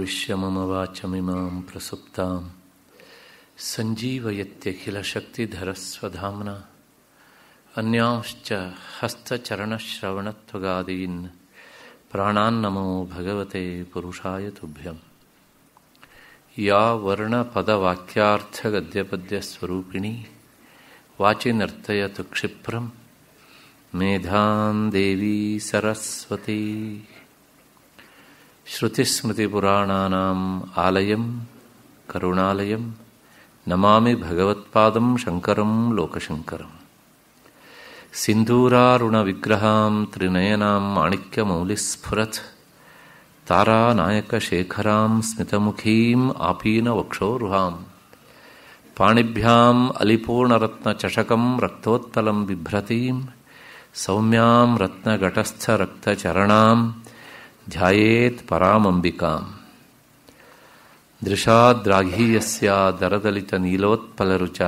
विश्वमवाचमीमां प्रसुप्तां सञ्जीवयत्यखिलशक्तिधरस्वधाम्ना अन्यांश्च हस्तचरणश्रवणत्वगादीन् प्राणान्नमो भगवते पुरुषाय तुभ्यं या वर्णपदवाक्यार्थगद्यपद्यस्वरूपिणी वाचि नर्तयतु क्षिप्रं मेधां देवी सरस्वती श्रुतिस्मृतिपुराणानाम् आलयं करुणालयं नमामि भगवत्पादं शङ्करं लोकशङ्करम् सिन्धूरारुणविग्रहां त्रिनयनां माणिक्यमौलिस्फुरत् तारानायकशेखरां स्मितमुखीम् आपीनवक्षोरुहां पाणिभ्याम् अलिपूर्णरत्नचषकं रक्तोत्तलं बिभ्रतीं सौम्यां रत्नघटस्थरक्तचरणाम् ಧ್ಯಾಯೇತ್ ದೃಶಾ ದೃಶಾದ್ರಾಘೀಯಸ್ಯ ದರದಲಿತ ನೀಲೋತ್ಪಲರುಚ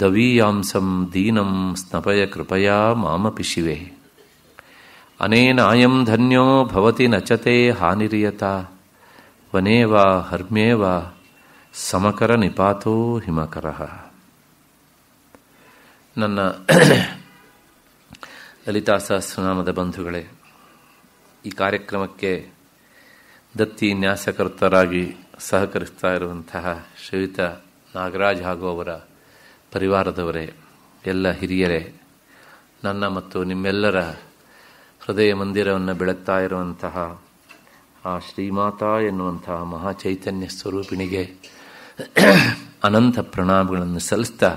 ದವೀಯಾಂಸಂ ದೀನಂ ಸ್ನಪಯ ಕೃಪಯಾ ಮಾಮಪಿ ಶಿವೆ ಅನೇನಾ ಧನ್ಯೋ ಭವತಿ ನಚತೆ ಹಾನಿರಿಯತ ವನೇವ ಹರ್ಮೇವ ಸಮಕರ ನಿಪಾತೋ ಹಿಮಕರ ನನ್ನ ಲಲಿತಾ ಸಹಸ್ರನಾಮದ ಬಂಧುಗಳೇ ಈ ಕಾರ್ಯಕ್ರಮಕ್ಕೆ ದತ್ತಿ ನ್ಯಾಸಕರ್ತರಾಗಿ ಸಹಕರಿಸ್ತಾ ಇರುವಂತಹ ಶ್ರೀಯುತ ನಾಗರಾಜ್ ಹಾಗೂ ಅವರ ಪರಿವಾರದವರೇ ಎಲ್ಲ ಹಿರಿಯರೇ ನನ್ನ ಮತ್ತು ನಿಮ್ಮೆಲ್ಲರ ಹೃದಯ ಮಂದಿರವನ್ನು ಬೆಳಗ್ತಾ ಇರುವಂತಹ ಆ ಶ್ರೀಮಾತಾ ಎನ್ನುವಂತಹ ಮಹಾಚೈತನ್ಯ ಸ್ವರೂಪಿಣಿಗೆ ಅನಂತ ಪ್ರಣಾಮಗಳನ್ನು ಸಲ್ಲಿಸ್ತಾ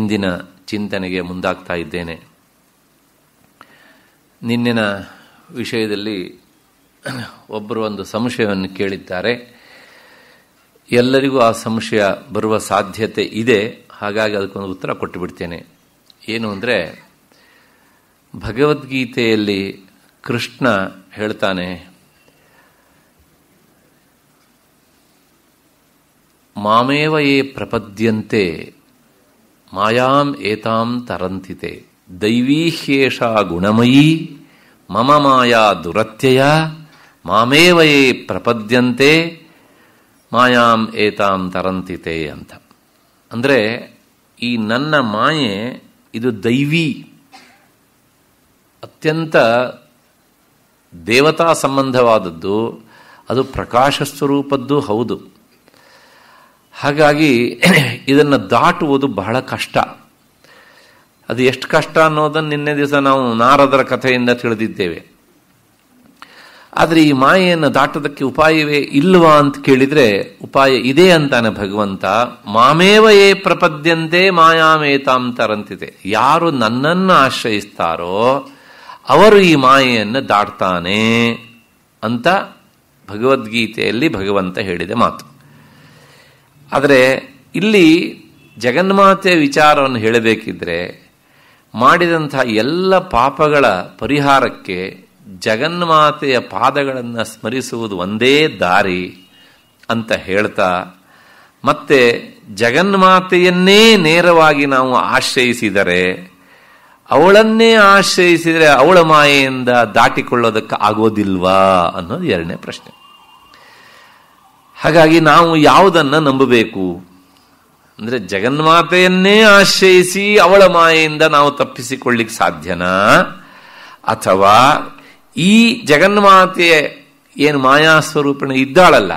ಇಂದಿನ ಚಿಂತನೆಗೆ ಮುಂದಾಗ್ತಾ ಇದ್ದೇನೆ ನಿನ್ನೆನ ವಿಷಯದಲ್ಲಿ ಒಬ್ಬರು ಒಂದು ಸಂಶಯವನ್ನು ಕೇಳಿದ್ದಾರೆ ಎಲ್ಲರಿಗೂ ಆ ಸಂಶಯ ಬರುವ ಸಾಧ್ಯತೆ ಇದೆ ಹಾಗಾಗಿ ಅದಕ್ಕೊಂದು ಉತ್ತರ ಕೊಟ್ಟು ಬಿಡ್ತೇನೆ ಏನು ಅಂದರೆ ಭಗವದ್ಗೀತೆಯಲ್ಲಿ ಕೃಷ್ಣ ಹೇಳ್ತಾನೆ ಮಾಮೇವ ಏ ಪ್ರಪದ್ಯಂತೆ ಮಾಯಾಂ ಏತಾಂ ತರಂತಿತೆ ದೈವೀಹ್ಯೇಷ ಗುಣಮಯೀ ಮಮ ಮಾಯಾ ದುರತ್ಯಯ ಮಾಮೇವಯೇ ಪ್ರಪದ್ಯಂತೆ ಮಾಯಾಂ ಏತಾಂ ತರಂತಿತೆ ಅಂತ ಅಂದರೆ ಈ ನನ್ನ ಮಾಯೆ ಇದು ದೈವಿ ಅತ್ಯಂತ ದೇವತಾ ಸಂಬಂಧವಾದದ್ದು ಅದು ಪ್ರಕಾಶ ಸ್ವರೂಪದ್ದು ಹೌದು ಹಾಗಾಗಿ ಇದನ್ನು ದಾಟುವುದು ಬಹಳ ಕಷ್ಟ ಅದು ಎಷ್ಟು ಕಷ್ಟ ಅನ್ನೋದನ್ನು ನಿನ್ನೆ ದಿವಸ ನಾವು ನಾರದರ ಕಥೆಯಿಂದ ತಿಳಿದಿದ್ದೇವೆ ಆದರೆ ಈ ಮಾಯೆಯನ್ನು ದಾಟೋದಕ್ಕೆ ಉಪಾಯವೇ ಇಲ್ವಾ ಅಂತ ಕೇಳಿದರೆ ಉಪಾಯ ಇದೆ ಅಂತಾನೆ ಭಗವಂತ ಮಾಮೇವ ಯೇ ಪ್ರಪದ್ಯಂತೆ ಮಾಯಾಮೇತಾಂತರಂತಿದೆ ಯಾರು ನನ್ನನ್ನು ಆಶ್ರಯಿಸ್ತಾರೋ ಅವರು ಈ ಮಾಯೆಯನ್ನು ದಾಟ್ತಾನೆ ಅಂತ ಭಗವದ್ಗೀತೆಯಲ್ಲಿ ಭಗವಂತ ಹೇಳಿದ ಮಾತು ಆದರೆ ಇಲ್ಲಿ ಜಗನ್ಮಾತೆಯ ವಿಚಾರವನ್ನು ಹೇಳಬೇಕಿದ್ರೆ ಮಾಡಿದಂಥ ಎಲ್ಲ ಪಾಪಗಳ ಪರಿಹಾರಕ್ಕೆ ಜಗನ್ಮಾತೆಯ ಪಾದಗಳನ್ನು ಸ್ಮರಿಸುವುದು ಒಂದೇ ದಾರಿ ಅಂತ ಹೇಳ್ತಾ ಮತ್ತೆ ಜಗನ್ಮಾತೆಯನ್ನೇ ನೇರವಾಗಿ ನಾವು ಆಶ್ರಯಿಸಿದರೆ ಅವಳನ್ನೇ ಆಶ್ರಯಿಸಿದರೆ ಅವಳ ಮಾಯೆಯಿಂದ ದಾಟಿಕೊಳ್ಳೋದಕ್ಕೆ ಆಗೋದಿಲ್ವಾ ಅನ್ನೋದು ಎರಡನೇ ಪ್ರಶ್ನೆ ಹಾಗಾಗಿ ನಾವು ಯಾವುದನ್ನು ನಂಬಬೇಕು ಅಂದರೆ ಜಗನ್ಮಾತೆಯನ್ನೇ ಆಶ್ರಯಿಸಿ ಅವಳ ಮಾಯೆಯಿಂದ ನಾವು ತಪ್ಪಿಸಿಕೊಳ್ಳಿಕ್ ಸಾಧ್ಯನಾ ಅಥವಾ ಈ ಜಗನ್ಮಾತೆಯ ಏನು ಮಾಯಾ ಸ್ವರೂಪಿಣ ಇದ್ದಾಳಲ್ಲ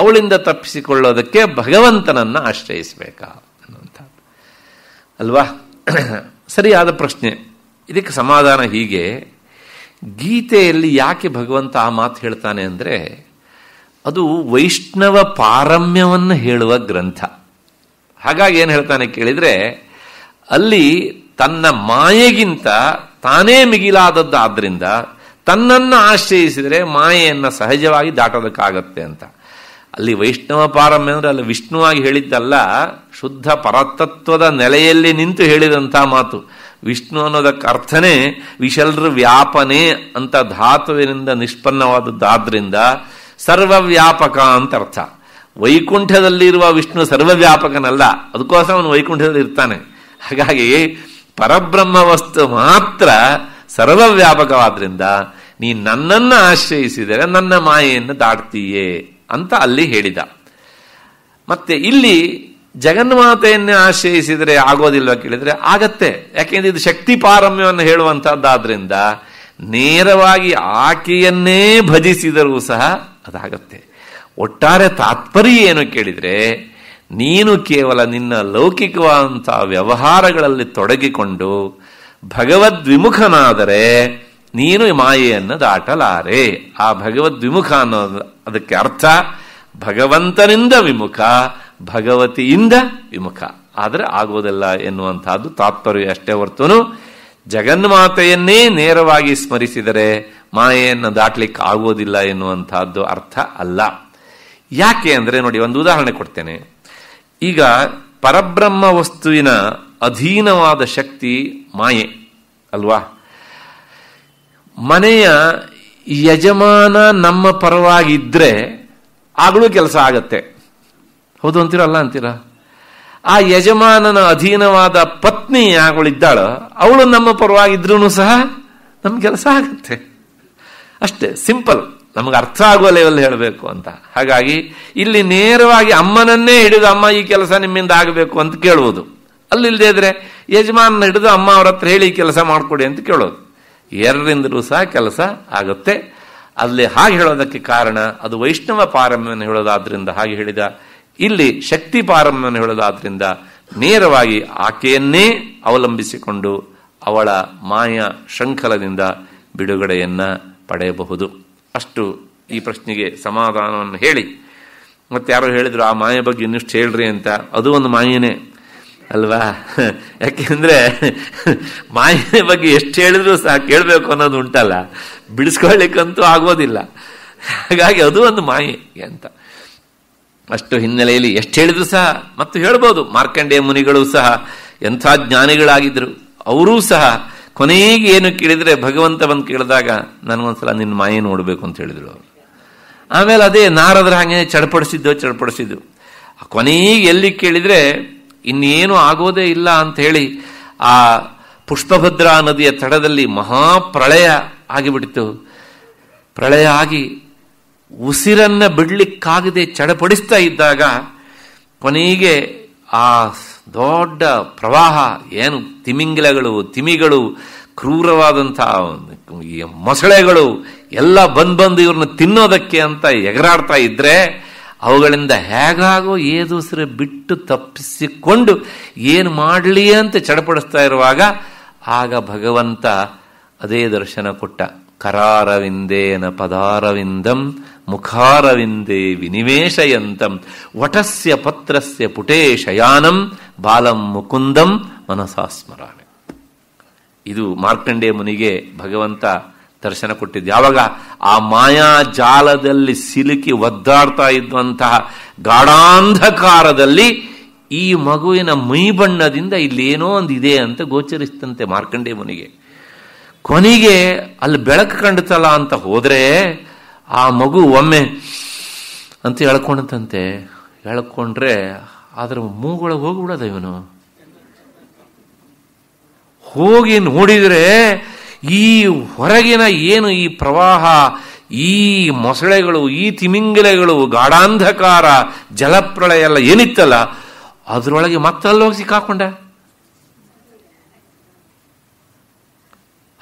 ಅವಳಿಂದ ತಪ್ಪಿಸಿಕೊಳ್ಳೋದಕ್ಕೆ ಭಗವಂತನನ್ನು ಆಶ್ರಯಿಸಬೇಕಾ ಅನ್ನುವಂಥ ಅಲ್ವಾ ಸರಿಯಾದ ಪ್ರಶ್ನೆ ಇದಕ್ಕೆ ಸಮಾಧಾನ ಹೀಗೆ ಗೀತೆಯಲ್ಲಿ ಯಾಕೆ ಭಗವಂತ ಆ ಮಾತು ಹೇಳ್ತಾನೆ ಅಂದರೆ ಅದು ವೈಷ್ಣವ ಪಾರಮ್ಯವನ್ನು ಹೇಳುವ ಗ್ರಂಥ ಹಾಗಾಗಿ ಏನು ಹೇಳ್ತಾನೆ ಕೇಳಿದರೆ ಅಲ್ಲಿ ತನ್ನ ಮಾಯೆಗಿಂತ ತಾನೇ ಮಿಗಿಲಾದದ್ದಾದ್ದರಿಂದ ತನ್ನನ್ನು ಆಶ್ರಯಿಸಿದರೆ ಮಾಯೆಯನ್ನು ಸಹಜವಾಗಿ ದಾಟೋದಕ್ಕಾಗತ್ತೆ ಅಂತ ಅಲ್ಲಿ ವೈಷ್ಣವ ಪಾರಮ್ಯ ಅಂದರೆ ಅಲ್ಲಿ ವಿಷ್ಣುವಾಗಿ ಹೇಳಿದ್ದಲ್ಲ ಶುದ್ಧ ಪರತತ್ವದ ನೆಲೆಯಲ್ಲಿ ನಿಂತು ಹೇಳಿದಂಥ ಮಾತು ವಿಷ್ಣು ಅನ್ನೋದಕ್ಕೆ ಅರ್ಥನೇ ವಿಶಲ್ರ ವ್ಯಾಪನೆ ಅಂತ ಧಾತುವಿನಿಂದ ನಿಷ್ಪನ್ನವಾದದ್ದಾದ್ರಿಂದ ಸರ್ವವ್ಯಾಪಕ ಅಂತ ಅರ್ಥ ವೈಕುಂಠದಲ್ಲಿರುವ ವಿಷ್ಣು ಸರ್ವವ್ಯಾಪಕನಲ್ಲ ಅದಕ್ಕೋಸ್ಕರ ಅವನು ವೈಕುಂಠದಲ್ಲಿ ಇರ್ತಾನೆ ಹಾಗಾಗಿ ಪರಬ್ರಹ್ಮ ವಸ್ತು ಮಾತ್ರ ಸರ್ವವ್ಯಾಪಕವಾದ್ರಿಂದ ನೀ ನನ್ನನ್ನು ಆಶ್ರಯಿಸಿದರೆ ನನ್ನ ಮಾಯೆಯನ್ನು ದಾಟ್ತೀಯೇ ಅಂತ ಅಲ್ಲಿ ಹೇಳಿದ ಮತ್ತೆ ಇಲ್ಲಿ ಜಗನ್ಮಾತೆಯನ್ನು ಆಶ್ರಯಿಸಿದರೆ ಆಗೋದಿಲ್ವ ಕೇಳಿದರೆ ಆಗತ್ತೆ ಯಾಕೆಂದ್ರೆ ಇದು ಶಕ್ತಿ ಪಾರಮ್ಯವನ್ನು ಹೇಳುವಂಥದ್ದಾದ್ರಿಂದ ನೇರವಾಗಿ ಆಕೆಯನ್ನೇ ಭಜಿಸಿದರೂ ಸಹ ಅದಾಗತ್ತೆ ಒಟ್ಟಾರೆ ತಾತ್ಪರ್ಯ ಏನು ಕೇಳಿದರೆ ನೀನು ಕೇವಲ ನಿನ್ನ ಲೌಕಿಕವಾದಂಥ ವ್ಯವಹಾರಗಳಲ್ಲಿ ತೊಡಗಿಕೊಂಡು ಭಗವದ್ವಿಮುಖನಾದರೆ ನೀನು ಮಾಯೆಯನ್ನು ದಾಟಲಾರೆ ಆ ಭಗವದ್ವಿಮುಖ ಅನ್ನೋ ಅದಕ್ಕೆ ಅರ್ಥ ಭಗವಂತನಿಂದ ವಿಮುಖ ಭಗವತಿಯಿಂದ ವಿಮುಖ ಆದರೆ ಆಗುವುದಿಲ್ಲ ಎನ್ನುವಂತಹದ್ದು ತಾತ್ಪರ್ಯ ಅಷ್ಟೇ ಹೊರ್ತುನು ಜಗನ್ಮಾತೆಯನ್ನೇ ನೇರವಾಗಿ ಸ್ಮರಿಸಿದರೆ ಮಾಯೆಯನ್ನು ದಾಟ್ಲಿಕ್ಕೆ ಆಗುವುದಿಲ್ಲ ಎನ್ನುವಂತಹದ್ದು ಅರ್ಥ ಅಲ್ಲ ಯಾಕೆ ಅಂದರೆ ನೋಡಿ ಒಂದು ಉದಾಹರಣೆ ಕೊಡ್ತೇನೆ ಈಗ ಪರಬ್ರಹ್ಮ ವಸ್ತುವಿನ ಅಧೀನವಾದ ಶಕ್ತಿ ಮಾಯೆ ಅಲ್ವಾ ಮನೆಯ ಯಜಮಾನ ನಮ್ಮ ಪರವಾಗಿದ್ದರೆ ಆಗಲೂ ಕೆಲಸ ಆಗತ್ತೆ ಹೌದು ಅಂತೀರ ಅಲ್ಲ ಅಂತೀರಾ ಆ ಯಜಮಾನನ ಅಧೀನವಾದ ಪತ್ನಿ ಇದ್ದಾಳ ಅವಳು ನಮ್ಮ ಪರವಾಗಿದ್ರು ಸಹ ನಮ್ಮ ಕೆಲಸ ಆಗುತ್ತೆ ಅಷ್ಟೇ ಸಿಂಪಲ್ ನಮಗೆ ಅರ್ಥ ಆಗುವ ಲೆವೆಲ್ ಹೇಳಬೇಕು ಅಂತ ಹಾಗಾಗಿ ಇಲ್ಲಿ ನೇರವಾಗಿ ಅಮ್ಮನನ್ನೇ ಹಿಡಿದು ಅಮ್ಮ ಈ ಕೆಲಸ ನಿಮ್ಮಿಂದ ಆಗಬೇಕು ಅಂತ ಕೇಳುವುದು ಅಲ್ಲಿಲ್ಲದೆ ಇದ್ರೆ ಯಜಮಾನ ಹಿಡಿದು ಅಮ್ಮ ಅವ್ರ ಹತ್ರ ಹೇಳಿ ಕೆಲಸ ಮಾಡಿಕೊಡಿ ಅಂತ ಕೇಳೋದು ಎರಡರಿಂದಲೂ ಸಹ ಕೆಲಸ ಆಗುತ್ತೆ ಅಲ್ಲಿ ಹಾಗೆ ಹೇಳೋದಕ್ಕೆ ಕಾರಣ ಅದು ವೈಷ್ಣವ ಪಾರಮ್ಯನ ಹೇಳೋದಾದ್ರಿಂದ ಹಾಗೆ ಹೇಳಿದ ಇಲ್ಲಿ ಶಕ್ತಿ ಪಾರಮ್ಯನ ಹೇಳೋದಾದ್ರಿಂದ ನೇರವಾಗಿ ಆಕೆಯನ್ನೇ ಅವಲಂಬಿಸಿಕೊಂಡು ಅವಳ ಮಾಯ ಶೃಂಖಲದಿಂದ ಬಿಡುಗಡೆಯನ್ನ ಪಡೆಯಬಹುದು ಅಷ್ಟು ಈ ಪ್ರಶ್ನೆಗೆ ಸಮಾಧಾನವನ್ನು ಹೇಳಿ ಮತ್ತೆ ಯಾರೋ ಹೇಳಿದರು ಆ ಮಾಯೆ ಬಗ್ಗೆ ಇನ್ನಿಷ್ಟು ಹೇಳ್ರಿ ಅಂತ ಅದು ಒಂದು ಮಾಯೆನೇ ಅಲ್ವಾ ಯಾಕೆಂದ್ರೆ ಮಾಯೆ ಬಗ್ಗೆ ಎಷ್ಟು ಹೇಳಿದ್ರು ಸಹ ಕೇಳಬೇಕು ಅನ್ನೋದು ಉಂಟಲ್ಲ ಬಿಡಿಸ್ಕೊಳ್ಳಿಕ್ಕಂತೂ ಆಗೋದಿಲ್ಲ ಹಾಗಾಗಿ ಅದು ಒಂದು ಮಾಯೆ ಅಂತ ಅಷ್ಟು ಹಿನ್ನೆಲೆಯಲ್ಲಿ ಎಷ್ಟು ಹೇಳಿದ್ರು ಸಹ ಮತ್ತು ಹೇಳ್ಬೋದು ಮಾರ್ಕಂಡೇಯ ಮುನಿಗಳು ಸಹ ಎಂಥ ಜ್ಞಾನಿಗಳಾಗಿದ್ದರು ಅವರೂ ಸಹ ಕೊನೆಗೆ ಏನು ಕೇಳಿದರೆ ಭಗವಂತ ಬಂದು ಕೇಳಿದಾಗ ನನಗೊಂದ್ಸಲ ನಿನ್ನ ಮಾಯೆ ನೋಡಬೇಕು ಅಂತ ಹೇಳಿದರು ಅವರು ಆಮೇಲೆ ಅದೇ ನಾರದ್ರ ಹಾಗೆ ಚಡಪಡಿಸಿದ್ದು ಚಡಪಡಿಸಿದ್ದು ಕೊನೆಗೆ ಎಲ್ಲಿ ಕೇಳಿದರೆ ಇನ್ನೇನು ಆಗೋದೇ ಇಲ್ಲ ಅಂತ ಹೇಳಿ ಆ ಪುಷ್ಪಭದ್ರಾ ನದಿಯ ತಡದಲ್ಲಿ ಮಹಾಪ್ರಳಯ ಆಗಿಬಿಡ್ತು ಪ್ರಳಯ ಆಗಿ ಉಸಿರನ್ನು ಬಿಡ್ಲಿಕ್ಕಾಗದೆ ಚಡಪಡಿಸ್ತಾ ಇದ್ದಾಗ ಕೊನೆಗೆ ಆ ದೊಡ್ಡ ಪ್ರವಾಹ ಏನು ತಿಮಿಂಗಿಲಗಳು ತಿಮಿಗಳು ಕ್ರೂರವಾದಂಥ ಮೊಸಳೆಗಳು ಎಲ್ಲ ಬಂದು ಬಂದು ಇವ್ರನ್ನ ತಿನ್ನೋದಕ್ಕೆ ಅಂತ ಎಗರಾಡ್ತಾ ಇದ್ರೆ ಅವುಗಳಿಂದ ಹೇಗಾಗೋ ಏದುಸಿರು ಬಿಟ್ಟು ತಪ್ಪಿಸಿಕೊಂಡು ಏನು ಮಾಡಲಿ ಅಂತ ಚಡಪಡಿಸ್ತಾ ಇರುವಾಗ ಆಗ ಭಗವಂತ ಅದೇ ದರ್ಶನ ಕೊಟ್ಟ ಕರಾರವಿಂದೇನ ಪದಾರವಿಂದಂ ಮುಖಾರವಿಂದೇ ವಿನಿವೇಶಯಂತಂ ವಟಸ್ಯ ಪತ್ರಸ್ಯ ಪುಟೇ ಶಯಾನಂ ಬಾಲಂ ಮುಕುಂದಂ ಸ್ಮರಣೆ ಇದು ಮಾರ್ಕಂಡೇ ಮುನಿಗೆ ಭಗವಂತ ದರ್ಶನ ಕೊಟ್ಟಿದ್ದು ಯಾವಾಗ ಆ ಮಾಯಾ ಜಾಲದಲ್ಲಿ ಸಿಲುಕಿ ಒದ್ದಾಡ್ತಾ ಇದ್ದಂತಹ ಗಾಢಾಂಧಕಾರದಲ್ಲಿ ಈ ಮಗುವಿನ ಮೈ ಬಣ್ಣದಿಂದ ಇಲ್ಲೇನೋ ಒಂದು ಇದೆ ಅಂತ ಗೋಚರಿಸ್ತಂತೆ ಮಾರ್ಕಂಡೇ ಮುನಿಗೆ ಕೊನೆಗೆ ಅಲ್ಲಿ ಬೆಳಕು ಕಂಡುತ್ತಲ್ಲ ಅಂತ ಹೋದರೆ ಆ ಮಗು ಒಮ್ಮೆ ಅಂತ ಹೇಳ್ಕೊಂಡಂತೆ ಹೇಳ್ಕೊಂಡ್ರೆ ಅದ್ರ ಮೂಗೊಳಗೆ ಬಿಡೋದ ಇವನು ಹೋಗಿ ನೋಡಿದರೆ ಈ ಹೊರಗಿನ ಏನು ಈ ಪ್ರವಾಹ ಈ ಮೊಸಳೆಗಳು ಈ ತಿಮಿಂಗಲೆಗಳು ಗಾಢಾಂಧಕಾರ ಜಲಪ್ರಳಯ ಎಲ್ಲ ಏನಿತ್ತಲ್ಲ ಅದರೊಳಗೆ ಮತ್ತಲ್ಲೋಗಿ ಸಿಕ್ಕಾಕೊಂಡೆ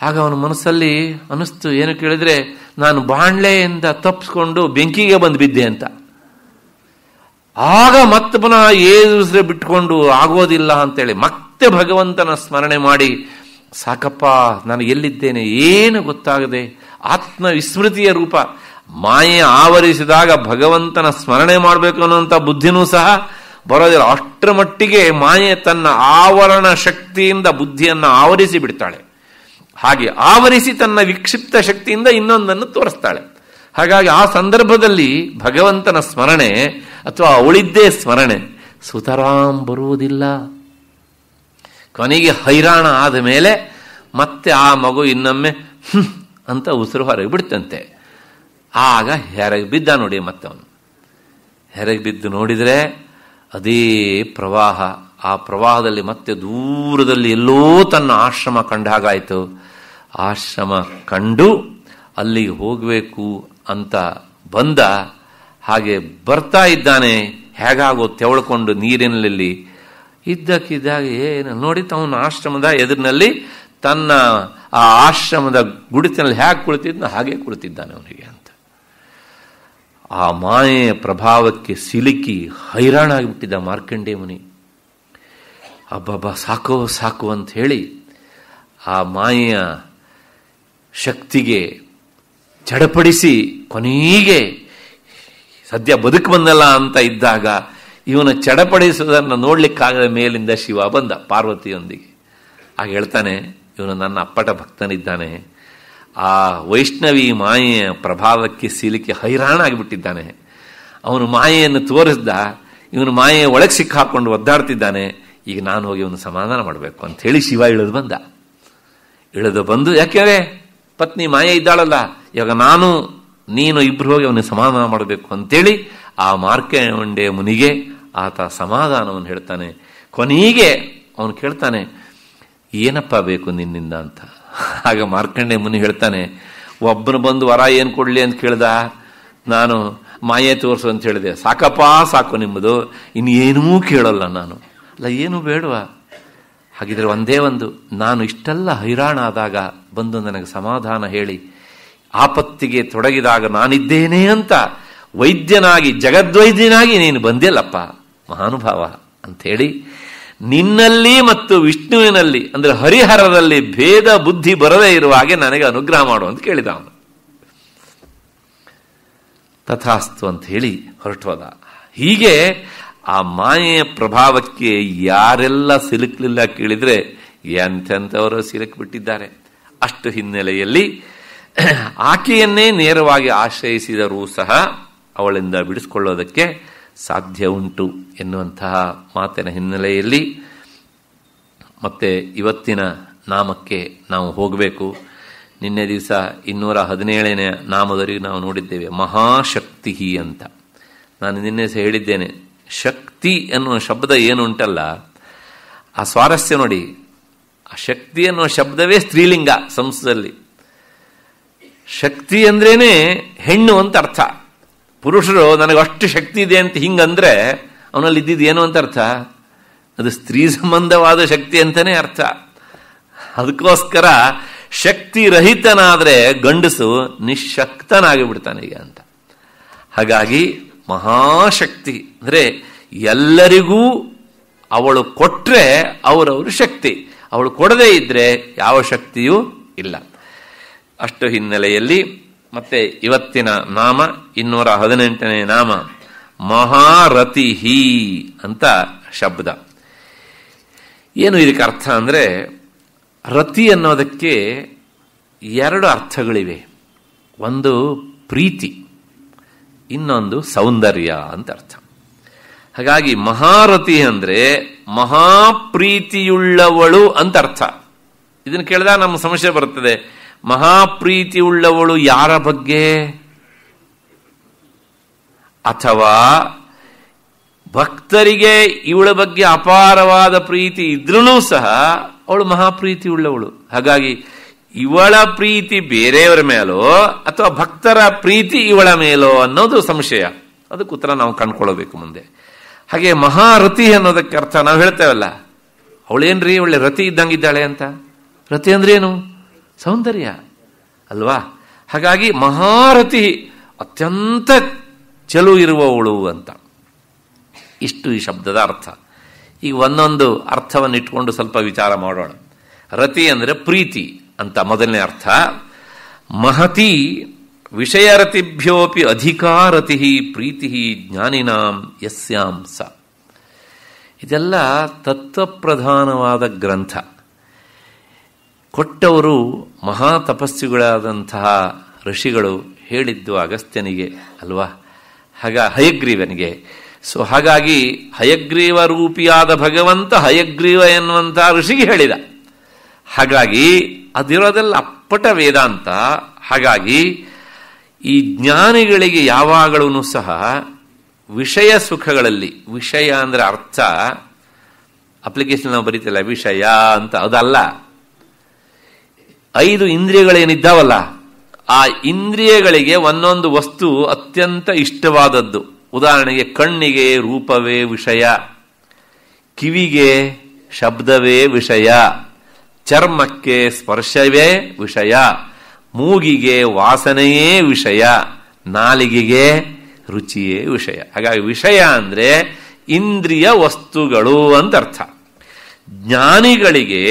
ಆಗ ಅವನ ಮನಸ್ಸಲ್ಲಿ ಅನಿಸ್ತು ಏನು ಕೇಳಿದ್ರೆ ನಾನು ಬಾಣ್ಲೆಯಿಂದ ತಪ್ಪಿಸ್ಕೊಂಡು ಬೆಂಕಿಗೆ ಬಂದು ಬಿದ್ದೆ ಅಂತ ಆಗ ಮತ್ತೆ ಪುನಃ ಏದುಸ್ರೆ ಬಿಟ್ಕೊಂಡು ಆಗೋದಿಲ್ಲ ಅಂತೇಳಿ ಮತ್ತೆ ಭಗವಂತನ ಸ್ಮರಣೆ ಮಾಡಿ ಸಾಕಪ್ಪ ನಾನು ಎಲ್ಲಿದ್ದೇನೆ ಏನು ಗೊತ್ತಾಗದೆ ಆತ್ಮ ವಿಸ್ಮೃತಿಯ ರೂಪ ಮಾಯೆ ಆವರಿಸಿದಾಗ ಭಗವಂತನ ಸ್ಮರಣೆ ಮಾಡಬೇಕು ಅನ್ನುವಂಥ ಬುದ್ಧಿನೂ ಸಹ ಬರೋದಿಲ್ಲ ಅಷ್ಟರ ಮಟ್ಟಿಗೆ ಮಾಯೆ ತನ್ನ ಆವರಣ ಶಕ್ತಿಯಿಂದ ಬುದ್ಧಿಯನ್ನು ಆವರಿಸಿ ಬಿಡ್ತಾಳೆ ಹಾಗೆ ಆವರಿಸಿ ತನ್ನ ವಿಕ್ಷಿಪ್ತ ಶಕ್ತಿಯಿಂದ ಇನ್ನೊಂದನ್ನು ತೋರಿಸ್ತಾಳೆ ಹಾಗಾಗಿ ಆ ಸಂದರ್ಭದಲ್ಲಿ ಭಗವಂತನ ಸ್ಮರಣೆ ಅಥವಾ ಅವಳಿದ್ದೇ ಸ್ಮರಣೆ ಸುತರಾಂ ಬರುವುದಿಲ್ಲ ಕೊನೆಗೆ ಹೈರಾಣ ಆದ ಮೇಲೆ ಮತ್ತೆ ಆ ಮಗು ಇನ್ನೊಮ್ಮೆ ಅಂತ ಉಸಿರು ಹೊರಗೆ ಬಿಡ್ತಂತೆ ಆಗ ಹೆರಗೆ ಬಿದ್ದ ನೋಡಿ ಮತ್ತೆ ಅವನು ಹೆರಗೆ ಬಿದ್ದು ನೋಡಿದರೆ ಅದೇ ಪ್ರವಾಹ ಆ ಪ್ರವಾಹದಲ್ಲಿ ಮತ್ತೆ ದೂರದಲ್ಲಿ ಎಲ್ಲೋ ತನ್ನ ಆಶ್ರಮ ಕಂಡ ಹಾಗಾಯಿತು ಆಶ್ರಮ ಕಂಡು ಅಲ್ಲಿಗೆ ಹೋಗಬೇಕು ಅಂತ ಬಂದ ಹಾಗೆ ಬರ್ತಾ ಇದ್ದಾನೆ ಹೇಗಾಗೋ ತೆವಳ್ಕೊಂಡು ನೀರಿನಲ್ಲಿ ಇದ್ದಕ್ಕಿದ್ದಾಗ ಏನು ನೋಡಿ ತವನ ಆಶ್ರಮದ ಎದುರಿನಲ್ಲಿ ತನ್ನ ಆ ಆಶ್ರಮದ ಗುಡಿತಿನಲ್ಲಿ ಹೇಗೆ ಕುಳಿತಿದ್ದ ಹಾಗೆ ಕುಳಿತಿದ್ದಾನೆ ಅವನಿಗೆ ಅಂತ ಆ ಮಾಯೆಯ ಪ್ರಭಾವಕ್ಕೆ ಸಿಲುಕಿ ಹೈರಾಣಾಗಿಬಿಟ್ಟಿದ್ದ ಮಾರ್ಕಂಡೇ ಮುನಿ ಅಬ್ಬಬ್ಬ ಸಾಕೋ ಸಾಕು ಅಂತ ಹೇಳಿ ಆ ಮಾಯೆಯ ಶಕ್ತಿಗೆ ಚಡಪಡಿಸಿ ಕೊನೆಗೆ ಸದ್ಯ ಬದುಕು ಬಂದಲ್ಲ ಅಂತ ಇದ್ದಾಗ ಇವನ ಚಡಪಡಿಸುವುದನ್ನು ನೋಡ್ಲಿಕ್ಕಾಗದ ಮೇಲಿಂದ ಶಿವ ಬಂದ ಪಾರ್ವತಿಯೊಂದಿಗೆ ಆಗ ಹೇಳ್ತಾನೆ ಇವನು ನನ್ನ ಅಪ್ಪಟ ಭಕ್ತನಿದ್ದಾನೆ ಆ ವೈಷ್ಣವಿ ಮಾಯೆಯ ಪ್ರಭಾವಕ್ಕೆ ಸೀಲಿಕೆ ಹೈರಾಣ ಆಗಿಬಿಟ್ಟಿದ್ದಾನೆ ಅವನು ಮಾಯೆಯನ್ನು ತೋರಿಸ್ದ ಇವನು ಮಾಯೆಯ ಒಳಗೆ ಸಿಕ್ಕಾಕೊಂಡು ಒದ್ದಾಡ್ತಿದ್ದಾನೆ ಈಗ ನಾನು ಹೋಗಿ ಇವನು ಸಮಾಧಾನ ಮಾಡಬೇಕು ಹೇಳಿ ಶಿವ ಇಳಿದು ಬಂದ ಇಳಿದು ಬಂದು ಯಾಕೆಂದರೆ ಪತ್ನಿ ಮಾಯ ಇದ್ದಾಳಲ್ಲ ಇವಾಗ ನಾನು ನೀನು ಇಬ್ಬರು ಹೋಗಿ ಅವನಿಗೆ ಸಮಾಧಾನ ಮಾಡಬೇಕು ಅಂತೇಳಿ ಆ ಮಾರ್ಕೆಂಡೆ ಮುನಿಗೆ ಆತ ಸಮಾಧಾನವನ್ನು ಹೇಳ್ತಾನೆ ಕೊನೆಗೆ ಅವನು ಕೇಳ್ತಾನೆ ಏನಪ್ಪ ಬೇಕು ನಿನ್ನಿಂದ ಅಂತ ಆಗ ಮಾರ್ಕಂಡೆ ಮುನಿ ಹೇಳ್ತಾನೆ ಒಬ್ಬನು ಬಂದು ವರ ಏನು ಕೊಡಲಿ ಅಂತ ಕೇಳ್ದ ನಾನು ಮಾಯೆ ತೋರಿಸು ಅಂತ ಹೇಳಿದೆ ಸಾಕಪ್ಪ ಸಾಕು ನಿಮ್ಮದು ಇನ್ನೇನೂ ಕೇಳಲ್ಲ ನಾನು ಅಲ್ಲ ಏನೂ ಬೇಡವಾ ಹಾಗಿದ್ರೆ ಒಂದೇ ಒಂದು ನಾನು ಇಷ್ಟೆಲ್ಲ ಹೈರಾಣಾದಾಗ ಬಂದು ನನಗೆ ಸಮಾಧಾನ ಹೇಳಿ ಆಪತ್ತಿಗೆ ತೊಡಗಿದಾಗ ನಾನಿದ್ದೇನೆ ಅಂತ ವೈದ್ಯನಾಗಿ ಜಗದ್ವೈದ್ಯನಾಗಿ ನೀನು ಬಂದಿಲ್ಲಪ್ಪ ಮಹಾನುಭಾವ ಅಂಥೇಳಿ ನಿನ್ನಲ್ಲಿ ಮತ್ತು ವಿಷ್ಣುವಿನಲ್ಲಿ ಅಂದರೆ ಹರಿಹರದಲ್ಲಿ ಭೇದ ಬುದ್ಧಿ ಬರದೇ ಇರುವ ಹಾಗೆ ನನಗೆ ಅನುಗ್ರಹ ಮಾಡು ಅಂತ ಕೇಳಿದ ಅವನು ತಥಾಸ್ತು ಅಂತ ಹೇಳಿ ಹೊರಟೋದ ಹೀಗೆ ಆ ಮಾಯೆಯ ಪ್ರಭಾವಕ್ಕೆ ಯಾರೆಲ್ಲ ಸಿಲುಕ್ಲಿಲ್ಲ ಕೇಳಿದ್ರೆ ಎಂಥೆಂಥವರು ಸಿಲುಕ್ಬಿಟ್ಟಿದ್ದಾರೆ ಅಷ್ಟು ಹಿನ್ನೆಲೆಯಲ್ಲಿ ಆಕೆಯನ್ನೇ ನೇರವಾಗಿ ಆಶ್ರಯಿಸಿದರೂ ಸಹ ಅವಳಿಂದ ಬಿಡಿಸಿಕೊಳ್ಳೋದಕ್ಕೆ ಸಾಧ್ಯ ಉಂಟು ಎನ್ನುವಂತಹ ಮಾತಿನ ಹಿನ್ನೆಲೆಯಲ್ಲಿ ಮತ್ತೆ ಇವತ್ತಿನ ನಾಮಕ್ಕೆ ನಾವು ಹೋಗಬೇಕು ನಿನ್ನೆ ದಿವಸ ಇನ್ನೂರ ಹದಿನೇಳನೇ ನಾಮದವರೆಗೂ ನಾವು ನೋಡಿದ್ದೇವೆ ಮಹಾಶಕ್ತಿ ಅಂತ ನಾನು ನಿನ್ನೆ ಸಹ ಹೇಳಿದ್ದೇನೆ ಶಕ್ತಿ ಅನ್ನುವ ಶಬ್ದ ಏನು ಉಂಟಲ್ಲ ಆ ಸ್ವಾರಸ್ಯ ನೋಡಿ ಆ ಶಕ್ತಿ ಅನ್ನುವ ಶಬ್ದವೇ ಸ್ತ್ರೀಲಿಂಗ ಸಂಸ್ಕೃತದಲ್ಲಿ ಶಕ್ತಿ ಅಂದ್ರೇನೆ ಹೆಣ್ಣು ಅಂತ ಅರ್ಥ ಪುರುಷರು ನನಗೆ ಅಷ್ಟು ಶಕ್ತಿ ಇದೆ ಅಂತ ಹಿಂಗಂದ್ರೆ ಅವನಲ್ಲಿ ಇದ್ದಿದ್ದು ಏನು ಅಂತ ಅರ್ಥ ಅದು ಸ್ತ್ರೀ ಸಂಬಂಧವಾದ ಶಕ್ತಿ ಅಂತಲೇ ಅರ್ಥ ಅದಕ್ಕೋಸ್ಕರ ಶಕ್ತಿ ರಹಿತನಾದರೆ ಗಂಡಸು ನಿಶಕ್ತನಾಗಿ ಬಿಡ್ತಾನೆ ಈಗ ಅಂತ ಹಾಗಾಗಿ ಮಹಾಶಕ್ತಿ ಅಂದರೆ ಎಲ್ಲರಿಗೂ ಅವಳು ಕೊಟ್ಟರೆ ಅವರವರು ಶಕ್ತಿ ಅವಳು ಕೊಡದೇ ಇದ್ದರೆ ಯಾವ ಶಕ್ತಿಯೂ ಇಲ್ಲ ಅಷ್ಟು ಹಿನ್ನೆಲೆಯಲ್ಲಿ ಮತ್ತೆ ಇವತ್ತಿನ ನಾಮ ಇನ್ನೂರ ಹದಿನೆಂಟನೇ ನಾಮ ಮಹಾರಥಿಹಿ ಅಂತ ಶಬ್ದ ಏನು ಇದಕ್ಕೆ ಅರ್ಥ ಅಂದರೆ ರತಿ ಅನ್ನೋದಕ್ಕೆ ಎರಡು ಅರ್ಥಗಳಿವೆ ಒಂದು ಪ್ರೀತಿ ಇನ್ನೊಂದು ಸೌಂದರ್ಯ ಅಂತ ಅರ್ಥ ಹಾಗಾಗಿ ಮಹಾರತಿ ಅಂದ್ರೆ ಮಹಾಪ್ರೀತಿಯುಳ್ಳವಳು ಅಂತ ಅರ್ಥ ಇದನ್ನು ಕೇಳಿದಾಗ ನಮ್ಮ ಸಮಸ್ಯೆ ಬರ್ತದೆ ಮಹಾಪ್ರೀತಿಯುಳ್ಳವಳು ಯಾರ ಬಗ್ಗೆ ಅಥವಾ ಭಕ್ತರಿಗೆ ಇವಳ ಬಗ್ಗೆ ಅಪಾರವಾದ ಪ್ರೀತಿ ಇದ್ರೂ ಸಹ ಅವಳು ಮಹಾಪ್ರೀತಿ ಉಳ್ಳವಳು ಹಾಗಾಗಿ ಇವಳ ಪ್ರೀತಿ ಬೇರೆಯವರ ಮೇಲೋ ಅಥವಾ ಭಕ್ತರ ಪ್ರೀತಿ ಇವಳ ಮೇಲೋ ಅನ್ನೋದು ಸಂಶಯ ಅದಕ್ಕೆ ಉತ್ತರ ನಾವು ಕಂಡುಕೊಳ್ಳಬೇಕು ಮುಂದೆ ಹಾಗೆ ಮಹಾರತಿ ಅನ್ನೋದಕ್ಕೆ ಅರ್ಥ ನಾವು ಹೇಳ್ತೇವಲ್ಲ ಅವಳೇನ್ರಿ ಒಳ್ಳೆ ರತಿ ಇದ್ದಂಗಿದ್ದಾಳೆ ಅಂತ ರತಿ ಅಂದ್ರೆ ಏನು ಸೌಂದರ್ಯ ಅಲ್ವಾ ಹಾಗಾಗಿ ಮಹಾರತಿ ಅತ್ಯಂತ ಚಲು ಇರುವವಳು ಅಂತ ಇಷ್ಟು ಈ ಶಬ್ದದ ಅರ್ಥ ಈಗ ಒಂದೊಂದು ಅರ್ಥವನ್ನು ಇಟ್ಕೊಂಡು ಸ್ವಲ್ಪ ವಿಚಾರ ಮಾಡೋಣ ರತಿ ಅಂದರೆ ಪ್ರೀತಿ ಅಂತ ಮೊದಲನೇ ಅರ್ಥ ಮಹತಿ ವಿಷಯರತಿಭ್ಯೋಪಿ ಅಧಿಕಾರತಿ ಪ್ರೀತಿ ಜ್ಞಾನಿನಾಂ ಯಸ್ಯಾಂ ಸ ಇದೆಲ್ಲ ತತ್ವಪ್ರಧಾನವಾದ ಗ್ರಂಥ ಕೊಟ್ಟವರು ಮಹಾ ಋಷಿಗಳು ಹೇಳಿದ್ದು ಅಗಸ್ತ್ಯನಿಗೆ ಅಲ್ವಾ ಹಾಗ ಹಯಗ್ರೀವನಿಗೆ ಸೊ ಹಾಗಾಗಿ ಹಯಗ್ರೀವ ರೂಪಿಯಾದ ಭಗವಂತ ಹಯಗ್ರೀವ ಎನ್ನುವಂತಹ ಋಷಿಗೆ ಹೇಳಿದ ಹಾಗಾಗಿ ಅದಿರೋದೆಲ್ಲ ಅಪ್ಪಟ ವೇದಾಂತ ಹಾಗಾಗಿ ಈ ಜ್ಞಾನಿಗಳಿಗೆ ಯಾವಾಗಲೂ ಸಹ ವಿಷಯ ಸುಖಗಳಲ್ಲಿ ವಿಷಯ ಅಂದರೆ ಅರ್ಥ ಅಪ್ಲಿಕೇಶನ್ ನಾವು ಬರೀತಲ್ಲ ವಿಷಯ ಅಂತ ಅದಲ್ಲ ಐದು ಇಂದ್ರಿಯಗಳೇನಿದ್ದಾವಲ್ಲ ಆ ಇಂದ್ರಿಯಗಳಿಗೆ ಒಂದೊಂದು ವಸ್ತು ಅತ್ಯಂತ ಇಷ್ಟವಾದದ್ದು ಉದಾಹರಣೆಗೆ ಕಣ್ಣಿಗೆ ರೂಪವೇ ವಿಷಯ ಕಿವಿಗೆ ಶಬ್ದವೇ ವಿಷಯ ಚರ್ಮಕ್ಕೆ ಸ್ಪರ್ಶವೇ ವಿಷಯ ಮೂಗಿಗೆ ವಾಸನೆಯೇ ವಿಷಯ ನಾಲಿಗೆಗೆ ರುಚಿಯೇ ವಿಷಯ ಹಾಗಾಗಿ ವಿಷಯ ಅಂದರೆ ಇಂದ್ರಿಯ ವಸ್ತುಗಳು ಅಂತ ಅರ್ಥ ಜ್ಞಾನಿಗಳಿಗೆ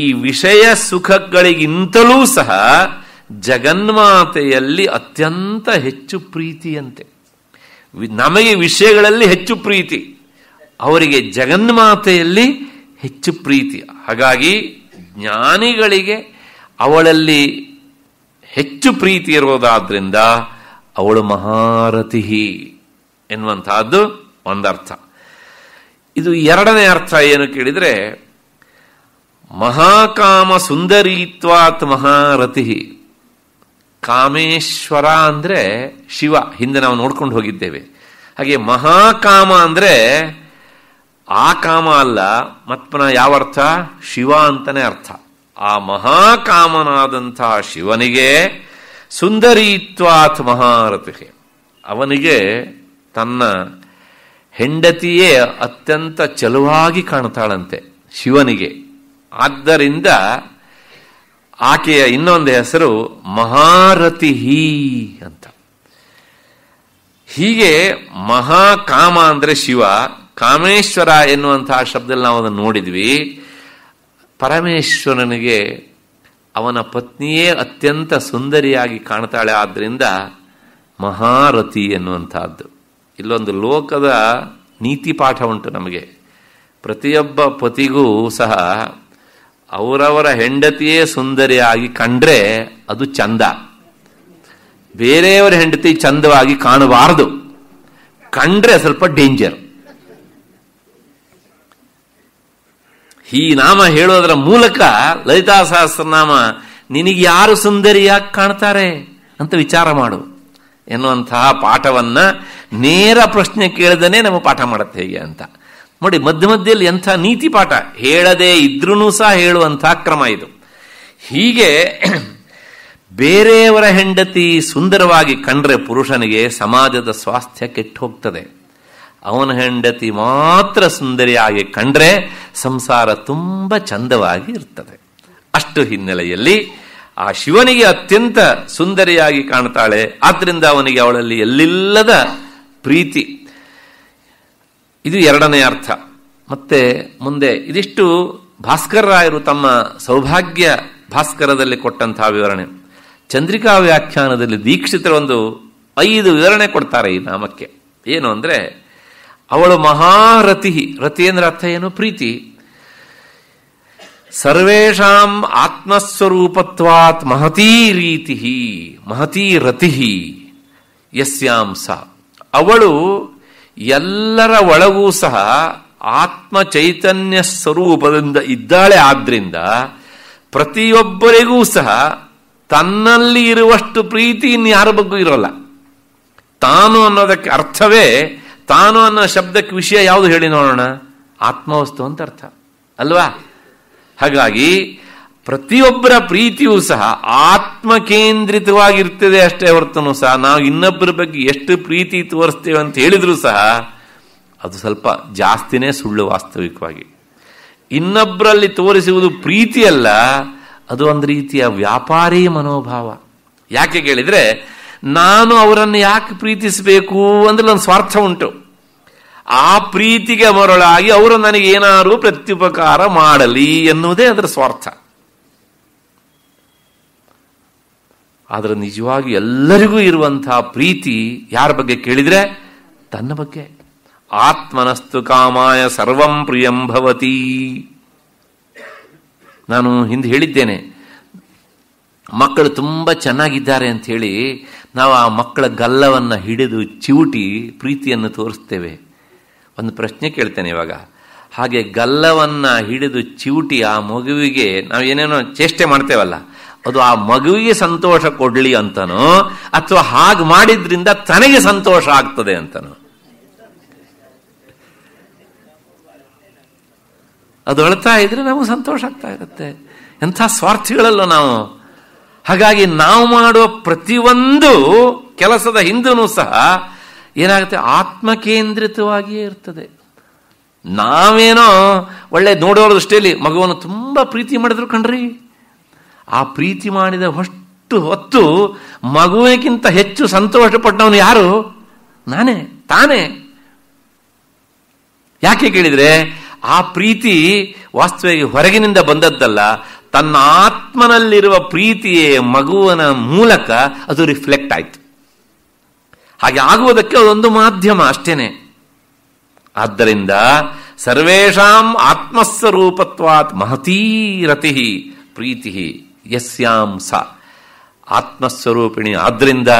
ಈ ವಿಷಯ ಸುಖಗಳಿಗಿಂತಲೂ ಸಹ ಜಗನ್ಮಾತೆಯಲ್ಲಿ ಅತ್ಯಂತ ಹೆಚ್ಚು ಪ್ರೀತಿಯಂತೆ ನಮಗೆ ವಿಷಯಗಳಲ್ಲಿ ಹೆಚ್ಚು ಪ್ರೀತಿ ಅವರಿಗೆ ಜಗನ್ಮಾತೆಯಲ್ಲಿ ಹೆಚ್ಚು ಪ್ರೀತಿ ಹಾಗಾಗಿ ಜ್ಞಾನಿಗಳಿಗೆ ಅವಳಲ್ಲಿ ಹೆಚ್ಚು ಪ್ರೀತಿ ಇರೋದಾದ್ರಿಂದ ಅವಳು ಮಹಾರಥಿ ಎನ್ನುವಂತಹದ್ದು ಒಂದರ್ಥ ಇದು ಎರಡನೇ ಅರ್ಥ ಏನು ಕೇಳಿದರೆ ಮಹಾಕಾಮ ಸುಂದರೀತ್ವಾತ್ ಮಹಾರಥಿ ಕಾಮೇಶ್ವರ ಅಂದರೆ ಶಿವ ಹಿಂದೆ ನಾವು ನೋಡ್ಕೊಂಡು ಹೋಗಿದ್ದೇವೆ ಹಾಗೆ ಮಹಾಕಾಮ ಅಂದ್ರೆ ಆ ಕಾಮ ಅಲ್ಲ ಮತ್ಪನ ಯಾವ ಅರ್ಥ ಶಿವ ಅಂತಲೇ ಅರ್ಥ ಆ ಮಹಾಕಾಮನಾದಂತಹ ಶಿವನಿಗೆ ಸುಂದರೀತ್ವಾತ್ ಮಹಾರಥಿ ಅವನಿಗೆ ತನ್ನ ಹೆಂಡತಿಯೇ ಅತ್ಯಂತ ಚಲುವಾಗಿ ಕಾಣ್ತಾಳಂತೆ ಶಿವನಿಗೆ ಆದ್ದರಿಂದ ಆಕೆಯ ಇನ್ನೊಂದು ಹೆಸರು ಹೀ ಅಂತ ಹೀಗೆ ಮಹಾಕಾಮ ಅಂದರೆ ಶಿವ ಕಾಮೇಶ್ವರ ಎನ್ನುವಂತಹ ಶಬ್ದದಲ್ಲಿ ನಾವು ಅದನ್ನು ನೋಡಿದ್ವಿ ಪರಮೇಶ್ವರನಿಗೆ ಅವನ ಪತ್ನಿಯೇ ಅತ್ಯಂತ ಸುಂದರಿಯಾಗಿ ಕಾಣ್ತಾಳೆ ಆದ್ದರಿಂದ ಮಹಾರಥಿ ಎನ್ನುವಂಥದ್ದು ಇಲ್ಲೊಂದು ಲೋಕದ ನೀತಿ ಪಾಠ ಉಂಟು ನಮಗೆ ಪ್ರತಿಯೊಬ್ಬ ಪತಿಗೂ ಸಹ ಅವರವರ ಹೆಂಡತಿಯೇ ಸುಂದರಿಯಾಗಿ ಕಂಡ್ರೆ ಅದು ಚಂದ ಬೇರೆಯವರ ಹೆಂಡತಿ ಚಂದವಾಗಿ ಕಾಣಬಾರದು ಕಂಡ್ರೆ ಸ್ವಲ್ಪ ಡೇಂಜರ್ ಈ ನಾಮ ಹೇಳೋದರ ಮೂಲಕ ಲಲಿತಾ ಸಹಸ್ರನಾಮ ನಿನಗೆ ಯಾರು ಸುಂದರಿಯಾಗಿ ಕಾಣ್ತಾರೆ ಅಂತ ವಿಚಾರ ಮಾಡು ಎನ್ನುವಂತಹ ಪಾಠವನ್ನ ನೇರ ಪ್ರಶ್ನೆ ಕೇಳಿದನೇ ನಮ್ಮ ಪಾಠ ಮಾಡುತ್ತೆ ಹೇಗೆ ಅಂತ ನೋಡಿ ಮಧ್ಯ ಮಧ್ಯದಲ್ಲಿ ಎಂಥ ನೀತಿ ಪಾಠ ಹೇಳದೇ ಇದ್ರೂ ಸಹ ಹೇಳುವಂತಹ ಕ್ರಮ ಇದು ಹೀಗೆ ಬೇರೆಯವರ ಹೆಂಡತಿ ಸುಂದರವಾಗಿ ಕಂಡ್ರೆ ಪುರುಷನಿಗೆ ಸಮಾಜದ ಸ್ವಾಸ್ಥ್ಯ ಕೆಟ್ಟು ಹೋಗ್ತದೆ ಅವನ ಹೆಂಡತಿ ಮಾತ್ರ ಸುಂದರಿಯಾಗಿ ಕಂಡ್ರೆ ಸಂಸಾರ ತುಂಬ ಚಂದವಾಗಿ ಇರ್ತದೆ ಅಷ್ಟು ಹಿನ್ನೆಲೆಯಲ್ಲಿ ಆ ಶಿವನಿಗೆ ಅತ್ಯಂತ ಸುಂದರಿಯಾಗಿ ಕಾಣ್ತಾಳೆ ಆದ್ರಿಂದ ಅವನಿಗೆ ಅವಳಲ್ಲಿ ಎಲ್ಲಿಲ್ಲದ ಪ್ರೀತಿ ಇದು ಎರಡನೇ ಅರ್ಥ ಮತ್ತೆ ಮುಂದೆ ಇದಿಷ್ಟು ಭಾಸ್ಕರ ತಮ್ಮ ಸೌಭಾಗ್ಯ ಭಾಸ್ಕರದಲ್ಲಿ ಕೊಟ್ಟಂತಹ ವಿವರಣೆ ಚಂದ್ರಿಕಾ ವ್ಯಾಖ್ಯಾನದಲ್ಲಿ ದೀಕ್ಷಿತರ ಒಂದು ಐದು ವಿವರಣೆ ಕೊಡ್ತಾರೆ ಈ ನಾಮಕ್ಕೆ ಏನು ಅಂದರೆ ಅವಳು ಮಹಾರತಿ ರತಿ ಅಂದ್ರೆ ಅರ್ಥ ಏನು ಪ್ರೀತಿ ಸರ್ವೇಷಾಂ ಆತ್ಮಸ್ವರೂಪತ್ವಾತ್ ಮಹತೀ ರೀತಿ ಮಹತೀ ರತಿ ಯಸ್ಯಾಂ ಅವಳು ಎಲ್ಲರ ಒಳಗೂ ಸಹ ಆತ್ಮ ಚೈತನ್ಯ ಸ್ವರೂಪದಿಂದ ಇದ್ದಾಳೆ ಆದ್ರಿಂದ ಪ್ರತಿಯೊಬ್ಬರಿಗೂ ಸಹ ತನ್ನಲ್ಲಿ ಇರುವಷ್ಟು ಪ್ರೀತಿ ಇನ್ಯಾರ ಬಗ್ಗೂ ಇರೋಲ್ಲ ತಾನು ಅನ್ನೋದಕ್ಕೆ ಅರ್ಥವೇ ತಾನು ಅನ್ನೋ ಶಬ್ದಕ್ಕೆ ವಿಷಯ ಯಾವುದು ಹೇಳಿ ನೋಡೋಣ ಆತ್ಮವಸ್ತು ಅಂತ ಅರ್ಥ ಅಲ್ವಾ ಹಾಗಾಗಿ ಪ್ರತಿಯೊಬ್ಬರ ಪ್ರೀತಿಯೂ ಸಹ ಆತ್ಮ ಅಷ್ಟೇ ಹೊರತನು ಸಹ ನಾವು ಇನ್ನೊಬ್ಬರ ಬಗ್ಗೆ ಎಷ್ಟು ಪ್ರೀತಿ ತೋರಿಸ್ತೇವೆ ಅಂತ ಹೇಳಿದ್ರು ಸಹ ಅದು ಸ್ವಲ್ಪ ಜಾಸ್ತಿನೇ ಸುಳ್ಳು ವಾಸ್ತವಿಕವಾಗಿ ಇನ್ನೊಬ್ಬರಲ್ಲಿ ತೋರಿಸುವುದು ಪ್ರೀತಿಯಲ್ಲ ಅದು ಒಂದು ರೀತಿಯ ವ್ಯಾಪಾರಿ ಮನೋಭಾವ ಯಾಕೆ ಕೇಳಿದ್ರೆ ನಾನು ಅವರನ್ನು ಯಾಕೆ ಪ್ರೀತಿಸಬೇಕು ಅಂದ್ರೆ ನನ್ನ ಸ್ವಾರ್ಥ ಉಂಟು ಆ ಪ್ರೀತಿಗೆ ಮರಳಾಗಿ ಅವರು ನನಗೆ ಏನಾದರೂ ಪ್ರತ್ಯುಪಕಾರ ಮಾಡಲಿ ಎನ್ನುವುದೇ ಅದರ ಸ್ವಾರ್ಥ ಆದರೆ ನಿಜವಾಗಿ ಎಲ್ಲರಿಗೂ ಇರುವಂತಹ ಪ್ರೀತಿ ಯಾರ ಬಗ್ಗೆ ಕೇಳಿದ್ರೆ ತನ್ನ ಬಗ್ಗೆ ಆತ್ಮನಸ್ತು ಕಾಮಾಯ ಸರ್ವಂ ಭವತಿ ನಾನು ಹಿಂದೆ ಹೇಳಿದ್ದೇನೆ ಮಕ್ಕಳು ತುಂಬಾ ಚೆನ್ನಾಗಿದ್ದಾರೆ ಅಂತ ಹೇಳಿ ನಾವು ಆ ಮಕ್ಕಳ ಗಲ್ಲವನ್ನು ಹಿಡಿದು ಚಿವುಟಿ ಪ್ರೀತಿಯನ್ನು ತೋರಿಸ್ತೇವೆ ಒಂದು ಪ್ರಶ್ನೆ ಕೇಳ್ತೇನೆ ಇವಾಗ ಹಾಗೆ ಗಲ್ಲವನ್ನು ಹಿಡಿದು ಚಿವುಟಿ ಆ ಮಗುವಿಗೆ ನಾವು ಏನೇನೋ ಚೇಷ್ಟೆ ಮಾಡ್ತೇವಲ್ಲ ಅದು ಆ ಮಗುವಿಗೆ ಸಂತೋಷ ಕೊಡಲಿ ಅಂತನೋ ಅಥವಾ ಹಾಗೆ ಮಾಡಿದ್ರಿಂದ ತನಗೆ ಸಂತೋಷ ಆಗ್ತದೆ ಅಂತನೋ ಅದು ಅಳ್ತಾ ಇದ್ರೆ ನಮಗೆ ಸಂತೋಷ ಆಗ್ತಾ ಇರುತ್ತೆ ಎಂಥ ಸ್ವಾರ್ಥಿಗಳಲ್ಲೋ ನಾವು ಹಾಗಾಗಿ ನಾವು ಮಾಡುವ ಪ್ರತಿಯೊಂದು ಕೆಲಸದ ಹಿಂದೂ ಸಹ ಏನಾಗುತ್ತೆ ಆತ್ಮಕೇಂದ್ರಿತವಾಗಿಯೇ ಇರ್ತದೆ ನಾವೇನೋ ಒಳ್ಳೆ ನೋಡೋರ ದೃಷ್ಟಿಯಲ್ಲಿ ಮಗುವನ್ನು ತುಂಬ ಪ್ರೀತಿ ಮಾಡಿದ್ರು ಕಣ್ರಿ ಆ ಪ್ರೀತಿ ಮಾಡಿದ ಅಷ್ಟು ಹೊತ್ತು ಮಗುವಿಗಿಂತ ಹೆಚ್ಚು ಸಂತೋಷಪಟ್ಟವನು ಯಾರು ನಾನೇ ತಾನೇ ಯಾಕೆ ಕೇಳಿದರೆ ಆ ಪ್ರೀತಿ ವಾಸ್ತವಿಕ ಹೊರಗಿನಿಂದ ಬಂದದ್ದಲ್ಲ ತನ್ನ ಆತ್ಮನಲ್ಲಿರುವ ಪ್ರೀತಿಯೇ ಮಗುವನ ಮೂಲಕ ಅದು ರಿಫ್ಲೆಕ್ಟ್ ಆಯಿತು ಹಾಗೆ ಆಗುವುದಕ್ಕೆ ಅದೊಂದು ಮಾಧ್ಯಮ ಅಷ್ಟೇನೆ ಆದ್ದರಿಂದ ಸರ್ವೇಷಾಂ ಆತ್ಮಸ್ವರೂಪತ್ವಾತ್ ಮಹತೀರತಿ ಪ್ರೀತಿ ಯಸ್ಯಾಂ ಸ ಆತ್ಮಸ್ವರೂಪಿಣಿ ಆದ್ದರಿಂದ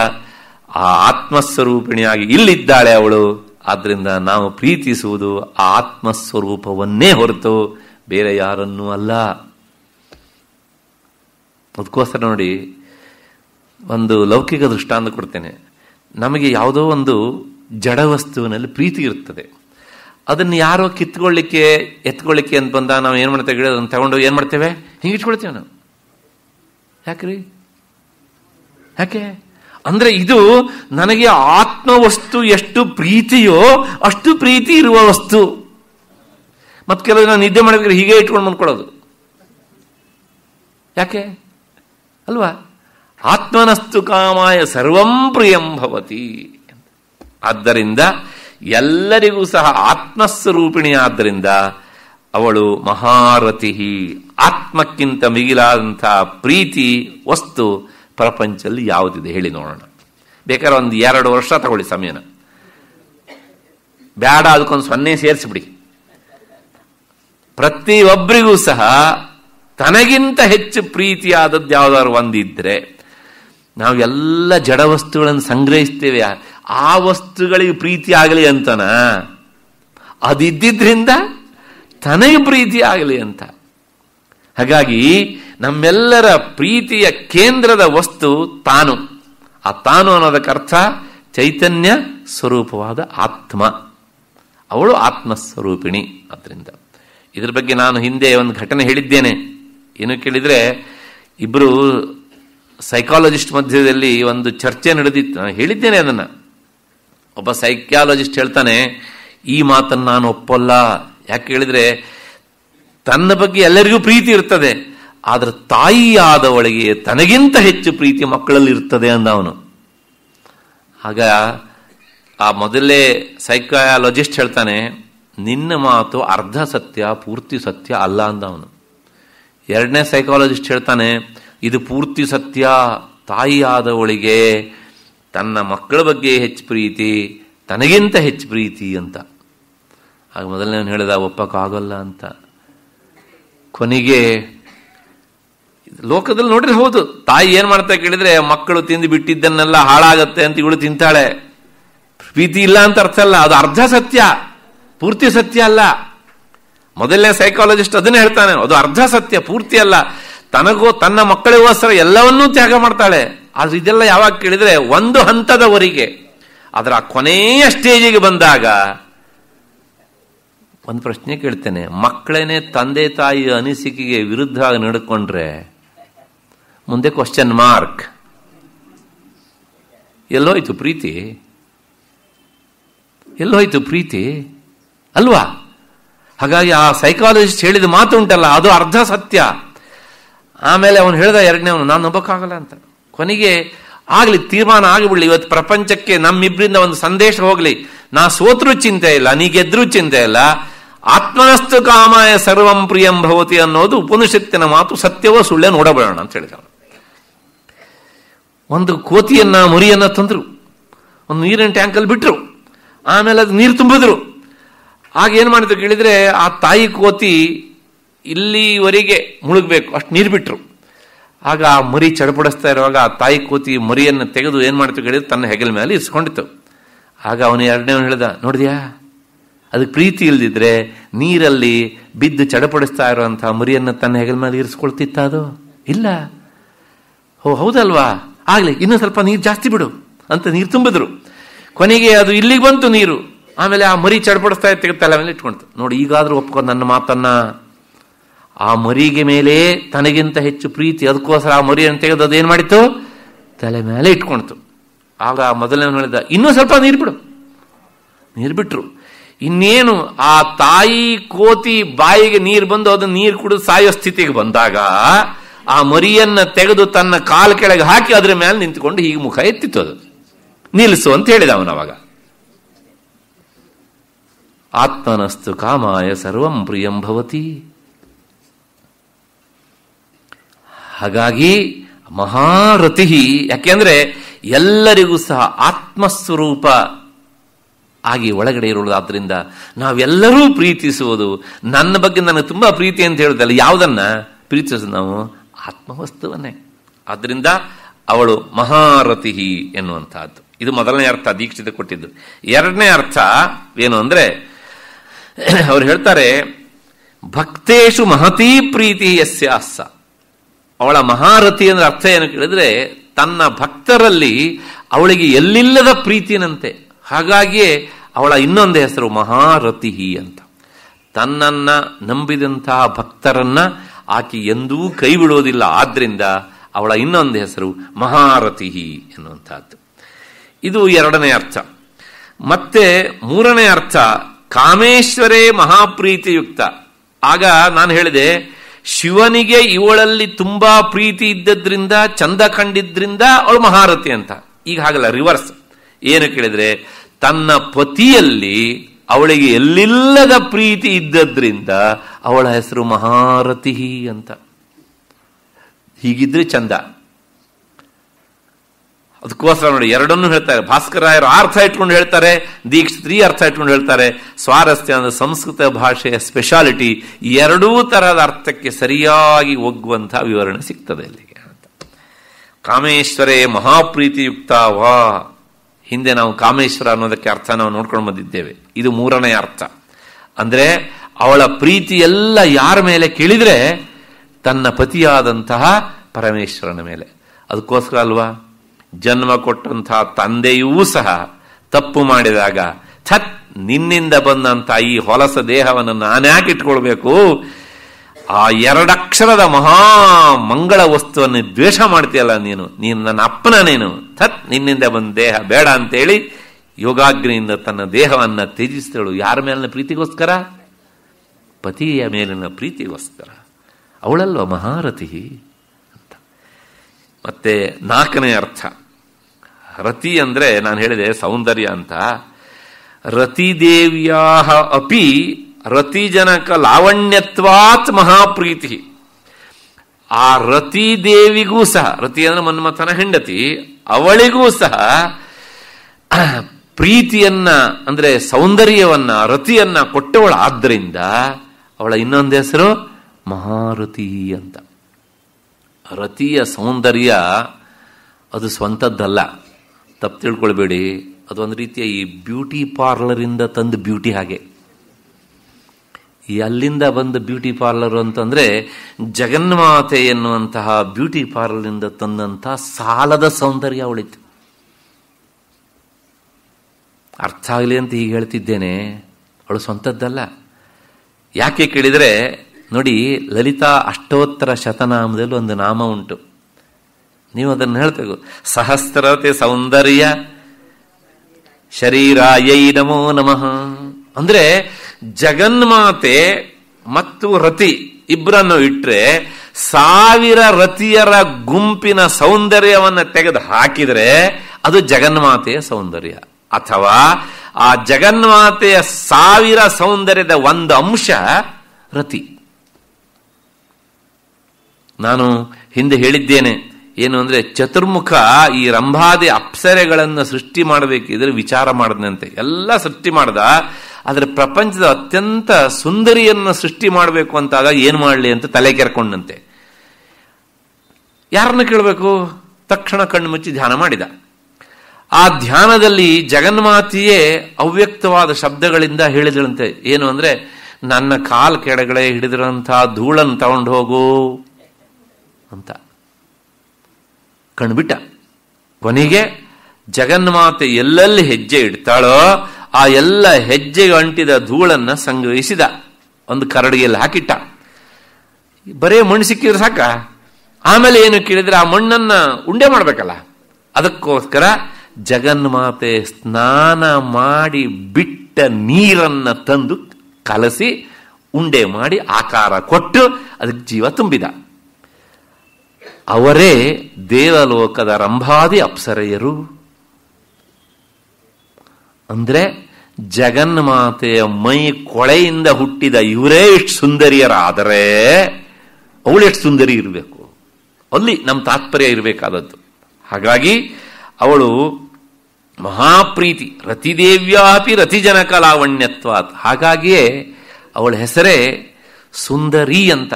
ಆ ಆತ್ಮಸ್ವರೂಪಿಣಿಯಾಗಿ ಇಲ್ಲಿದ್ದಾಳೆ ಅವಳು ಆದ್ದರಿಂದ ನಾವು ಪ್ರೀತಿಸುವುದು ಆ ಆತ್ಮಸ್ವರೂಪವನ್ನೇ ಹೊರತು ಬೇರೆ ಯಾರನ್ನೂ ಅಲ್ಲ ಅದಕ್ಕೋಸ್ಕರ ನೋಡಿ ಒಂದು ಲೌಕಿಕ ದೃಷ್ಟಾಂತ ಕೊಡ್ತೇನೆ ನಮಗೆ ಯಾವುದೋ ಒಂದು ಜಡ ವಸ್ತುವಿನಲ್ಲಿ ಪ್ರೀತಿ ಇರ್ತದೆ ಅದನ್ನು ಯಾರೋ ಕಿತ್ಕೊಳ್ಳಿಕ್ಕೆ ಎತ್ಕೊಳ್ಳಿಕ್ಕೆ ಅಂತ ಬಂದ ನಾವು ಏನು ಮಾಡ್ತೇವೆ ಅದನ್ನು ತಗೊಂಡು ಏನು ಮಾಡ್ತೇವೆ ಹಿಂಗೆ ಇಟ್ಕೊಳ್ತೇವೆ ನಾವು ಯಾಕ್ರಿ ಯಾಕೆ ಅಂದರೆ ಇದು ನನಗೆ ಆತ್ಮ ವಸ್ತು ಎಷ್ಟು ಪ್ರೀತಿಯೋ ಅಷ್ಟು ಪ್ರೀತಿ ಇರುವ ವಸ್ತು ಮತ್ತು ಕೆಲವು ನಾನು ನಿದ್ದೆ ಮಾಡಬೇಕಾದ್ರೆ ಹೀಗೆ ಇಟ್ಕೊಂಡು ಬಂದ್ಕೊಳ್ಳೋದು ಯಾಕೆ ಅಲ್ವಾ ಆತ್ಮನಸ್ತು ಕಾಮಾಯ ಸರ್ವಂ ಪ್ರಿಯಂ ಭವತಿ ಆದ್ದರಿಂದ ಎಲ್ಲರಿಗೂ ಸಹ ಆತ್ಮಸ್ವರೂಪಿಣಿಯಾದ್ದರಿಂದ ಅವಳು ಮಹಾರತಿ ಆತ್ಮಕ್ಕಿಂತ ಮಿಗಿಲಾದಂತಹ ಪ್ರೀತಿ ವಸ್ತು ಪ್ರಪಂಚದಲ್ಲಿ ಯಾವುದಿದೆ ಹೇಳಿ ನೋಡೋಣ ಬೇಕಾದ್ರೆ ಒಂದು ಎರಡು ವರ್ಷ ತಗೊಳ್ಳಿ ಸಮಯನ ಬ್ಯಾಡ ಅದಕ್ಕೊಂದು ಸೊನ್ನೆ ಸೇರಿಸಿಬಿಡಿ ಪ್ರತಿಯೊಬ್ಬರಿಗೂ ಸಹ ತನಗಿಂತ ಹೆಚ್ಚು ಪ್ರೀತಿಯಾದದ್ದು ಯಾವ್ದಾದ್ರು ಒಂದಿದ್ರೆ ನಾವು ಎಲ್ಲ ಜಡ ವಸ್ತುಗಳನ್ನು ಸಂಗ್ರಹಿಸ್ತೇವೆ ಆ ವಸ್ತುಗಳಿಗೆ ಪ್ರೀತಿ ಆಗಲಿ ಅಂತನ ಅದಿದ್ದರಿಂದ ತನಗೆ ಪ್ರೀತಿ ಆಗಲಿ ಅಂತ ಹಾಗಾಗಿ ನಮ್ಮೆಲ್ಲರ ಪ್ರೀತಿಯ ಕೇಂದ್ರದ ವಸ್ತು ತಾನು ಆ ತಾನು ಅನ್ನೋದಕ್ಕೆ ಅರ್ಥ ಚೈತನ್ಯ ಸ್ವರೂಪವಾದ ಆತ್ಮ ಅವಳು ಆತ್ಮಸ್ವರೂಪಿಣಿ ಅದರಿಂದ ಇದ್ರ ಬಗ್ಗೆ ನಾನು ಹಿಂದೆ ಒಂದು ಘಟನೆ ಹೇಳಿದ್ದೇನೆ ಏನು ಕೇಳಿದರೆ ಇಬ್ಬರು ಸೈಕಾಲಜಿಸ್ಟ್ ಮಧ್ಯದಲ್ಲಿ ಒಂದು ಚರ್ಚೆ ನಡೆದಿತ್ತು ನಾನು ಹೇಳಿದ್ದೇನೆ ಅದನ್ನು ಒಬ್ಬ ಸೈಕಾಲಜಿಸ್ಟ್ ಹೇಳ್ತಾನೆ ಈ ಮಾತನ್ನು ನಾನು ಒಪ್ಪಲ್ಲ ಯಾಕೆ ಹೇಳಿದರೆ ತನ್ನ ಬಗ್ಗೆ ಎಲ್ಲರಿಗೂ ಪ್ರೀತಿ ಇರ್ತದೆ ಆದರೆ ತಾಯಿಯಾದವಳಿಗೆ ತನಗಿಂತ ಹೆಚ್ಚು ಪ್ರೀತಿ ಮಕ್ಕಳಲ್ಲಿ ಇರ್ತದೆ ಅಂದ ಅವನು ಆಗ ಆ ಮೊದಲೇ ಸೈಕಾಲಜಿಸ್ಟ್ ಹೇಳ್ತಾನೆ ನಿನ್ನ ಮಾತು ಅರ್ಧ ಸತ್ಯ ಪೂರ್ತಿ ಸತ್ಯ ಅಲ್ಲ ಅಂದ ಅವನು ಎರಡನೇ ಸೈಕಾಲಜಿಸ್ಟ್ ಹೇಳ್ತಾನೆ ಇದು ಪೂರ್ತಿ ಸತ್ಯ ತಾಯಿಯಾದವಳಿಗೆ ತನ್ನ ಮಕ್ಕಳ ಬಗ್ಗೆ ಹೆಚ್ಚು ಪ್ರೀತಿ ತನಗಿಂತ ಹೆಚ್ಚು ಪ್ರೀತಿ ಅಂತ ಆಗ ಮೊದಲನೇ ಹೇಳಿದ ಒಪ್ಪಕ್ಕಾಗಲ್ಲ ಅಂತ ಕೊನೆಗೆ ಲೋಕದಲ್ಲಿ ನೋಡ್ರಿ ಹೌದು ತಾಯಿ ಏನು ಮಾಡ್ತಾ ಕೇಳಿದ್ರೆ ಮಕ್ಕಳು ತಿಂದು ಬಿಟ್ಟಿದ್ದನ್ನೆಲ್ಲ ಹಾಳಾಗತ್ತೆ ಅಂತ ಇವಳು ತಿಂತಾಳೆ ಪ್ರೀತಿ ಇಲ್ಲ ಅಂತ ಅರ್ಥ ಅಲ್ಲ ಅದು ಅರ್ಧ ಸತ್ಯ ಪೂರ್ತಿ ಸತ್ಯ ಅಲ್ಲ ಮೊದಲನೇ ಸೈಕಾಲಜಿಸ್ಟ್ ಅದನ್ನೇ ಹೇಳ್ತಾನೆ ಅದು ಅರ್ಧ ಸತ್ಯ ಪೂರ್ತಿ ಅಲ್ಲ ತನಗೂ ತನ್ನ ಮಕ್ಕಳಿಗೋಸ್ಕರ ಎಲ್ಲವನ್ನೂ ತ್ಯಾಗ ಮಾಡ್ತಾಳೆ ಆದ್ರೆ ಇದೆಲ್ಲ ಯಾವಾಗ ಕೇಳಿದ್ರೆ ಒಂದು ಹಂತದವರೆಗೆ ಅದರ ಕೊನೆಯ ಸ್ಟೇಜಿಗೆ ಬಂದಾಗ ಒಂದು ಪ್ರಶ್ನೆ ಕೇಳ್ತೇನೆ ಮಕ್ಕಳೇನೆ ತಂದೆ ತಾಯಿಯ ಅನಿಸಿಕೆಗೆ ವಿರುದ್ಧವಾಗಿ ನಡ್ಕೊಂಡ್ರೆ ಮುಂದೆ ಕ್ವಶನ್ ಮಾರ್ಕ್ ಎಲ್ಲೋಯ್ತು ಪ್ರೀತಿ ಎಲ್ಲೋಯ್ತು ಪ್ರೀತಿ ಅಲ್ವಾ ಹಾಗಾಗಿ ಆ ಸೈಕಾಲಜಿಸ್ಟ್ ಹೇಳಿದ ಮಾತು ಉಂಟಲ್ಲ ಅದು ಅರ್ಧ ಸತ್ಯ ಆಮೇಲೆ ಅವನು ಹೇಳಿದ ಅವನು ನಾನು ನೋಬ್ಬಕ್ಕಾಗಲ್ಲ ಅಂತ ಕೊನೆಗೆ ಆಗಲಿ ತೀರ್ಮಾನ ಆಗಿಬಿಡ್ಲಿ ಇವತ್ತು ಪ್ರಪಂಚಕ್ಕೆ ನಮ್ಮಿಬ್ಬರಿಂದ ಒಂದು ಸಂದೇಶ ಹೋಗಲಿ ನಾ ಸೋತ್ರೂ ಚಿಂತೆ ಇಲ್ಲ ನೀ ಗೆದ್ರೂ ಚಿಂತೆ ಇಲ್ಲ ಆತ್ಮನಸ್ತು ಕಾಮಾಯ ಸರ್ವಂ ಪ್ರಿಯಂ ಭವತಿ ಅನ್ನೋದು ಉಪನಿಷತ್ತಿನ ಮಾತು ಸತ್ಯವೋ ಸುಳ್ಳೆ ನೋಡಬೇಡೋಣ ಅಂತ ಹೇಳಿದ ಒಂದು ಕೋತಿಯನ್ನ ಮುರಿಯನ್ನ ತಂದ್ರು ಒಂದು ನೀರಿನ ಟ್ಯಾಂಕಲ್ಲಿ ಬಿಟ್ರು ಆಮೇಲೆ ಅದು ನೀರು ತುಂಬಿದ್ರು ಆಗ ಏನು ಮಾಡಿದ್ರು ಕೇಳಿದರೆ ಆ ತಾಯಿ ಕೋತಿ ಇಲ್ಲಿವರೆಗೆ ಮುಳುಗಬೇಕು ಅಷ್ಟು ನೀರು ಬಿಟ್ಟರು ಆಗ ಆ ಮರಿ ಚಡಪಡಿಸ್ತಾ ಇರುವಾಗ ಆ ತಾಯಿ ಕೋತಿ ಮರಿಯನ್ನು ತೆಗೆದು ಏನು ಮಾಡ್ತು ಕೇಳಿದ್ರು ತನ್ನ ಹೆಗಲ ಮೇಲೆ ಇರಿಸ್ಕೊಂಡಿತ್ತು ಆಗ ಅವನು ಎರಡನೇ ಹೇಳ್ದ ನೋಡಿದ್ಯಾ ಅದಕ್ಕೆ ಪ್ರೀತಿ ಇಲ್ದಿದ್ರೆ ನೀರಲ್ಲಿ ಬಿದ್ದು ಚಡಪಡಿಸ್ತಾ ಇರುವಂತಹ ಮರಿಯನ್ನು ತನ್ನ ಹೆಗಲ ಮೇಲೆ ಇರಿಸ್ಕೊಳ್ತಿತ್ತ ಅದು ಇಲ್ಲ ಓ ಹೌದಲ್ವಾ ಆಗ್ಲಿ ಇನ್ನೂ ಸ್ವಲ್ಪ ನೀರು ಜಾಸ್ತಿ ಬಿಡು ಅಂತ ನೀರು ತುಂಬಿದ್ರು ಕೊನೆಗೆ ಅದು ಇಲ್ಲಿಗೆ ಬಂತು ನೀರು ಆಮೇಲೆ ಆ ಮರಿ ಚಡ್ಪಡಿಸ್ತಾ ಇತ್ತು ತಲೆ ಮೇಲೆ ಇಟ್ಕೊಳ್ತು ನೋಡಿ ಈಗಾದರೂ ಒಪ್ಕೊಂಡು ನನ್ನ ಮಾತನ್ನ ಆ ಮರಿಗೆ ಮೇಲೆ ತನಗಿಂತ ಹೆಚ್ಚು ಪ್ರೀತಿ ಅದಕ್ಕೋಸ್ಕರ ಆ ಮರಿಯನ್ನು ತೆಗೆದು ಅದೇನು ಮಾಡಿತ್ತು ತಲೆ ಮೇಲೆ ಇಟ್ಕೊಳ್ತು ಆಗ ಆ ಮೊದಲನೇ ಹೇಳಿದ ಇನ್ನೂ ಸ್ವಲ್ಪ ನೀರು ಬಿಡು ನೀರು ಬಿಟ್ರು ಇನ್ನೇನು ಆ ತಾಯಿ ಕೋತಿ ಬಾಯಿಗೆ ನೀರು ಬಂದು ಅದನ್ನ ನೀರು ಕುಡಿದು ಸಾಯೋ ಸ್ಥಿತಿಗೆ ಬಂದಾಗ ಆ ಮರಿಯನ್ನ ತೆಗೆದು ತನ್ನ ಕಾಲು ಕೆಳಗೆ ಹಾಕಿ ಅದ್ರ ಮೇಲೆ ನಿಂತುಕೊಂಡು ಹೀಗೆ ಮುಖ ಎತ್ತಿತ್ತು ಅದು ನಿಲ್ಲಿಸು ಅಂತ ಹೇಳಿದ ಅವನು ಆತ್ಮನಸ್ತು ಕಾಮಾಯ ಸರ್ವಂ ಪ್ರಿಯಂ ಭವತಿ ಹಾಗಾಗಿ ಮಹಾರತಿ ಯಾಕೆಂದ್ರೆ ಎಲ್ಲರಿಗೂ ಸಹ ಆತ್ಮಸ್ವರೂಪ ಆಗಿ ಒಳಗಡೆ ಇರುವುದಾದ್ರಿಂದ ನಾವೆಲ್ಲರೂ ಪ್ರೀತಿಸುವುದು ನನ್ನ ಬಗ್ಗೆ ನನಗೆ ತುಂಬ ಪ್ರೀತಿ ಅಂತ ಹೇಳುದಲ್ಲ ಯಾವುದನ್ನ ಪ್ರೀತಿಸೋದು ನಾವು ಆತ್ಮವಸ್ತುವನ್ನೇ ಆದ್ರಿಂದ ಅವಳು ಮಹಾರತಿಹಿ ಎನ್ನುವಂತಹದ್ದು ಇದು ಮೊದಲನೇ ಅರ್ಥ ದೀಕ್ಷಿತ ಕೊಟ್ಟಿದ್ದು ಎರಡನೇ ಅರ್ಥ ಏನು ಅಂದ್ರೆ ಅವ್ರು ಹೇಳ್ತಾರೆ ಭಕ್ತೇಶು ಮಹತಿ ಪ್ರೀತಿ ಯಸ್ಯ ಅಸ್ಸ ಅವಳ ಮಹಾರಥಿ ಅಂದ್ರೆ ಅರ್ಥ ಏನು ಕೇಳಿದ್ರೆ ತನ್ನ ಭಕ್ತರಲ್ಲಿ ಅವಳಿಗೆ ಎಲ್ಲಿಲ್ಲದ ಪ್ರೀತಿನಂತೆ ಹಾಗಾಗಿಯೇ ಅವಳ ಇನ್ನೊಂದು ಹೆಸರು ಮಹಾರಥಿ ಅಂತ ತನ್ನನ್ನ ನಂಬಿದಂತಹ ಭಕ್ತರನ್ನ ಆಕೆ ಎಂದೂ ಕೈ ಬಿಡೋದಿಲ್ಲ ಆದ್ರಿಂದ ಅವಳ ಇನ್ನೊಂದು ಹೆಸರು ಮಹಾರಥಿ ಎನ್ನುವಂತಹದ್ದು ಇದು ಎರಡನೇ ಅರ್ಥ ಮತ್ತೆ ಮೂರನೇ ಅರ್ಥ ಕಾಮೇಶ್ವರೇ ಮಹಾಪ್ರೀತಿಯುಕ್ತ ಆಗ ನಾನು ಹೇಳಿದೆ ಶಿವನಿಗೆ ಇವಳಲ್ಲಿ ತುಂಬಾ ಪ್ರೀತಿ ಇದ್ದದ್ರಿಂದ ಚಂದ ಕಂಡಿದ್ರಿಂದ ಅವಳು ಮಹಾರಥಿ ಅಂತ ಈಗ ಹಾಗಲ್ಲ ರಿವರ್ಸ್ ಏನು ಕೇಳಿದ್ರೆ ತನ್ನ ಪತಿಯಲ್ಲಿ ಅವಳಿಗೆ ಎಲ್ಲಿಲ್ಲದ ಪ್ರೀತಿ ಇದ್ದದ್ರಿಂದ ಅವಳ ಹೆಸರು ಮಹಾರಥಿ ಅಂತ ಹೀಗಿದ್ರೆ ಚಂದ ಅದಕ್ಕೋಸ್ಕರ ನೋಡಿ ಎರಡನ್ನೂ ಹೇಳ್ತಾರೆ ಭಾಸ್ಕರಾಯರು ಅರ್ಥ ಇಟ್ಕೊಂಡು ಹೇಳ್ತಾರೆ ದೀಕ್ಷಿತ್ರಿ ಅರ್ಥ ಇಟ್ಕೊಂಡು ಹೇಳ್ತಾರೆ ಸ್ವಾರಸ್ಯ ಅಂದರೆ ಸಂಸ್ಕೃತ ಭಾಷೆಯ ಸ್ಪೆಷಾಲಿಟಿ ಎರಡೂ ತರಹದ ಅರ್ಥಕ್ಕೆ ಸರಿಯಾಗಿ ಒಗ್ಗುವಂತಹ ವಿವರಣೆ ಸಿಗ್ತದೆ ಅಲ್ಲಿಗೆ ಅಂತ ಕಾಮೇಶ್ವರೇ ಮಹಾಪ್ರೀತಿಯುಕ್ತ ವಾ ಹಿಂದೆ ನಾವು ಕಾಮೇಶ್ವರ ಅನ್ನೋದಕ್ಕೆ ಅರ್ಥ ನಾವು ನೋಡ್ಕೊಂಡು ಬಂದಿದ್ದೇವೆ ಇದು ಮೂರನೇ ಅರ್ಥ ಅಂದರೆ ಅವಳ ಪ್ರೀತಿ ಎಲ್ಲ ಯಾರ ಮೇಲೆ ಕೇಳಿದ್ರೆ ತನ್ನ ಪತಿಯಾದಂತಹ ಪರಮೇಶ್ವರನ ಮೇಲೆ ಅದಕ್ಕೋಸ್ಕರ ಅಲ್ವಾ ಜನ್ಮ ಕೊಟ್ಟಂತಹ ತಂದೆಯೂ ಸಹ ತಪ್ಪು ಮಾಡಿದಾಗ ಥತ್ ನಿನ್ನಿಂದ ಬಂದಂಥ ಈ ಹೊಲಸ ದೇಹವನ್ನು ನಾನ್ಯಾಕೆ ಇಟ್ಕೊಳ್ಬೇಕು ಆ ಎರಡಕ್ಷರದ ಮಹಾ ಮಂಗಳ ವಸ್ತುವನ್ನು ದ್ವೇಷ ಮಾಡ್ತೀಯಲ್ಲ ನೀನು ನೀನು ನನ್ನ ಅಪ್ಪನ ನೀನು ಥತ್ ನಿನ್ನಿಂದ ಬಂದ ದೇಹ ಬೇಡ ಅಂತೇಳಿ ಯೋಗಾಗ್ನಿಯಿಂದ ತನ್ನ ದೇಹವನ್ನು ತ್ಯಜಿಸ್ತಾಳು ಯಾರ ಮೇಲಿನ ಪ್ರೀತಿಗೋಸ್ಕರ ಪತಿಯ ಮೇಲಿನ ಪ್ರೀತಿಗೋಸ್ಕರ ಅವಳಲ್ವ ಮಹಾರಥಿ ಅಂತ ಮತ್ತೆ ನಾಲ್ಕನೇ ಅರ್ಥ ರತಿ ಅಂದರೆ ನಾನು ಹೇಳಿದೆ ಸೌಂದರ್ಯ ಅಂತ ರತಿದೇವಿಯ ಅಪಿ ರತಿಜನಕ ಲಾವಣ್ಯತ್ವಾತ್ ಮಹಾಪ್ರೀತಿ ಆ ರತಿ ದೇವಿಗೂ ಸಹ ರತಿ ಅಂದ್ರೆ ಮನ್ಮಥನ ಹೆಂಡತಿ ಅವಳಿಗೂ ಸಹ ಪ್ರೀತಿಯನ್ನ ಅಂದ್ರೆ ಸೌಂದರ್ಯವನ್ನ ರತಿಯನ್ನ ಆದ್ರಿಂದ ಅವಳ ಇನ್ನೊಂದು ಹೆಸರು ಮಹಾರತಿ ಅಂತ ರತಿಯ ಸೌಂದರ್ಯ ಅದು ಸ್ವಂತದ್ದಲ್ಲ ತಪ್ಪು ತಿಳ್ಕೊಳ್ಬೇಡಿ ಅದೊಂದು ರೀತಿಯ ಈ ಬ್ಯೂಟಿ ಪಾರ್ಲರಿಂದ ತಂದು ಬ್ಯೂಟಿ ಹಾಗೆ ಈ ಅಲ್ಲಿಂದ ಬಂದ ಬ್ಯೂಟಿ ಪಾರ್ಲರ್ ಅಂತಂದರೆ ಜಗನ್ಮಾತೆ ಎನ್ನುವಂತಹ ಬ್ಯೂಟಿ ಪಾರ್ಲರಿಂದ ತಂದಂತಹ ಸಾಲದ ಸೌಂದರ್ಯ ಅವಳಿತ್ತು ಅರ್ಥ ಆಗಲಿ ಅಂತ ಹೀಗೆ ಹೇಳ್ತಿದ್ದೇನೆ ಅವಳು ಸ್ವಂತದ್ದಲ್ಲ ಯಾಕೆ ಕೇಳಿದರೆ ನೋಡಿ ಲಲಿತಾ ಅಷ್ಟೋತ್ತರ ಶತನಾಮದಲ್ಲಿ ಒಂದು ನಾಮ ಉಂಟು ನೀವು ಅದನ್ನು ಹೇಳ್ತೇವೆ ಸಹಸ್ರತೆ ಸೌಂದರ್ಯ ಶರೀರಾಯೈ ನಮೋ ನಮಃ ಅಂದ್ರೆ ಜಗನ್ಮಾತೆ ಮತ್ತು ರತಿ ಇಬ್ಬರನ್ನು ಇಟ್ಟರೆ ಸಾವಿರ ರತಿಯರ ಗುಂಪಿನ ಸೌಂದರ್ಯವನ್ನು ತೆಗೆದು ಹಾಕಿದರೆ ಅದು ಜಗನ್ಮಾತೆಯ ಸೌಂದರ್ಯ ಅಥವಾ ಆ ಜಗನ್ಮಾತೆಯ ಸಾವಿರ ಸೌಂದರ್ಯದ ಒಂದು ಅಂಶ ರತಿ ನಾನು ಹಿಂದೆ ಹೇಳಿದ್ದೇನೆ ಏನು ಅಂದರೆ ಚತುರ್ಮುಖ ಈ ರಂಭಾದಿ ಅಪ್ಸರೆಗಳನ್ನು ಸೃಷ್ಟಿ ಮಾಡಬೇಕಿದ್ರೆ ವಿಚಾರ ಮಾಡದಂತೆ ಎಲ್ಲ ಸೃಷ್ಟಿ ಮಾಡ್ದ ಆದರೆ ಪ್ರಪಂಚದ ಅತ್ಯಂತ ಸುಂದರಿಯನ್ನು ಸೃಷ್ಟಿ ಮಾಡಬೇಕು ಅಂತಾದಾಗ ಏನು ಮಾಡಲಿ ಅಂತ ತಲೆ ಕೆರ್ಕೊಂಡಂತೆ ಯಾರನ್ನು ಕೇಳಬೇಕು ತಕ್ಷಣ ಕಣ್ಣು ಮುಚ್ಚಿ ಧ್ಯಾನ ಮಾಡಿದ ಆ ಧ್ಯಾನದಲ್ಲಿ ಜಗನ್ಮಾತಿಯೇ ಅವ್ಯಕ್ತವಾದ ಶಬ್ದಗಳಿಂದ ಹೇಳಿದಳಂತೆ ಏನು ಅಂದರೆ ನನ್ನ ಕಾಲ್ ಕೆಡಗಳೇ ಹಿಡಿದಿರುವಂತಹ ಧೂಳನ್ನು ತಗೊಂಡು ಹೋಗು ಅಂತ ಕಣ್ಬಿಟ್ಟ ಕೊನೆಗೆ ಜಗನ್ಮಾತೆ ಎಲ್ಲೆಲ್ಲಿ ಹೆಜ್ಜೆ ಇಡ್ತಾಳೋ ಆ ಎಲ್ಲ ಹೆಜ್ಜೆಗೆ ಅಂಟಿದ ಧೂಳನ್ನ ಸಂಗ್ರಹಿಸಿದ ಒಂದು ಕರಡಿಗೆಯಲ್ಲಿ ಹಾಕಿಟ್ಟ ಬರೇ ಮಣ್ಣು ಸಿಕ್ಕಿದ್ರೆ ಸಾಕ ಆಮೇಲೆ ಏನು ಕೇಳಿದ್ರೆ ಆ ಮಣ್ಣನ್ನ ಉಂಡೆ ಮಾಡಬೇಕಲ್ಲ ಅದಕ್ಕೋಸ್ಕರ ಜಗನ್ಮಾತೆ ಸ್ನಾನ ಮಾಡಿ ಬಿಟ್ಟ ನೀರನ್ನ ತಂದು ಕಲಸಿ ಉಂಡೆ ಮಾಡಿ ಆಕಾರ ಕೊಟ್ಟು ಅದಕ್ಕೆ ಜೀವ ತುಂಬಿದ ಅವರೇ ದೇವಲೋಕದ ರಂಭಾದಿ ಅಪ್ಸರೆಯರು ಅಂದರೆ ಜಗನ್ಮಾತೆಯ ಮೈ ಕೊಳೆಯಿಂದ ಹುಟ್ಟಿದ ಇವರೇ ಇಷ್ಟು ಸುಂದರಿಯರಾದರೆ ಅವಳು ಎಷ್ಟು ಸುಂದರಿ ಇರಬೇಕು ಅಲ್ಲಿ ನಮ್ಮ ತಾತ್ಪರ್ಯ ಇರಬೇಕಾದದ್ದು ಹಾಗಾಗಿ ಅವಳು ಮಹಾಪ್ರೀತಿ ರತಿದೇವ್ಯಾಪಿ ರತಿಜನಕ ಲಾವಣ್ಯತ್ವ ಹಾಗಾಗಿಯೇ ಅವಳ ಹೆಸರೇ ಸುಂದರಿ ಅಂತ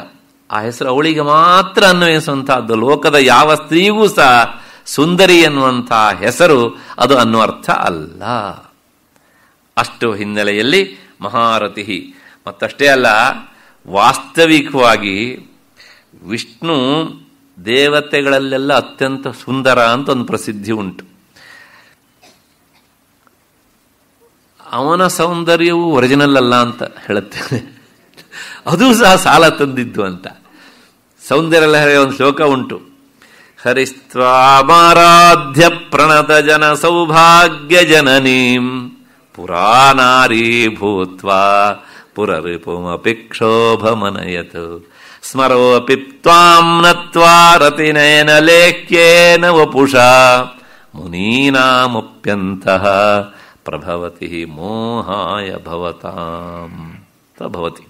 ಆ ಹೆಸರು ಅವಳಿಗೆ ಮಾತ್ರ ಅನ್ವಯಿಸುವಂತಹದ್ದು ಲೋಕದ ಯಾವ ಸ್ತ್ರೀಗೂ ಸಹ ಸುಂದರಿ ಎನ್ನುವಂತಹ ಹೆಸರು ಅದು ಅನ್ನೋ ಅರ್ಥ ಅಲ್ಲ ಅಷ್ಟು ಹಿನ್ನೆಲೆಯಲ್ಲಿ ಮಹಾರಥಿ ಮತ್ತಷ್ಟೇ ಅಲ್ಲ ವಾಸ್ತವಿಕವಾಗಿ ವಿಷ್ಣು ದೇವತೆಗಳಲ್ಲೆಲ್ಲ ಅತ್ಯಂತ ಸುಂದರ ಅಂತ ಒಂದು ಪ್ರಸಿದ್ಧಿ ಉಂಟು ಅವನ ಸೌಂದರ್ಯವು ಒರಿಜಿನಲ್ ಅಲ್ಲ ಅಂತ ಹೇಳುತ್ತೇನೆ ಅದೂ ಸಹ ಸಾಲ ತಂದಿದ್ದು ಅಂತ ಸೌಂದರ್ಯ ಒಂದು ಶ್ಲೋಕ ಉಂಟು ಹರಿಸ್ತ್ವಾಮಾರಾಧ್ಯ ಪ್ರಣತ ಜನ ಸೌಭಾಗ್ಯ ಜನನೀಂ ಪುರಾನಾರೀ ಭೂತ್ವಾ ಪುರರಿಪುಮಪಿ ಕ್ಷೋಭಮನಯತ್ ಸ್ಮರೋಪಿ ತ್ವಾಂ ನತ್ವಾ ರತಿನೇನ ಲೇಖ್ಯೇನ ವಪುಷಾ ಮುನೀನಾಮಪ್ಯಂತಹ ಪ್ರಭವತಿ ಮೋಹಾಯ ಭವತಾಂ ಭವತಿ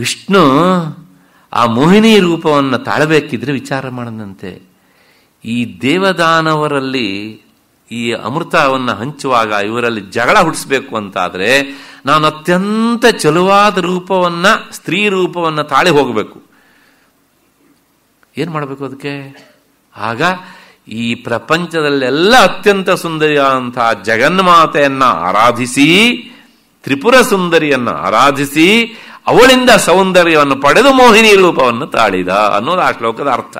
ವಿಷ್ಣು ಆ ಮೋಹಿನಿ ರೂಪವನ್ನು ತಾಳಬೇಕಿದ್ರೆ ವಿಚಾರ ಮಾಡದಂತೆ ಈ ದೇವದಾನವರಲ್ಲಿ ಈ ಅಮೃತವನ್ನು ಹಂಚುವಾಗ ಇವರಲ್ಲಿ ಜಗಳ ಹುಡಿಸ್ಬೇಕು ಅಂತಾದರೆ ನಾನು ಅತ್ಯಂತ ಚಲುವಾದ ರೂಪವನ್ನು ಸ್ತ್ರೀ ರೂಪವನ್ನು ತಾಳಿ ಹೋಗಬೇಕು ಏನು ಮಾಡಬೇಕು ಅದಕ್ಕೆ ಆಗ ಈ ಪ್ರಪಂಚದಲ್ಲೆಲ್ಲ ಅತ್ಯಂತ ಸುಂದರಿಯಾದಂತಹ ಜಗನ್ಮಾತೆಯನ್ನು ಆರಾಧಿಸಿ ತ್ರಿಪುರ ಸುಂದರಿಯನ್ನು ಆರಾಧಿಸಿ ಅವಳಿಂದ ಸೌಂದರ್ಯವನ್ನು ಪಡೆದು ಮೋಹಿನಿ ರೂಪವನ್ನು ತಾಳಿದ ಅನ್ನೋದು ಆ ಶ್ಲೋಕದ ಅರ್ಥ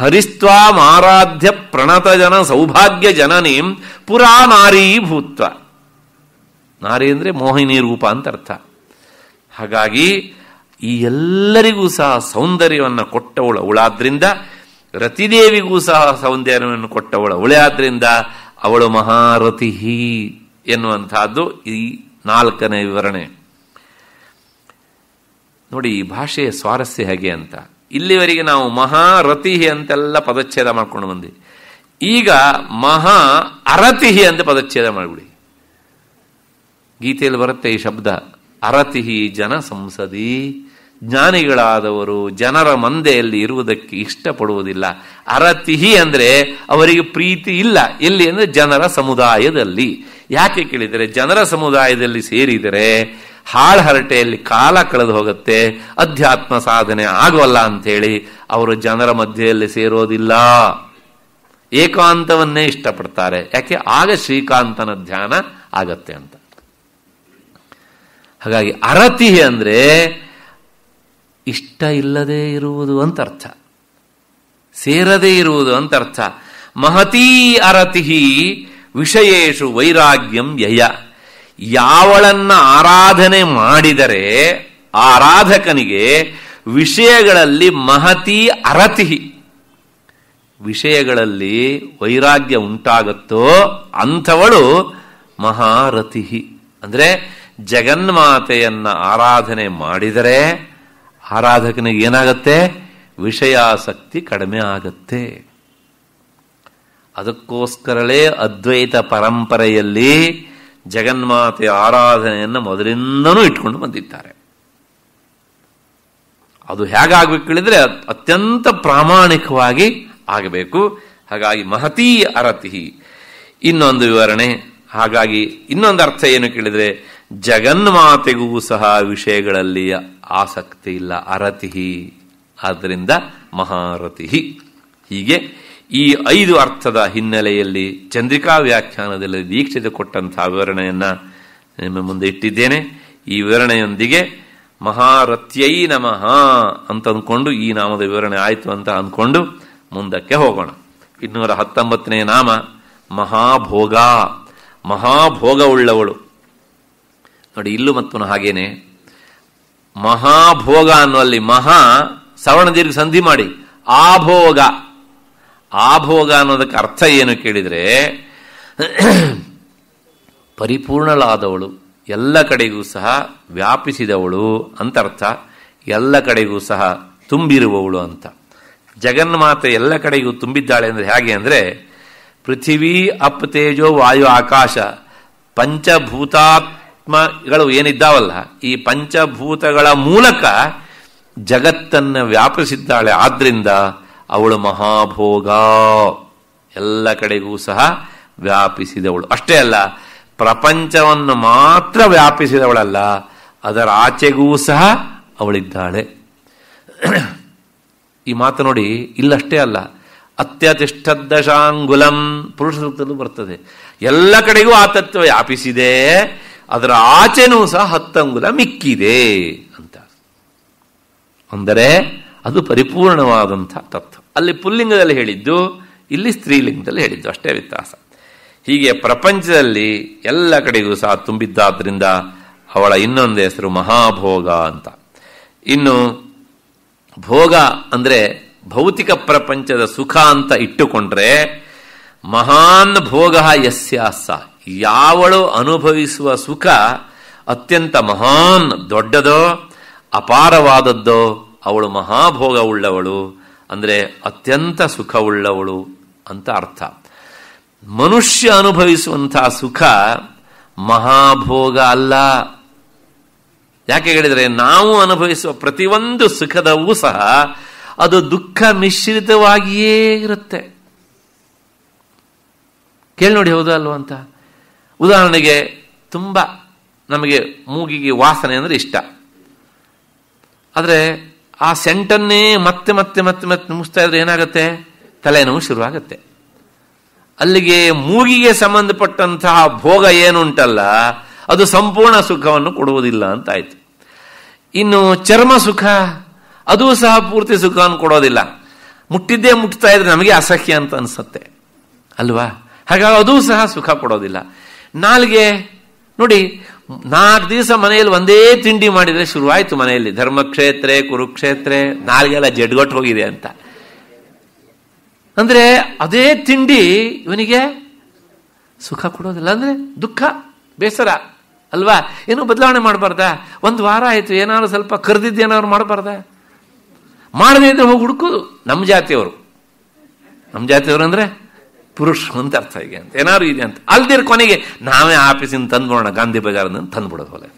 ಹರಿಸ್ತ್ವಾ ಮಾರಾಧ್ಯ ಪ್ರಣತ ಜನ ಸೌಭಾಗ್ಯ ಜನನೀಂ ಪುರಾ ನಾರೀಭೂತ್ವ ಭೂತ್ವ ನಾರಿ ಅಂದರೆ ಮೋಹಿನಿ ರೂಪ ಅಂತ ಅರ್ಥ ಹಾಗಾಗಿ ಈ ಎಲ್ಲರಿಗೂ ಸಹ ಸೌಂದರ್ಯವನ್ನು ಕೊಟ್ಟವಳು ಅವಳಾದ್ರಿಂದ ರತಿದೇವಿಗೂ ಸಹ ಸೌಂದರ್ಯವನ್ನು ಕೊಟ್ಟವಳು ಅವಳೇ ಆದ್ರಿಂದ ಅವಳು ಮಹಾರಥಿ ಎನ್ನುವಂತಹದ್ದು ಈ ನಾಲ್ಕನೇ ವಿವರಣೆ ನೋಡಿ ಈ ಭಾಷೆಯ ಸ್ವಾರಸ್ಯ ಹೇಗೆ ಅಂತ ಇಲ್ಲಿವರೆಗೆ ನಾವು ಮಹಾರತಿಹಿ ಅಂತೆಲ್ಲ ಪದಚ್ಛೇದ ಮಾಡ್ಕೊಂಡು ಬಂದ್ವಿ ಈಗ ಮಹಾ ಅರತಿಹಿ ಅಂತ ಪದಚ್ಛೇದ ಮಾಡಿಬಿಡಿ ಗೀತೆಯಲ್ಲಿ ಬರುತ್ತೆ ಈ ಶಬ್ದ ಅರತಿಹಿ ಜನ ಸಂಸದಿ ಜ್ಞಾನಿಗಳಾದವರು ಜನರ ಮಂದೆಯಲ್ಲಿ ಇರುವುದಕ್ಕೆ ಇಷ್ಟಪಡುವುದಿಲ್ಲ ಅರತಿಹಿ ಅಂದ್ರೆ ಅವರಿಗೆ ಪ್ರೀತಿ ಇಲ್ಲ ಎಲ್ಲಿ ಅಂದ್ರೆ ಜನರ ಸಮುದಾಯದಲ್ಲಿ ಯಾಕೆ ಕೇಳಿದರೆ ಜನರ ಸಮುದಾಯದಲ್ಲಿ ಸೇರಿದರೆ ಹಾಳು ಹರಟೆಯಲ್ಲಿ ಕಾಲ ಕಳೆದು ಹೋಗುತ್ತೆ ಅಧ್ಯಾತ್ಮ ಸಾಧನೆ ಆಗೋಲ್ಲ ಅಂಥೇಳಿ ಅವರು ಜನರ ಮಧ್ಯೆಯಲ್ಲಿ ಸೇರೋದಿಲ್ಲ ಏಕಾಂತವನ್ನೇ ಇಷ್ಟಪಡ್ತಾರೆ ಯಾಕೆ ಆಗ ಶ್ರೀಕಾಂತನ ಧ್ಯಾನ ಆಗತ್ತೆ ಅಂತ ಹಾಗಾಗಿ ಅರತಿ ಅಂದರೆ ಇಷ್ಟ ಇಲ್ಲದೆ ಇರುವುದು ಅಂತ ಅರ್ಥ ಸೇರದೇ ಇರುವುದು ಅಂತ ಅರ್ಥ ಮಹತೀ ಅರತಿ ವಿಷಯೇಶು ವೈರಾಗ್ಯಂ ಯಯ ಯಾವಳನ್ನ ಆರಾಧನೆ ಮಾಡಿದರೆ ಆರಾಧಕನಿಗೆ ವಿಷಯಗಳಲ್ಲಿ ಮಹತಿ ಅರತಿ ವಿಷಯಗಳಲ್ಲಿ ವೈರಾಗ್ಯ ಉಂಟಾಗುತ್ತೋ ಅಂಥವಳು ಮಹಾರತಿ ಅಂದರೆ ಜಗನ್ಮಾತೆಯನ್ನು ಆರಾಧನೆ ಮಾಡಿದರೆ ಆರಾಧಕನಿಗೆ ಏನಾಗತ್ತೆ ವಿಷಯಾಸಕ್ತಿ ಕಡಿಮೆ ಆಗತ್ತೆ ಅದಕ್ಕೋಸ್ಕರಲೇ ಅದ್ವೈತ ಪರಂಪರೆಯಲ್ಲಿ ಜಗನ್ಮಾತೆಯ ಆರಾಧನೆಯನ್ನು ಮೊದಲಿಂದನೂ ಇಟ್ಕೊಂಡು ಬಂದಿದ್ದಾರೆ ಅದು ಹೇಗಾಗಬೇಕು ಹೇಳಿದರೆ ಅತ್ಯಂತ ಪ್ರಾಮಾಣಿಕವಾಗಿ ಆಗಬೇಕು ಹಾಗಾಗಿ ಮಹತೀ ಅರತಿ ಇನ್ನೊಂದು ವಿವರಣೆ ಹಾಗಾಗಿ ಇನ್ನೊಂದು ಅರ್ಥ ಏನು ಕೇಳಿದರೆ ಜಗನ್ಮಾತೆಗೂ ಸಹ ವಿಷಯಗಳಲ್ಲಿ ಆಸಕ್ತಿ ಇಲ್ಲ ಅರತಿ ಆದ್ದರಿಂದ ಮಹಾರತಿ ಹೀಗೆ ಈ ಐದು ಅರ್ಥದ ಹಿನ್ನೆಲೆಯಲ್ಲಿ ಚಂದ್ರಿಕಾ ವ್ಯಾಖ್ಯಾನದಲ್ಲಿ ದೀಕ್ಷಿತ ಕೊಟ್ಟಂತಹ ವಿವರಣೆಯನ್ನು ನಿಮ್ಮ ಮುಂದೆ ಇಟ್ಟಿದ್ದೇನೆ ಈ ವಿವರಣೆಯೊಂದಿಗೆ ಮಹಾರಥ್ಯೈ ನಮಃ ಅಂತ ಅಂದ್ಕೊಂಡು ಈ ನಾಮದ ವಿವರಣೆ ಆಯಿತು ಅಂತ ಅಂದ್ಕೊಂಡು ಮುಂದಕ್ಕೆ ಹೋಗೋಣ ಇನ್ನೂರ ಹತ್ತೊಂಬತ್ತನೇ ನಾಮ ಮಹಾಭೋಗ ಮಹಾಭೋಗವುಳ್ಳವಳು ನೋಡಿ ಇಲ್ಲೂ ಮತ್ತು ಹಾಗೇನೆ ಮಹಾಭೋಗ ಅನ್ನುವಲ್ಲಿ ಮಹಾ ಸವರ್ಣ ದೀರ್ಘ ಸಂಧಿ ಮಾಡಿ ಆ ಭೋಗ ಆ ಭೋಗ ಅನ್ನೋದಕ್ಕೆ ಅರ್ಥ ಏನು ಕೇಳಿದರೆ ಪರಿಪೂರ್ಣಳಾದವಳು ಎಲ್ಲ ಕಡೆಗೂ ಸಹ ವ್ಯಾಪಿಸಿದವಳು ಅಂತ ಅರ್ಥ ಎಲ್ಲ ಕಡೆಗೂ ಸಹ ತುಂಬಿರುವವಳು ಅಂತ ಜಗನ್ಮಾತೆ ಎಲ್ಲ ಕಡೆಗೂ ತುಂಬಿದ್ದಾಳೆ ಅಂದರೆ ಹೇಗೆ ಅಂದರೆ ಪೃಥಿವಿ ಅಪ್ ತೇಜೋ ವಾಯು ಆಕಾಶ ಪಂಚಭೂತಾತ್ಮಗಳು ಏನಿದ್ದಾವಲ್ಲ ಈ ಪಂಚಭೂತಗಳ ಮೂಲಕ ಜಗತ್ತನ್ನು ವ್ಯಾಪಿಸಿದ್ದಾಳೆ ಆದ್ದರಿಂದ ಅವಳು ಮಹಾಭೋಗ ಎಲ್ಲ ಕಡೆಗೂ ಸಹ ವ್ಯಾಪಿಸಿದವಳು ಅಷ್ಟೇ ಅಲ್ಲ ಪ್ರಪಂಚವನ್ನು ಮಾತ್ರ ವ್ಯಾಪಿಸಿದವಳಲ್ಲ ಅದರ ಆಚೆಗೂ ಸಹ ಅವಳಿದ್ದಾಳೆ ಈ ಮಾತು ನೋಡಿ ಇಲ್ಲಷ್ಟೇ ಅಲ್ಲ ದಶಾಂಗುಲಂ ಪುರುಷ ಸೂಕ್ತದಲ್ಲೂ ಬರ್ತದೆ ಎಲ್ಲ ಕಡೆಗೂ ಆ ತತ್ವ ವ್ಯಾಪಿಸಿದೆ ಅದರ ಆಚೆನೂ ಸಹ ಹತ್ತಂಗುಲ ಮಿಕ್ಕಿದೆ ಅಂತ ಅಂದರೆ ಅದು ಪರಿಪೂರ್ಣವಾದಂಥ ತತ್ವ ಅಲ್ಲಿ ಪುಲ್ಲಿಂಗದಲ್ಲಿ ಹೇಳಿದ್ದು ಇಲ್ಲಿ ಸ್ತ್ರೀಲಿಂಗದಲ್ಲಿ ಹೇಳಿದ್ದು ಅಷ್ಟೇ ವ್ಯತ್ಯಾಸ ಹೀಗೆ ಪ್ರಪಂಚದಲ್ಲಿ ಎಲ್ಲ ಕಡೆಗೂ ಸಹ ತುಂಬಿದ್ದಾದ್ರಿಂದ ಅವಳ ಇನ್ನೊಂದು ಹೆಸರು ಮಹಾಭೋಗ ಅಂತ ಇನ್ನು ಭೋಗ ಅಂದರೆ ಭೌತಿಕ ಪ್ರಪಂಚದ ಸುಖ ಅಂತ ಇಟ್ಟುಕೊಂಡ್ರೆ ಮಹಾನ್ ಭೋಗ ಯಸ್ಯಾಸ ಯಾವಳು ಅನುಭವಿಸುವ ಸುಖ ಅತ್ಯಂತ ಮಹಾನ್ ದೊಡ್ಡದೋ ಅಪಾರವಾದದ್ದೋ ಅವಳು ಮಹಾಭೋಗವುಳ್ಳವಳು ಅಂದರೆ ಅತ್ಯಂತ ಸುಖವುಳ್ಳವಳು ಅಂತ ಅರ್ಥ ಮನುಷ್ಯ ಅನುಭವಿಸುವಂತಹ ಸುಖ ಮಹಾಭೋಗ ಅಲ್ಲ ಯಾಕೆ ಹೇಳಿದರೆ ನಾವು ಅನುಭವಿಸುವ ಪ್ರತಿಯೊಂದು ಸುಖದವೂ ಸಹ ಅದು ದುಃಖ ಮಿಶ್ರಿತವಾಗಿಯೇ ಇರುತ್ತೆ ಕೇಳಿ ನೋಡಿ ಹೌದು ಅಲ್ವ ಅಂತ ಉದಾಹರಣೆಗೆ ತುಂಬ ನಮಗೆ ಮೂಗಿಗೆ ವಾಸನೆ ಅಂದರೆ ಇಷ್ಟ ಆದರೆ ಆ ಸೆಂಟನ್ನೇ ಮತ್ತೆ ಮತ್ತೆ ಮತ್ತೆ ಮತ್ತೆ ನುಂಗಿಸ್ತಾ ಇದ್ರೆ ಏನಾಗುತ್ತೆ ತಲೆನೋವು ಶುರುವಾಗುತ್ತೆ ಅಲ್ಲಿಗೆ ಮೂಗಿಗೆ ಸಂಬಂಧಪಟ್ಟಂತಹ ಭೋಗ ಏನುಂಟಲ್ಲ ಅದು ಸಂಪೂರ್ಣ ಸುಖವನ್ನು ಕೊಡುವುದಿಲ್ಲ ಅಂತ ಆಯ್ತು ಇನ್ನು ಚರ್ಮ ಸುಖ ಅದೂ ಸಹ ಪೂರ್ತಿ ಸುಖವನ್ನು ಕೊಡೋದಿಲ್ಲ ಮುಟ್ಟಿದ್ದೇ ಮುಟ್ತಾ ಇದ್ರೆ ನಮಗೆ ಅಸಹ್ಯ ಅಂತ ಅನಿಸುತ್ತೆ ಅಲ್ವಾ ಹಾಗಾಗಿ ಅದೂ ಸಹ ಸುಖ ಕೊಡೋದಿಲ್ಲ ನಾಲ್ಗೆ ನೋಡಿ ನಾಲ್ಕು ದಿವಸ ಮನೆಯಲ್ಲಿ ಒಂದೇ ತಿಂಡಿ ಮಾಡಿದರೆ ಶುರುವಾಯಿತು ಮನೆಯಲ್ಲಿ ಧರ್ಮಕ್ಷೇತ್ರ ಕುರುಕ್ಷೇತ್ರ ನಾಲ್ಗೆಲ್ಲ ಜಡ್ಗೊಟ್ಟು ಹೋಗಿದೆ ಅಂತ ಅಂದರೆ ಅದೇ ತಿಂಡಿ ಇವನಿಗೆ ಸುಖ ಕೊಡೋದಿಲ್ಲ ಅಂದರೆ ದುಃಖ ಬೇಸರ ಅಲ್ವಾ ಏನು ಬದಲಾವಣೆ ಮಾಡಬಾರ್ದ ಒಂದು ವಾರ ಆಯಿತು ಏನಾದ್ರು ಸ್ವಲ್ಪ ಕರೆದಿದ್ದು ಏನಾದ್ರು ಮಾಡಬಾರ್ದ ಮಾಡದೇ ಇದ್ರೆ ಹೋಗಿ ಹುಡುಕೋದು ನಮ್ಮ ಜಾತಿಯವರು ನಮ್ಮ ಜಾತಿಯವರು ಅಂದರೆ ಪುರುಷ ಅಂತ ಅರ್ಥ ಇದೆ ಅಂತ ಏನಾರು ಇದೆ ಅಂತ ಅಲ್ದಿರ ಕೊನೆಗೆ ನಾವೇ ಆಫೀಸಿಂದ ತಂದ್ಬಿಡೋಣ ಗಾಂಧಿ ಅಂತ ತಂದ್ಬಿಡೋದು ಹೊಲಕ್ಕೆ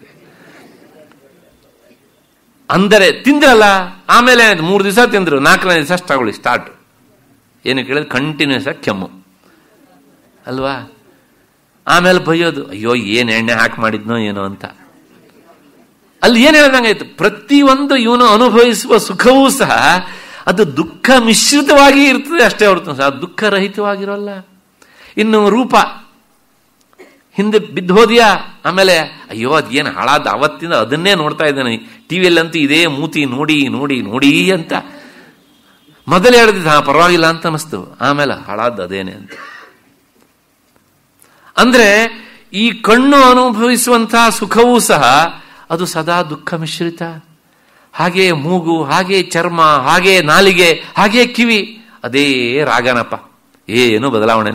ಅಂದರೆ ತಿಂದ್ರಲ್ಲ ಆಮೇಲೆ ಮೂರು ದಿವಸ ತಿಂದರು ನಾಲ್ಕನೇ ದಿವಸ ತಗೊಳ್ಳಿ ಸ್ಟಾರ್ಟ್ ಏನು ಕೇಳಿದ್ರೆ ಕಂಟಿನ್ಯೂಸ್ ಆಗಿ ಕೆಮ್ಮು ಅಲ್ವಾ ಆಮೇಲೆ ಬೈಯೋದು ಅಯ್ಯೋ ಏನು ಎಣ್ಣೆ ಹಾಕಿ ಮಾಡಿದ್ನೋ ಏನೋ ಅಂತ ಅಲ್ಲಿ ಏನು ಹೇಳ್ದಂಗಾಯ್ತು ಪ್ರತಿಯೊಂದು ಇವನು ಅನುಭವಿಸುವ ಸುಖವೂ ಸಹ ಅದು ದುಃಖ ಮಿಶ್ರಿತವಾಗಿ ಇರ್ತದೆ ಅಷ್ಟೇ ಹೊರತು ಅದು ದುಃಖರಹಿತವಾಗಿರೋಲ್ಲ ಇನ್ನು ರೂಪ ಹಿಂದೆ ಬಿದ್ದು ಹೋದ್ಯಾ ಆಮೇಲೆ ಅಯ್ಯೋ ಏನು ಹಾಳಾದ ಅವತ್ತಿಂದ ಅದನ್ನೇ ನೋಡ್ತಾ ಇದ್ದಾನೆ ಟಿವಿಯಲ್ಲಂತೂ ಇದೇ ಮೂತಿ ನೋಡಿ ನೋಡಿ ನೋಡಿ ಅಂತ ಮೊದಲು ಹೇಳಿದ ಹಾ ಪರವಾಗಿಲ್ಲ ಅಂತ ಅನ್ನಿಸ್ತು ಆಮೇಲೆ ಹಾಳಾದ ಅದೇನೆ ಅಂತ ಅಂದರೆ ಈ ಕಣ್ಣು ಅನುಭವಿಸುವಂತಹ ಸುಖವೂ ಸಹ ಅದು ಸದಾ ದುಃಖ ಮಿಶ್ರಿತ ಹಾಗೆ ಮೂಗು ಹಾಗೆ ಚರ್ಮ ಹಾಗೆ ನಾಲಿಗೆ ಹಾಗೆ ಕಿವಿ ಅದೇ ರಾಗನಪ್ಪ ಏನು ಬದಲಾವಣೆ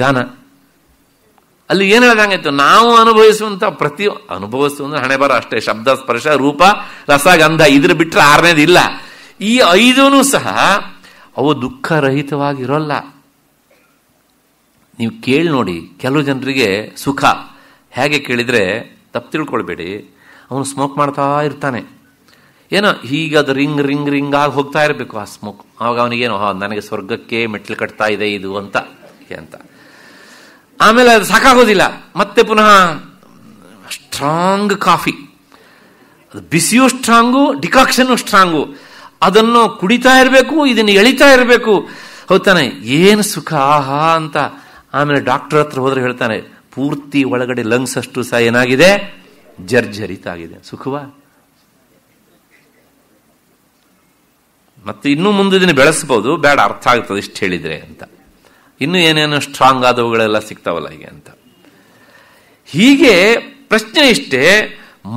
ಗಾನ ಅಲ್ಲಿ ಏನು ಹೇಳ್ದಂಗಾಯ್ತು ನಾವು ಅನುಭವಿಸುವಂತ ಪ್ರತಿ ಅನುಭವಿಸುವಂತ ಹಣೆ ಬರ ಅಷ್ಟೇ ಶಬ್ದ ಸ್ಪರ್ಶ ರೂಪ ರಸ ಗಂಧ ಇದ್ರ ಬಿಟ್ಟರೆ ಆರನೇದು ಇಲ್ಲ ಈ ಐದೂ ಸಹ ಅವು ದುಃಖರಹಿತವಾಗಿರೋಲ್ಲ ನೀವು ಕೇಳಿ ನೋಡಿ ಕೆಲವು ಜನರಿಗೆ ಸುಖ ಹೇಗೆ ಕೇಳಿದ್ರೆ ತಪ್ಪು ತಿಳ್ಕೊಳ್ಬೇಡಿ ಅವನು ಸ್ಮೋಕ್ ಮಾಡ್ತಾ ಇರ್ತಾನೆ ಏನೋ ಹೀಗೆ ಅದು ರಿಂಗ್ ರಿಂಗ್ ರಿಂಗ್ ಆಗಿ ಹೋಗ್ತಾ ಇರಬೇಕು ಆ ಸ್ಮೋಕ್ ಆವಾಗ ಅವನಿಗೇನು ಹಾ ನನಗೆ ಸ್ವರ್ಗಕ್ಕೆ ಮೆಟ್ಲು ಕಟ್ತಾ ಇದೆ ಇದು ಅಂತ ಅಂತ ಆಮೇಲೆ ಅದು ಸಾಕಾಗೋದಿಲ್ಲ ಮತ್ತೆ ಪುನಃ ಸ್ಟ್ರಾಂಗ್ ಕಾಫಿ ಅದು ಬಿಸಿಯೂ ಸ್ಟ್ರಾಂಗು ಡಿಕಾಕ್ಷನು ಸ್ಟ್ರಾಂಗು ಅದನ್ನು ಕುಡಿತಾ ಇರಬೇಕು ಇದನ್ನು ಎಳಿತಾ ಇರಬೇಕು ಹೋಗ್ತಾನೆ ಏನು ಸುಖ ಆಹಾ ಅಂತ ಆಮೇಲೆ ಡಾಕ್ಟರ್ ಹತ್ರ ಹೋದ್ರೆ ಹೇಳ್ತಾನೆ ಪೂರ್ತಿ ಒಳಗಡೆ ಲಂಗ್ಸ್ ಅಷ್ಟು ಸಹ ಏನಾಗಿದೆ ಜರ್ಜರಿತಾಗಿದೆ ಸುಖವಾ ಮತ್ತು ಇನ್ನೂ ಮುಂದಿನ ಬೆಳೆಸ್ಬೋದು ಬೇಡ ಅರ್ಥ ಆಗ್ತದೆ ಇಷ್ಟು ಹೇಳಿದರೆ ಅಂತ ಇನ್ನೂ ಏನೇನು ಸ್ಟ್ರಾಂಗ್ ಆದವುಗಳೆಲ್ಲ ಸಿಗ್ತಾವಲ್ಲ ಹೀಗೆ ಅಂತ ಹೀಗೆ ಪ್ರಶ್ನೆ ಇಷ್ಟೇ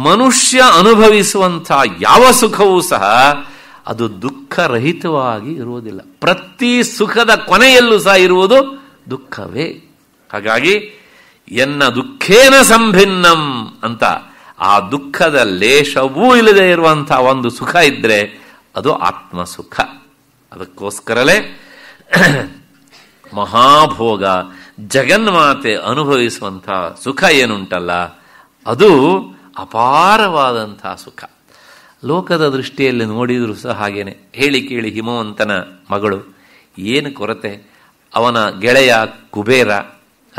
ಮನುಷ್ಯ ಅನುಭವಿಸುವಂತಹ ಯಾವ ಸುಖವೂ ಸಹ ಅದು ದುಃಖರಹಿತವಾಗಿ ಇರುವುದಿಲ್ಲ ಪ್ರತಿ ಸುಖದ ಕೊನೆಯಲ್ಲೂ ಸಹ ಇರುವುದು ದುಃಖವೇ ಹಾಗಾಗಿ ಎನ್ನ ದುಃಖೇನ ಸಂಭಿನ್ನಂ ಅಂತ ಆ ದುಃಖದ ಲೇಷವೂ ಇಲ್ಲದೆ ಇರುವಂತಹ ಒಂದು ಸುಖ ಇದ್ರೆ ಅದು ಆತ್ಮ ಸುಖ ಅದಕ್ಕೋಸ್ಕರಲೇ ಮಹಾಭೋಗ ಜಗನ್ಮಾತೆ ಅನುಭವಿಸುವಂತಹ ಸುಖ ಏನುಂಟಲ್ಲ ಅದು ಅಪಾರವಾದಂತಹ ಸುಖ ಲೋಕದ ದೃಷ್ಟಿಯಲ್ಲಿ ನೋಡಿದರೂ ಸಹ ಹಾಗೇನೆ ಹೇಳಿ ಕೇಳಿ ಹಿಮವಂತನ ಮಗಳು ಏನು ಕೊರತೆ ಅವನ ಗೆಳೆಯ ಕುಬೇರ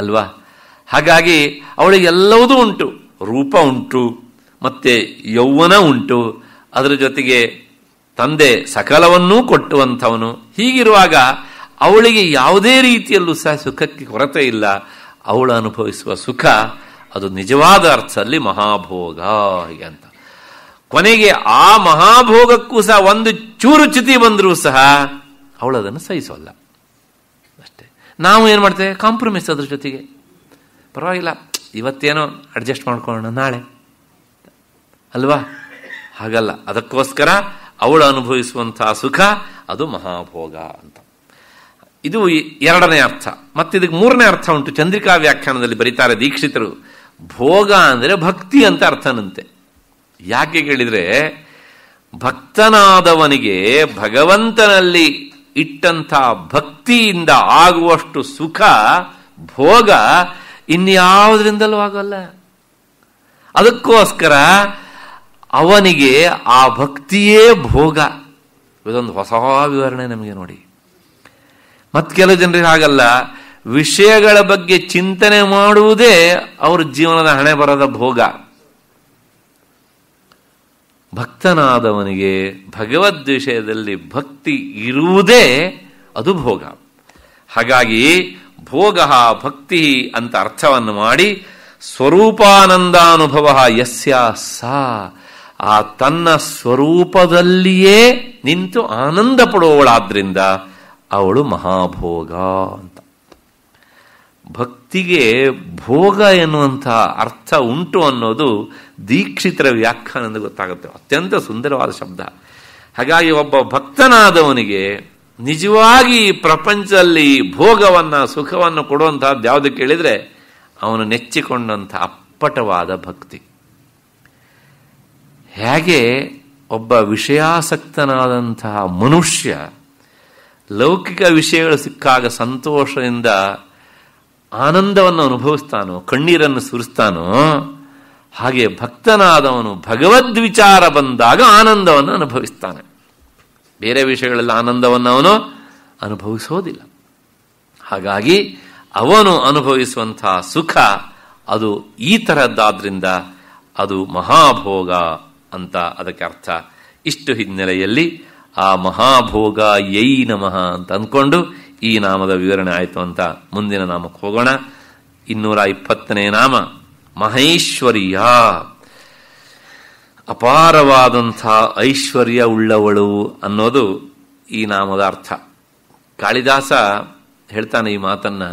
ಅಲ್ವಾ ಹಾಗಾಗಿ ಅವಳಿಗೆಲ್ಲವುದೂ ಉಂಟು ರೂಪ ಉಂಟು ಮತ್ತೆ ಯೌವನ ಉಂಟು ಅದರ ಜೊತೆಗೆ ತಂದೆ ಸಕಲವನ್ನೂ ಕೊಟ್ಟುವಂಥವನು ಹೀಗಿರುವಾಗ ಅವಳಿಗೆ ಯಾವುದೇ ರೀತಿಯಲ್ಲೂ ಸಹ ಸುಖಕ್ಕೆ ಕೊರತೆ ಇಲ್ಲ ಅವಳು ಅನುಭವಿಸುವ ಸುಖ ಅದು ನಿಜವಾದ ಅರ್ಥದಲ್ಲಿ ಮಹಾಭೋಗ ಹೀಗೆ ಅಂತ ಕೊನೆಗೆ ಆ ಮಹಾಭೋಗಕ್ಕೂ ಸಹ ಒಂದು ಚೂರು ಚ್ಯುತಿ ಬಂದರೂ ಸಹ ಅವಳು ಅದನ್ನು ಸಹಿಸೋಲ್ಲ ಅಷ್ಟೇ ನಾವು ಏನು ಮಾಡ್ತೇವೆ ಕಾಂಪ್ರಮೈಸ್ ಅದ್ರ ಜೊತೆಗೆ ಪರವಾಗಿಲ್ಲ ಇವತ್ತೇನೋ ಅಡ್ಜಸ್ಟ್ ಮಾಡ್ಕೊಳ್ಳೋಣ ನಾಳೆ ಅಲ್ವಾ ಹಾಗಲ್ಲ ಅದಕ್ಕೋಸ್ಕರ ಅವಳು ಅನುಭವಿಸುವಂತಹ ಸುಖ ಅದು ಮಹಾಭೋಗ ಅಂತ ಇದು ಎರಡನೇ ಅರ್ಥ ಇದಕ್ಕೆ ಮೂರನೇ ಅರ್ಥ ಉಂಟು ಚಂದ್ರಿಕಾ ವ್ಯಾಖ್ಯಾನದಲ್ಲಿ ಬರೀತಾರೆ ದೀಕ್ಷಿತರು ಭೋಗ ಅಂದರೆ ಭಕ್ತಿ ಅಂತ ಅರ್ಥನಂತೆ ಯಾಕೆ ಕೇಳಿದರೆ ಭಕ್ತನಾದವನಿಗೆ ಭಗವಂತನಲ್ಲಿ ಇಟ್ಟಂಥ ಭಕ್ತಿಯಿಂದ ಆಗುವಷ್ಟು ಸುಖ ಭೋಗ ಇನ್ಯಾವುದರಿಂದಲೂ ಆಗಲ್ಲ ಅದಕ್ಕೋಸ್ಕರ ಅವನಿಗೆ ಆ ಭಕ್ತಿಯೇ ಭೋಗ ಇದೊಂದು ಹೊಸ ವಿವರಣೆ ನಮಗೆ ನೋಡಿ ಮತ್ ಕೆಲವು ಜನರಿಗೆ ಹಾಗಲ್ಲ ವಿಷಯಗಳ ಬಗ್ಗೆ ಚಿಂತನೆ ಮಾಡುವುದೇ ಅವ್ರ ಜೀವನದ ಹಣೆ ಬರದ ಭೋಗ ಭಕ್ತನಾದವನಿಗೆ ಭಗವದ್ ವಿಷಯದಲ್ಲಿ ಭಕ್ತಿ ಇರುವುದೇ ಅದು ಭೋಗ ಹಾಗಾಗಿ ಭೋಗ ಭಕ್ತಿ ಅಂತ ಅರ್ಥವನ್ನು ಮಾಡಿ ಸ್ವರೂಪಾನಂದಾನುಭವ ಯಸ್ಯಾ ಸಾ ಆ ತನ್ನ ಸ್ವರೂಪದಲ್ಲಿಯೇ ನಿಂತು ಆನಂದ ಪಡುವವಳಾದ್ರಿಂದ ಅವಳು ಮಹಾಭೋಗ ಅಂತ ಭಕ್ತಿಗೆ ಭೋಗ ಎನ್ನುವಂತಹ ಅರ್ಥ ಉಂಟು ಅನ್ನೋದು ದೀಕ್ಷಿತರ ವ್ಯಾಖ್ಯಾನದ ಗೊತ್ತಾಗುತ್ತೆ ಅತ್ಯಂತ ಸುಂದರವಾದ ಶಬ್ದ ಹಾಗಾಗಿ ಒಬ್ಬ ಭಕ್ತನಾದವನಿಗೆ ನಿಜವಾಗಿ ಪ್ರಪಂಚದಲ್ಲಿ ಭೋಗವನ್ನು ಸುಖವನ್ನು ಕೊಡುವಂತಹದ್ದು ಯಾವುದು ಕೇಳಿದರೆ ಅವನು ನೆಚ್ಚಿಕೊಂಡಂತಹ ಅಪ್ಪಟವಾದ ಭಕ್ತಿ ಹೇಗೆ ಒಬ್ಬ ವಿಷಯಾಸಕ್ತನಾದಂತಹ ಮನುಷ್ಯ ಲೌಕಿಕ ವಿಷಯಗಳು ಸಿಕ್ಕಾಗ ಸಂತೋಷದಿಂದ ಆನಂದವನ್ನು ಅನುಭವಿಸ್ತಾನೋ ಕಣ್ಣೀರನ್ನು ಸುರಿಸ್ತಾನೋ ಹಾಗೆ ಭಕ್ತನಾದವನು ಭಗವದ್ ವಿಚಾರ ಬಂದಾಗ ಆನಂದವನ್ನು ಅನುಭವಿಸ್ತಾನೆ ಬೇರೆ ವಿಷಯಗಳಲ್ಲಿ ಆನಂದವನ್ನು ಅವನು ಅನುಭವಿಸೋದಿಲ್ಲ ಹಾಗಾಗಿ ಅವನು ಅನುಭವಿಸುವಂತಹ ಸುಖ ಅದು ಈ ಥರದ್ದಾದ್ರಿಂದ ಅದು ಮಹಾಭೋಗ ಅಂತ ಅದಕ್ಕೆ ಅರ್ಥ ಇಷ್ಟು ಹಿನ್ನೆಲೆಯಲ್ಲಿ ಆ ಮಹಾಭೋಗ ಯೈ ನಮಃ ಅಂತ ಅಂದ್ಕೊಂಡು ಈ ನಾಮದ ವಿವರಣೆ ಆಯಿತು ಅಂತ ಮುಂದಿನ ನಾಮಕ್ಕೆ ಹೋಗೋಣ ಇನ್ನೂರ ಇಪ್ಪತ್ತನೇ ನಾಮ ಮಹೇಶ್ವರಿಯ ಅಪಾರವಾದಂಥ ಐಶ್ವರ್ಯ ಉಳ್ಳವಳು ಅನ್ನೋದು ಈ ನಾಮದ ಅರ್ಥ ಕಾಳಿದಾಸ ಹೇಳ್ತಾನೆ ಈ ಮಾತನ್ನ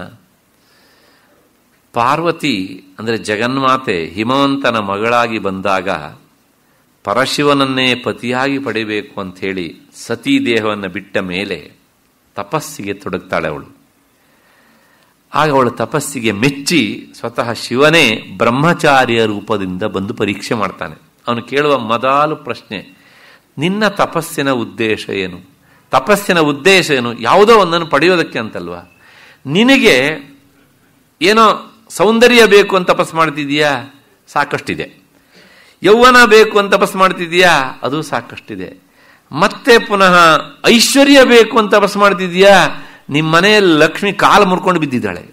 ಪಾರ್ವತಿ ಅಂದರೆ ಜಗನ್ಮಾತೆ ಹಿಮವಂತನ ಮಗಳಾಗಿ ಬಂದಾಗ ಪರಶಿವನನ್ನೇ ಪತಿಯಾಗಿ ಪಡೆಯಬೇಕು ಅಂಥೇಳಿ ಸತೀ ದೇಹವನ್ನು ಬಿಟ್ಟ ಮೇಲೆ ತಪಸ್ಸಿಗೆ ತೊಡಗ್ತಾಳೆ ಅವಳು ಆಗ ಅವಳು ತಪಸ್ಸಿಗೆ ಮೆಚ್ಚಿ ಸ್ವತಃ ಶಿವನೇ ಬ್ರಹ್ಮಚಾರಿಯ ರೂಪದಿಂದ ಬಂದು ಪರೀಕ್ಷೆ ಮಾಡ್ತಾನೆ ಅವನು ಕೇಳುವ ಮೊದಲು ಪ್ರಶ್ನೆ ನಿನ್ನ ತಪಸ್ಸಿನ ಉದ್ದೇಶ ಏನು ತಪಸ್ಸಿನ ಉದ್ದೇಶ ಏನು ಯಾವುದೋ ಒಂದನ್ನು ಪಡೆಯೋದಕ್ಕೆ ಅಂತಲ್ವಾ ನಿನಗೆ ಏನೋ ಸೌಂದರ್ಯ ಬೇಕು ಅಂತ ತಪಸ್ಸು ಮಾಡ್ತಿದೀಯಾ ಸಾಕಷ್ಟಿದೆ ಯೌವನ ಬೇಕು ಅಂತ ತಪಸ್ ಮಾಡ್ತಿದ್ಯಾ ಅದು ಸಾಕಷ್ಟಿದೆ ಮತ್ತೆ ಪುನಃ ಐಶ್ವರ್ಯ ಬೇಕು ಅಂತ ತಪಸ್ ಮಾಡ್ತಿದ್ಯಾ ನಿಮ್ಮ ಲಕ್ಷ್ಮಿ ಕಾಲು ಮುರ್ಕೊಂಡು ಬಿದ್ದಿದ್ದಾಳೆ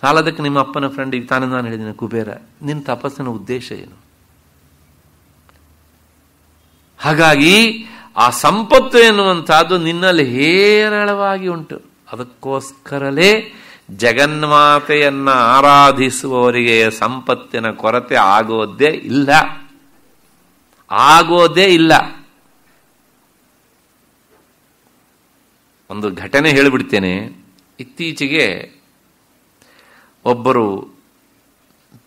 ಸಾಲದಕ್ಕೆ ನಿಮ್ಮ ಅಪ್ಪನ ಫ್ರೆಂಡ್ ಈಗ ತಾನೇ ನಾನು ಹೇಳಿದ್ದೀನಿ ಕುಬೇರ ನಿನ್ನ ತಪಸ್ಸಿನ ಉದ್ದೇಶ ಏನು ಹಾಗಾಗಿ ಆ ಸಂಪತ್ತು ಎನ್ನುವಂಥದ್ದು ನಿನ್ನಲ್ಲಿ ಹೇರಳವಾಗಿ ಉಂಟು ಅದಕ್ಕೋಸ್ಕರಲೇ ಜಗನ್ಮಾತೆಯನ್ನ ಆರಾಧಿಸುವವರಿಗೆ ಸಂಪತ್ತಿನ ಕೊರತೆ ಆಗೋದೇ ಇಲ್ಲ ಆಗೋದೇ ಇಲ್ಲ ಒಂದು ಘಟನೆ ಹೇಳಿಬಿಡ್ತೇನೆ ಇತ್ತೀಚೆಗೆ ಒಬ್ಬರು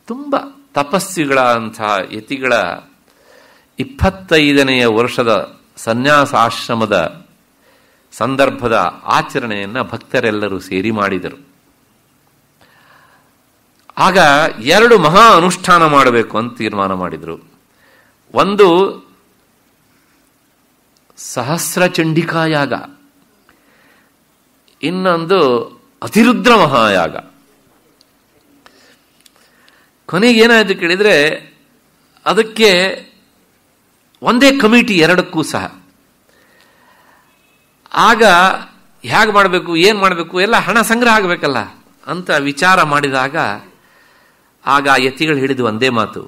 ತುಂಬ ತಪಸ್ವಿಗಳಂತಹ ಯತಿಗಳ ಇಪ್ಪತ್ತೈದನೆಯ ವರ್ಷದ ಸನ್ಯಾಸಾಶ್ರಮದ ಸಂದರ್ಭದ ಆಚರಣೆಯನ್ನು ಭಕ್ತರೆಲ್ಲರೂ ಸೇರಿ ಮಾಡಿದರು ಆಗ ಎರಡು ಮಹಾ ಅನುಷ್ಠಾನ ಮಾಡಬೇಕು ಅಂತ ತೀರ್ಮಾನ ಮಾಡಿದರು ಒಂದು ಸಹಸ್ರ ಚಂಡಿಕಾಯಾಗ ಇನ್ನೊಂದು ಅತಿರುದ್ರ ಮಹಾಯಾಗ ಕೊನೆಗೆ ಏನಾಯಿತು ಕೇಳಿದರೆ ಅದಕ್ಕೆ ಒಂದೇ ಕಮಿಟಿ ಎರಡಕ್ಕೂ ಸಹ ಆಗ ಹೇಗೆ ಮಾಡಬೇಕು ಏನು ಮಾಡಬೇಕು ಎಲ್ಲ ಹಣ ಸಂಗ್ರಹ ಆಗಬೇಕಲ್ಲ ಅಂತ ವಿಚಾರ ಮಾಡಿದಾಗ ಆಗ ಆ ಯತಿಗಳು ಹಿಡಿದು ಒಂದೇ ಮಾತು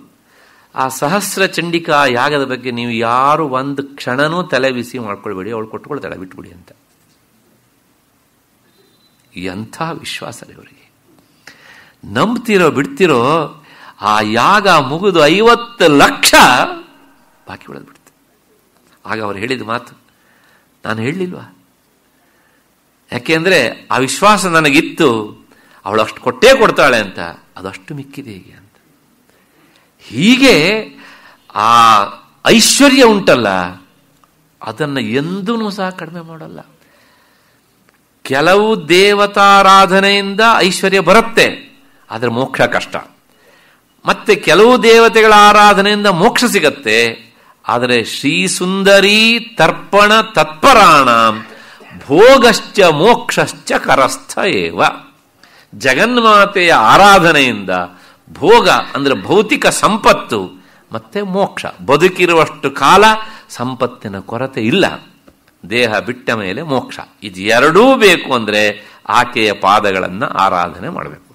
ಆ ಸಹಸ್ರ ಚಂಡಿಕಾ ಯಾಗದ ಬಗ್ಗೆ ನೀವು ಯಾರು ಒಂದು ಕ್ಷಣನೂ ತಲೆ ಬಿಸಿ ಮಾಡ್ಕೊಳ್ಬೇಡಿ ಅವಳು ಕೊಟ್ಕೊಳ್ತಾಳೆ ಬಿಟ್ಬಿಡಿ ಅಂತ ಎಂಥ ವಿಶ್ವಾಸ ಅವರಿಗೆ ನಂಬ್ತಿರೋ ಬಿಡ್ತಿರೋ ಆ ಯಾಗ ಮುಗಿದು ಐವತ್ತು ಲಕ್ಷ ಬಾಕಿ ಉಳಿದು ಬಿಡ್ತು ಆಗ ಅವ್ರು ಹೇಳಿದ ಮಾತು ನಾನು ಹೇಳಲಿಲ್ವಾ ಯಾಕೆಂದ್ರೆ ಆ ವಿಶ್ವಾಸ ನನಗಿತ್ತು ಅವಳು ಅಷ್ಟು ಕೊಟ್ಟೇ ಕೊಡ್ತಾಳೆ ಅಂತ ಅದಷ್ಟು ಮಿಕ್ಕಿದೆ ಹೇಗೆ ಅಂತ ಹೀಗೆ ಆ ಐಶ್ವರ್ಯ ಉಂಟಲ್ಲ ಅದನ್ನು ಎಂದೂ ಸಹ ಕಡಿಮೆ ಮಾಡಲ್ಲ ಕೆಲವು ದೇವತಾರಾಧನೆಯಿಂದ ಐಶ್ವರ್ಯ ಬರುತ್ತೆ ಆದರೆ ಮೋಕ್ಷ ಕಷ್ಟ ಮತ್ತೆ ಕೆಲವು ದೇವತೆಗಳ ಆರಾಧನೆಯಿಂದ ಮೋಕ್ಷ ಸಿಗತ್ತೆ ಆದರೆ ಶ್ರೀ ಸುಂದರಿ ತರ್ಪಣ ತತ್ಪರಾಣ ಭೋಗಶ್ಚ ಮೋಕ್ಷಶ್ಚ ಕರಸ್ಥ ಏವ ಜಗನ್ಮಾತೆಯ ಆರಾಧನೆಯಿಂದ ಭೋಗ ಅಂದರೆ ಭೌತಿಕ ಸಂಪತ್ತು ಮತ್ತೆ ಮೋಕ್ಷ ಬದುಕಿರುವಷ್ಟು ಕಾಲ ಸಂಪತ್ತಿನ ಕೊರತೆ ಇಲ್ಲ ದೇಹ ಬಿಟ್ಟ ಮೇಲೆ ಮೋಕ್ಷ ಇದು ಎರಡೂ ಬೇಕು ಅಂದರೆ ಆಕೆಯ ಪಾದಗಳನ್ನು ಆರಾಧನೆ ಮಾಡಬೇಕು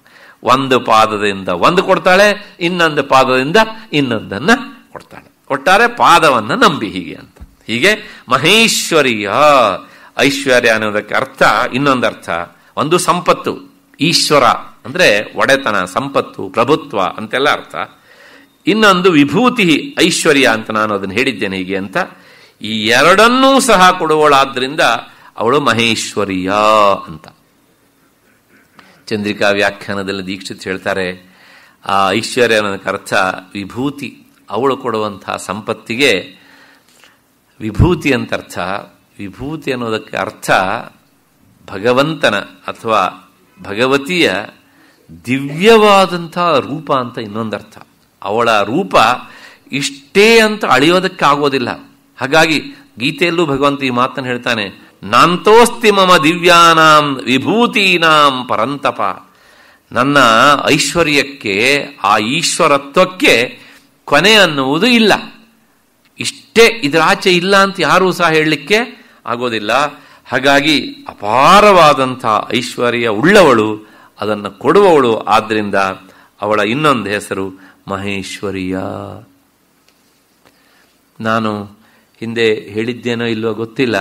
ಒಂದು ಪಾದದಿಂದ ಒಂದು ಕೊಡ್ತಾಳೆ ಇನ್ನೊಂದು ಪಾದದಿಂದ ಇನ್ನೊಂದನ್ನು ಕೊಡ್ತಾಳೆ ಕೊಟ್ಟಾರೆ ಪಾದವನ್ನು ನಂಬಿ ಹೀಗೆ ಅಂತ ಹೀಗೆ ಮಹೇಶ್ವರಿಯ ಐಶ್ವರ್ಯ ಅನ್ನೋದಕ್ಕೆ ಅರ್ಥ ಇನ್ನೊಂದು ಅರ್ಥ ಒಂದು ಸಂಪತ್ತು ಈಶ್ವರ ಅಂದರೆ ಒಡೆತನ ಸಂಪತ್ತು ಪ್ರಭುತ್ವ ಅಂತೆಲ್ಲ ಅರ್ಥ ಇನ್ನೊಂದು ವಿಭೂತಿ ಐಶ್ವರ್ಯ ಅಂತ ನಾನು ಅದನ್ನು ಹೇಳಿದ್ದೇನೆ ಹೀಗೆ ಅಂತ ಈ ಎರಡನ್ನೂ ಸಹ ಕೊಡುವಳಾದ್ರಿಂದ ಅವಳು ಮಹೇಶ್ವರಿಯ ಅಂತ ಚಂದ್ರಿಕಾ ವ್ಯಾಖ್ಯಾನದಲ್ಲಿ ದೀಕ್ಷಿತ್ ಹೇಳ್ತಾರೆ ಆ ಐಶ್ವರ್ಯ ಅರ್ಥ ವಿಭೂತಿ ಅವಳು ಕೊಡುವಂತಹ ಸಂಪತ್ತಿಗೆ ವಿಭೂತಿ ಅಂತ ಅರ್ಥ ವಿಭೂತಿ ಅನ್ನೋದಕ್ಕೆ ಅರ್ಥ ಭಗವಂತನ ಅಥವಾ ಭಗವತಿಯ ದಿವ್ಯವಾದಂಥ ರೂಪ ಅಂತ ಇನ್ನೊಂದರ್ಥ ಅವಳ ರೂಪ ಇಷ್ಟೇ ಅಂತ ಅಳಿಯೋದಕ್ಕಾಗೋದಿಲ್ಲ ಹಾಗಾಗಿ ಗೀತೆಯಲ್ಲೂ ಭಗವಂತ ಈ ಮಾತನ್ನು ಹೇಳ್ತಾನೆ ನಾಂತೋಸ್ತಿ ಮಮ ದಿವ್ಯಾನಾಂ ವಿಭೂತೀನಾಂ ಪರಂತಪ ನನ್ನ ಐಶ್ವರ್ಯಕ್ಕೆ ಆ ಈಶ್ವರತ್ವಕ್ಕೆ ಕೊನೆ ಅನ್ನುವುದು ಇಲ್ಲ ಇಷ್ಟೇ ಇದರಾಚೆ ಇಲ್ಲ ಅಂತ ಯಾರೂ ಸಹ ಹೇಳಲಿಕ್ಕೆ ಆಗೋದಿಲ್ಲ ಹಾಗಾಗಿ ಅಪಾರವಾದಂಥ ಐಶ್ವರ್ಯ ಉಳ್ಳವಳು ಅದನ್ನು ಕೊಡುವವಳು ಆದ್ದರಿಂದ ಅವಳ ಇನ್ನೊಂದು ಹೆಸರು ಮಹೇಶ್ವರಿಯ ನಾನು ಹಿಂದೆ ಹೇಳಿದ್ದೇನೋ ಇಲ್ವೋ ಗೊತ್ತಿಲ್ಲ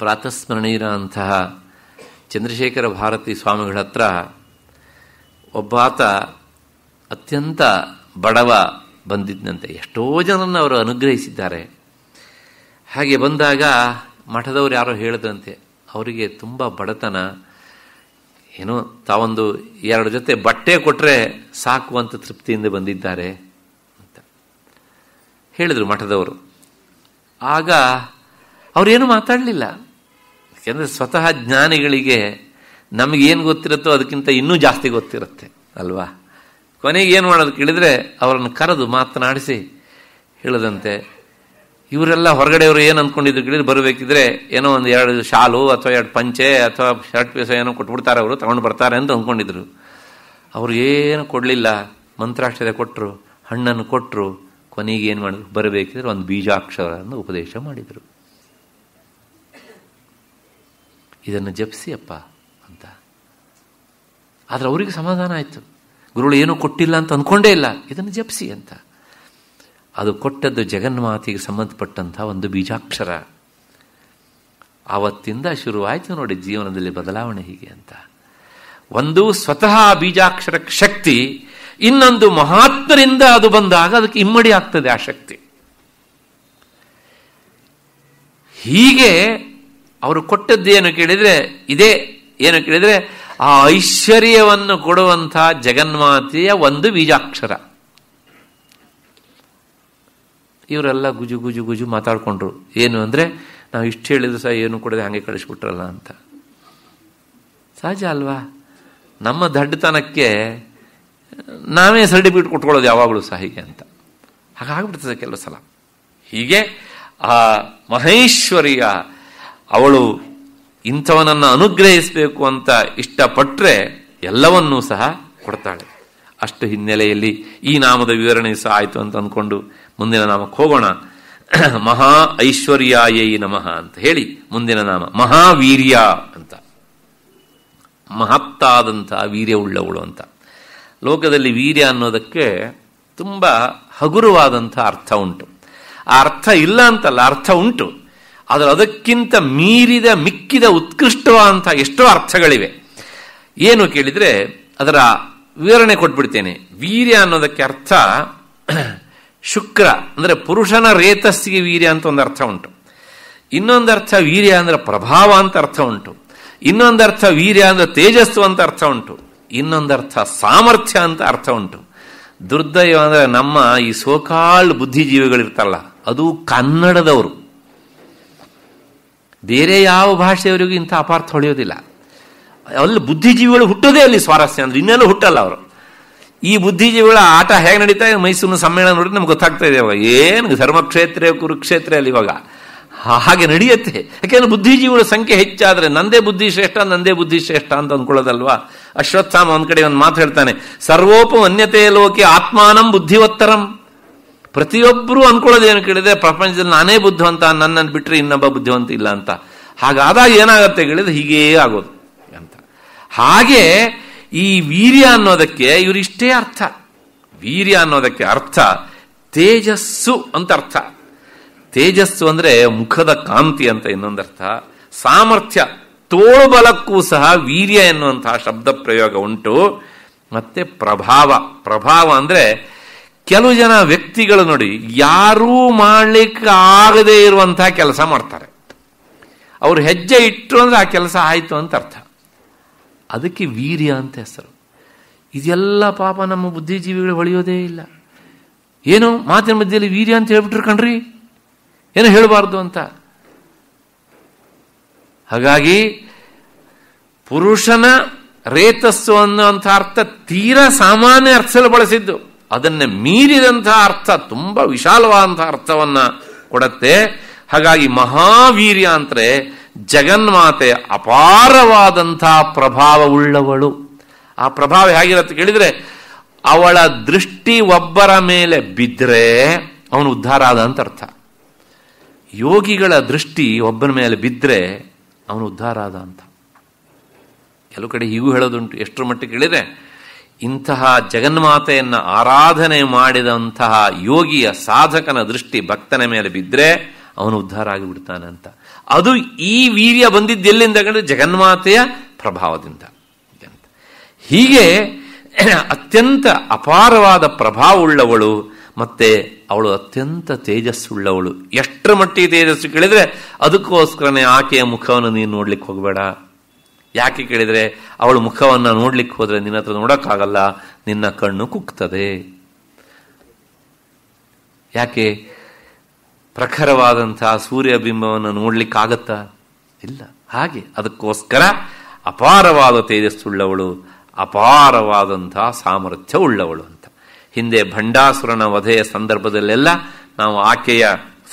ಪ್ರಾತಸ್ಮರಣೀಯ ಅಂತಹ ಚಂದ್ರಶೇಖರ ಭಾರತಿ ಸ್ವಾಮಿಗಳ ಹತ್ರ ಒಬ್ಬಾತ ಅತ್ಯಂತ ಬಡವ ಬಂದಿದ್ದಂತೆ ಎಷ್ಟೋ ಜನರನ್ನು ಅವರು ಅನುಗ್ರಹಿಸಿದ್ದಾರೆ ಹಾಗೆ ಬಂದಾಗ ಮಠದವ್ರು ಯಾರೋ ಹೇಳಿದ್ರಂತೆ ಅವರಿಗೆ ತುಂಬ ಬಡತನ ಏನೋ ತಾವೊಂದು ಎರಡು ಜೊತೆ ಬಟ್ಟೆ ಕೊಟ್ಟರೆ ಸಾಕು ಅಂತ ತೃಪ್ತಿಯಿಂದ ಬಂದಿದ್ದಾರೆ ಅಂತ ಹೇಳಿದರು ಮಠದವರು ಆಗ ಅವರೇನು ಮಾತಾಡಲಿಲ್ಲ ಯಾಕೆಂದರೆ ಸ್ವತಃ ಜ್ಞಾನಿಗಳಿಗೆ ನಮಗೇನು ಗೊತ್ತಿರುತ್ತೋ ಅದಕ್ಕಿಂತ ಇನ್ನೂ ಜಾಸ್ತಿ ಗೊತ್ತಿರುತ್ತೆ ಅಲ್ವಾ ಕೊನೆಗೆ ಏನು ಮಾಡೋದು ಕೇಳಿದರೆ ಅವರನ್ನು ಕರೆದು ಮಾತನಾಡಿಸಿ ಹೇಳದಂತೆ ಇವರೆಲ್ಲ ಹೊರಗಡೆಯವರು ಏನು ಅಂದ್ಕೊಂಡಿದ್ರು ಗಿಳಿ ಬರಬೇಕಿದ್ರೆ ಏನೋ ಒಂದು ಎರಡು ಶಾಲು ಅಥವಾ ಎರಡು ಪಂಚೆ ಅಥವಾ ಶರ್ಟ್ ಪೀಸ ಏನೋ ಕೊಟ್ಬಿಡ್ತಾರೆ ಅವರು ತಗೊಂಡು ಬರ್ತಾರೆ ಅಂತ ಅಂದ್ಕೊಂಡಿದ್ರು ಅವರು ಏನು ಕೊಡಲಿಲ್ಲ ಮಂತ್ರಾಕ್ಷರ ಕೊಟ್ಟರು ಹಣ್ಣನ್ನು ಕೊಟ್ಟರು ಕೊನೆಗೆ ಏನು ಮಾಡಿದ್ರು ಬರಬೇಕಿದ್ರೆ ಒಂದು ಬೀಜಾಕ್ಷರವನ್ನು ಉಪದೇಶ ಮಾಡಿದರು ಇದನ್ನು ಜಪಿಸಿ ಅಪ್ಪ ಅಂತ ಆದರೆ ಅವರಿಗೆ ಸಮಾಧಾನ ಆಯಿತು ಗುರುಳು ಏನೂ ಕೊಟ್ಟಿಲ್ಲ ಅಂತ ಅಂದ್ಕೊಂಡೇ ಇಲ್ಲ ಇದನ್ನು ಜಪಿಸಿ ಅಂತ ಅದು ಕೊಟ್ಟದ್ದು ಜಗನ್ಮಾತಿಗೆ ಸಂಬಂಧಪಟ್ಟಂಥ ಒಂದು ಬೀಜಾಕ್ಷರ ಆವತ್ತಿಂದ ಶುರುವಾಯಿತು ನೋಡಿ ಜೀವನದಲ್ಲಿ ಬದಲಾವಣೆ ಹೀಗೆ ಅಂತ ಒಂದು ಸ್ವತಃ ಬೀಜಾಕ್ಷರ ಶಕ್ತಿ ಇನ್ನೊಂದು ಮಹಾತ್ಮರಿಂದ ಅದು ಬಂದಾಗ ಅದಕ್ಕೆ ಇಮ್ಮಡಿ ಆಗ್ತದೆ ಆ ಶಕ್ತಿ ಹೀಗೆ ಅವರು ಕೊಟ್ಟದ್ದು ಏನು ಕೇಳಿದರೆ ಇದೇ ಏನು ಕೇಳಿದರೆ ಆ ಐಶ್ವರ್ಯವನ್ನು ಕೊಡುವಂತಹ ಜಗನ್ಮಾತೆಯ ಒಂದು ಬೀಜಾಕ್ಷರ ಇವರೆಲ್ಲ ಗುಜು ಗುಜು ಗುಜು ಮಾತಾಡಿಕೊಂಡ್ರು ಏನು ಅಂದರೆ ನಾವು ಇಷ್ಟು ಹೇಳಿದ್ರು ಸಹ ಏನು ಕೊಡದೆ ಹಾಗೆ ಕಳಿಸ್ಬಿಟ್ರಲ್ಲ ಅಂತ ಸಹಜ ಅಲ್ವಾ ನಮ್ಮ ದಡ್ಡತನಕ್ಕೆ ನಾವೇ ಸರ್ಟಿಫಿಕೇಟ್ ಕೊಟ್ಕೊಳ್ಳೋದು ಯಾವಾಗಲೂ ಸಹ ಹೀಗೆ ಅಂತ ಹಾಗಾಗ್ಬಿಡ್ತದೆ ಕೆಲವು ಸಲ ಹೀಗೆ ಆ ಮಹೇಶ್ವರಿಯ ಅವಳು ಇಂಥವನನ್ನು ಅನುಗ್ರಹಿಸಬೇಕು ಅಂತ ಇಷ್ಟಪಟ್ಟರೆ ಎಲ್ಲವನ್ನೂ ಸಹ ಕೊಡ್ತಾಳೆ ಅಷ್ಟು ಹಿನ್ನೆಲೆಯಲ್ಲಿ ಈ ನಾಮದ ವಿವರಣೆ ಸಹ ಆಯಿತು ಅಂತ ಅಂದ್ಕೊಂಡು ಮುಂದಿನ ನಾಮಕ್ಕೆ ಹೋಗೋಣ ಮಹಾ ಐಶ್ವರ್ಯಾಯೈ ನಮಃ ಅಂತ ಹೇಳಿ ಮುಂದಿನ ನಾಮ ಮಹಾವೀರ್ಯ ಅಂತ ಮಹತ್ತಾದಂಥ ವೀರ್ಯವುಳ್ಳವಳು ಅಂತ ಲೋಕದಲ್ಲಿ ವೀರ್ಯ ಅನ್ನೋದಕ್ಕೆ ತುಂಬ ಹಗುರವಾದಂಥ ಅರ್ಥ ಉಂಟು ಆ ಅರ್ಥ ಇಲ್ಲ ಅಂತಲ್ಲ ಅರ್ಥ ಉಂಟು ಆದರೆ ಅದಕ್ಕಿಂತ ಮೀರಿದ ಮಿಕ್ಕಿದ ಉತ್ಕೃಷ್ಟವಾದಂಥ ಎಷ್ಟೋ ಅರ್ಥಗಳಿವೆ ಏನು ಕೇಳಿದರೆ ಅದರ ವಿವರಣೆ ಕೊಟ್ಬಿಡ್ತೇನೆ ವೀರ್ಯ ಅನ್ನೋದಕ್ಕೆ ಅರ್ಥ ಶುಕ್ರ ಅಂದರೆ ಪುರುಷನ ರೇತಸ್ಸಿಗೆ ವೀರ್ಯ ಅಂತ ಒಂದು ಅರ್ಥ ಉಂಟು ಇನ್ನೊಂದು ಅರ್ಥ ವೀರ್ಯ ಅಂದರೆ ಪ್ರಭಾವ ಅಂತ ಅರ್ಥ ಉಂಟು ಇನ್ನೊಂದು ಅರ್ಥ ವೀರ್ಯ ಅಂದರೆ ತೇಜಸ್ಸು ಅಂತ ಅರ್ಥ ಉಂಟು ಇನ್ನೊಂದರ್ಥ ಸಾಮರ್ಥ್ಯ ಅಂತ ಅರ್ಥ ಉಂಟು ದುರ್ದೈವ ಅಂದರೆ ನಮ್ಮ ಈ ಸೋಕಾಳ್ ಬುದ್ಧಿಜೀವಿಗಳಿರ್ತಲ್ಲ ಅದು ಕನ್ನಡದವರು ಬೇರೆ ಯಾವ ಭಾಷೆಯವರಿಗೂ ಇಂಥ ಅಪಾರ್ಥ ಹೊಳೆಯೋದಿಲ್ಲ ಅಲ್ಲಿ ಬುದ್ಧಿಜೀವಿಗಳು ಹುಟ್ಟೋದೇ ಅಲ್ಲಿ ಸ್ವಾರಸ್ಯ ಅಂದ್ರೆ ಇನ್ನೇನು ಹುಟ್ಟಲ್ಲ ಅವರು ಈ ಬುದ್ಧಿಜೀವಿಗಳ ಆಟ ಹೇಗೆ ನಡೀತಾ ಇದೆ ಮೈಸೂರಿನ ಸಮ್ಮೇಳನ ನೋಡಿ ನಮ್ಗೆ ಗೊತ್ತಾಗ್ತಾ ಇದೆ ಇವಾಗ ಏನು ಧರ್ಮಕ್ಷೇತ್ರ ಕುರುಕ್ಷೇತ್ರ ಅಲ್ಲಿ ಇವಾಗ ಹಾಗೆ ನಡೆಯುತ್ತೆ ಯಾಕೆಂದ್ರೆ ಬುದ್ಧಿಜೀವಿಗಳ ಸಂಖ್ಯೆ ಹೆಚ್ಚಾದ್ರೆ ನಂದೇ ಬುದ್ಧಿ ಶ್ರೇಷ್ಠ ನಂದೇ ಬುದ್ಧಿ ಶ್ರೇಷ್ಠ ಅಂತ ಅಂದ್ಕೊಳ್ಳೋದಲ್ವಾ ಅಶ್ವತ್ಥಾಮ ಒಂದ್ ಕಡೆ ಒಂದು ಮಾತು ಹೇಳ್ತಾನೆ ಸರ್ವೋಪಮನ್ಯತೆಯ ಲೋಕಿ ಆತ್ಮಾನಂ ಬುದ್ಧಿವತ್ತರಂ ಪ್ರತಿಯೊಬ್ಬರೂ ಅನ್ಕೊಳ್ಳೋದೇನು ಕೇಳಿದ್ರೆ ಪ್ರಪಂಚದಲ್ಲಿ ನಾನೇ ಬುದ್ಧಿವಂತ ನನ್ನನ್ನು ಬಿಟ್ಟರೆ ಇನ್ನೊಬ್ಬ ಬುದ್ಧಿವಂತ ಇಲ್ಲ ಅಂತ ಹಾಗಾದಾಗ ಏನಾಗುತ್ತೆ ಕೇಳಿದ್ರೆ ಹೀಗೇ ಆಗೋದು ಅಂತ ಹಾಗೆ ಈ ವೀರ್ಯ ಅನ್ನೋದಕ್ಕೆ ಇವರಿಷ್ಟೇ ಅರ್ಥ ವೀರ್ಯ ಅನ್ನೋದಕ್ಕೆ ಅರ್ಥ ತೇಜಸ್ಸು ಅಂತ ಅರ್ಥ ತೇಜಸ್ಸು ಅಂದ್ರೆ ಮುಖದ ಕಾಂತಿ ಅಂತ ಇನ್ನೊಂದರ್ಥ ಸಾಮರ್ಥ್ಯ ತೋಳುಬಲಕ್ಕೂ ಸಹ ವೀರ್ಯ ಎನ್ನುವಂತಹ ಶಬ್ದ ಪ್ರಯೋಗ ಉಂಟು ಮತ್ತೆ ಪ್ರಭಾವ ಪ್ರಭಾವ ಅಂದ್ರೆ ಕೆಲವು ಜನ ವ್ಯಕ್ತಿಗಳು ನೋಡಿ ಯಾರೂ ಮಾಡಲಿಕ್ಕೆ ಆಗದೇ ಇರುವಂತಹ ಕೆಲಸ ಮಾಡ್ತಾರೆ ಅವರು ಹೆಜ್ಜೆ ಇಟ್ಟರು ಅಂದ್ರೆ ಆ ಕೆಲಸ ಆಯಿತು ಅಂತ ಅರ್ಥ ಅದಕ್ಕೆ ವೀರ್ಯ ಅಂತ ಹೆಸರು ಇದೆಲ್ಲ ಪಾಪ ನಮ್ಮ ಬುದ್ಧಿಜೀವಿಗಳು ಹೊಳೆಯೋದೇ ಇಲ್ಲ ಏನು ಮಾತಿನ ಮಧ್ಯದಲ್ಲಿ ವೀರ್ಯ ಅಂತ ಹೇಳ್ಬಿಟ್ರು ಕಣ್ರಿ ಏನೋ ಹೇಳಬಾರ್ದು ಅಂತ ಹಾಗಾಗಿ ಪುರುಷನ ರೇತಸ್ಸು ಅನ್ನುವಂಥ ಅರ್ಥ ತೀರಾ ಸಾಮಾನ್ಯ ಅರ್ಥದಲ್ಲಿ ಬಳಸಿದ್ದು ಅದನ್ನು ಮೀರಿದಂತಹ ಅರ್ಥ ತುಂಬ ವಿಶಾಲವಾದಂತಹ ಅರ್ಥವನ್ನ ಕೊಡತ್ತೆ ಹಾಗಾಗಿ ಮಹಾವೀರ್ಯ ಅಂದರೆ ಜಗನ್ಮಾತೆ ಅಪಾರವಾದಂಥ ಪ್ರಭಾವವುಳ್ಳವಳು ಆ ಪ್ರಭಾವ ಹೇಗಿರತ್ತೆ ಕೇಳಿದರೆ ಅವಳ ದೃಷ್ಟಿ ಒಬ್ಬರ ಮೇಲೆ ಬಿದ್ದರೆ ಅವನು ಉದ್ಧಾರ ಆದ ಅಂತ ಅರ್ಥ ಯೋಗಿಗಳ ದೃಷ್ಟಿ ಒಬ್ಬನ ಮೇಲೆ ಬಿದ್ದರೆ ಅವನು ಉದ್ಧಾರ ಆದ ಅಂತ ಕೆಲವು ಕಡೆ ಹೀಗೂ ಹೇಳೋದುಂಟು ಎಷ್ಟರ ಮಟ್ಟಿಗೆ ಹೇಳಿದರೆ ಇಂತಹ ಜಗನ್ಮಾತೆಯನ್ನು ಆರಾಧನೆ ಮಾಡಿದಂತಹ ಯೋಗಿಯ ಸಾಧಕನ ದೃಷ್ಟಿ ಭಕ್ತನ ಮೇಲೆ ಬಿದ್ದರೆ ಅವನು ಉದ್ಧಾರ ಆಗಿಬಿಡ್ತಾನೆ ಅಂತ ಅದು ಈ ವೀರ್ಯ ಬಂದಿದ್ದೆಲ್ಲಿಂದ ಕಂಡ್ರೆ ಜಗನ್ಮಾತೆಯ ಪ್ರಭಾವದಿಂದ ಹೀಗೆ ಅತ್ಯಂತ ಅಪಾರವಾದ ಪ್ರಭಾವವುಳ್ಳವಳು ಮತ್ತೆ ಅವಳು ಅತ್ಯಂತ ತೇಜಸ್ಸುಳ್ಳವಳು ಎಷ್ಟರ ಮಟ್ಟಿಗೆ ತೇಜಸ್ಸು ಕೇಳಿದ್ರೆ ಅದಕ್ಕೋಸ್ಕರನೇ ಆಕೆಯ ಮುಖವನ್ನು ನೀನು ನೋಡ್ಲಿಕ್ಕೆ ಹೋಗಬೇಡ ಯಾಕೆ ಕೇಳಿದ್ರೆ ಅವಳು ಮುಖವನ್ನು ನೋಡ್ಲಿಕ್ಕೆ ಹೋದ್ರೆ ನಿನ್ನ ಹತ್ರ ನೋಡಕ್ಕಾಗಲ್ಲ ನಿನ್ನ ಕಣ್ಣು ಕುಗ್ತದೆ ಯಾಕೆ ಪ್ರಖರವಾದಂತಹ ಸೂರ್ಯ ಬಿಂಬವನ್ನು ನೋಡ್ಲಿಕ್ಕಾಗತ್ತಾ ಇಲ್ಲ ಹಾಗೆ ಅದಕ್ಕೋಸ್ಕರ ಅಪಾರವಾದ ತೇಜಸ್ಸುಳ್ಳವಳು ಅಪಾರವಾದಂತಹ ಸಾಮರ್ಥ್ಯ ಉಳ್ಳವಳು ಅಂತ ಹಿಂದೆ ಭಂಡಾಸುರನ ವಧೆಯ ಸಂದರ್ಭದಲ್ಲೆಲ್ಲ ನಾವು ಆಕೆಯ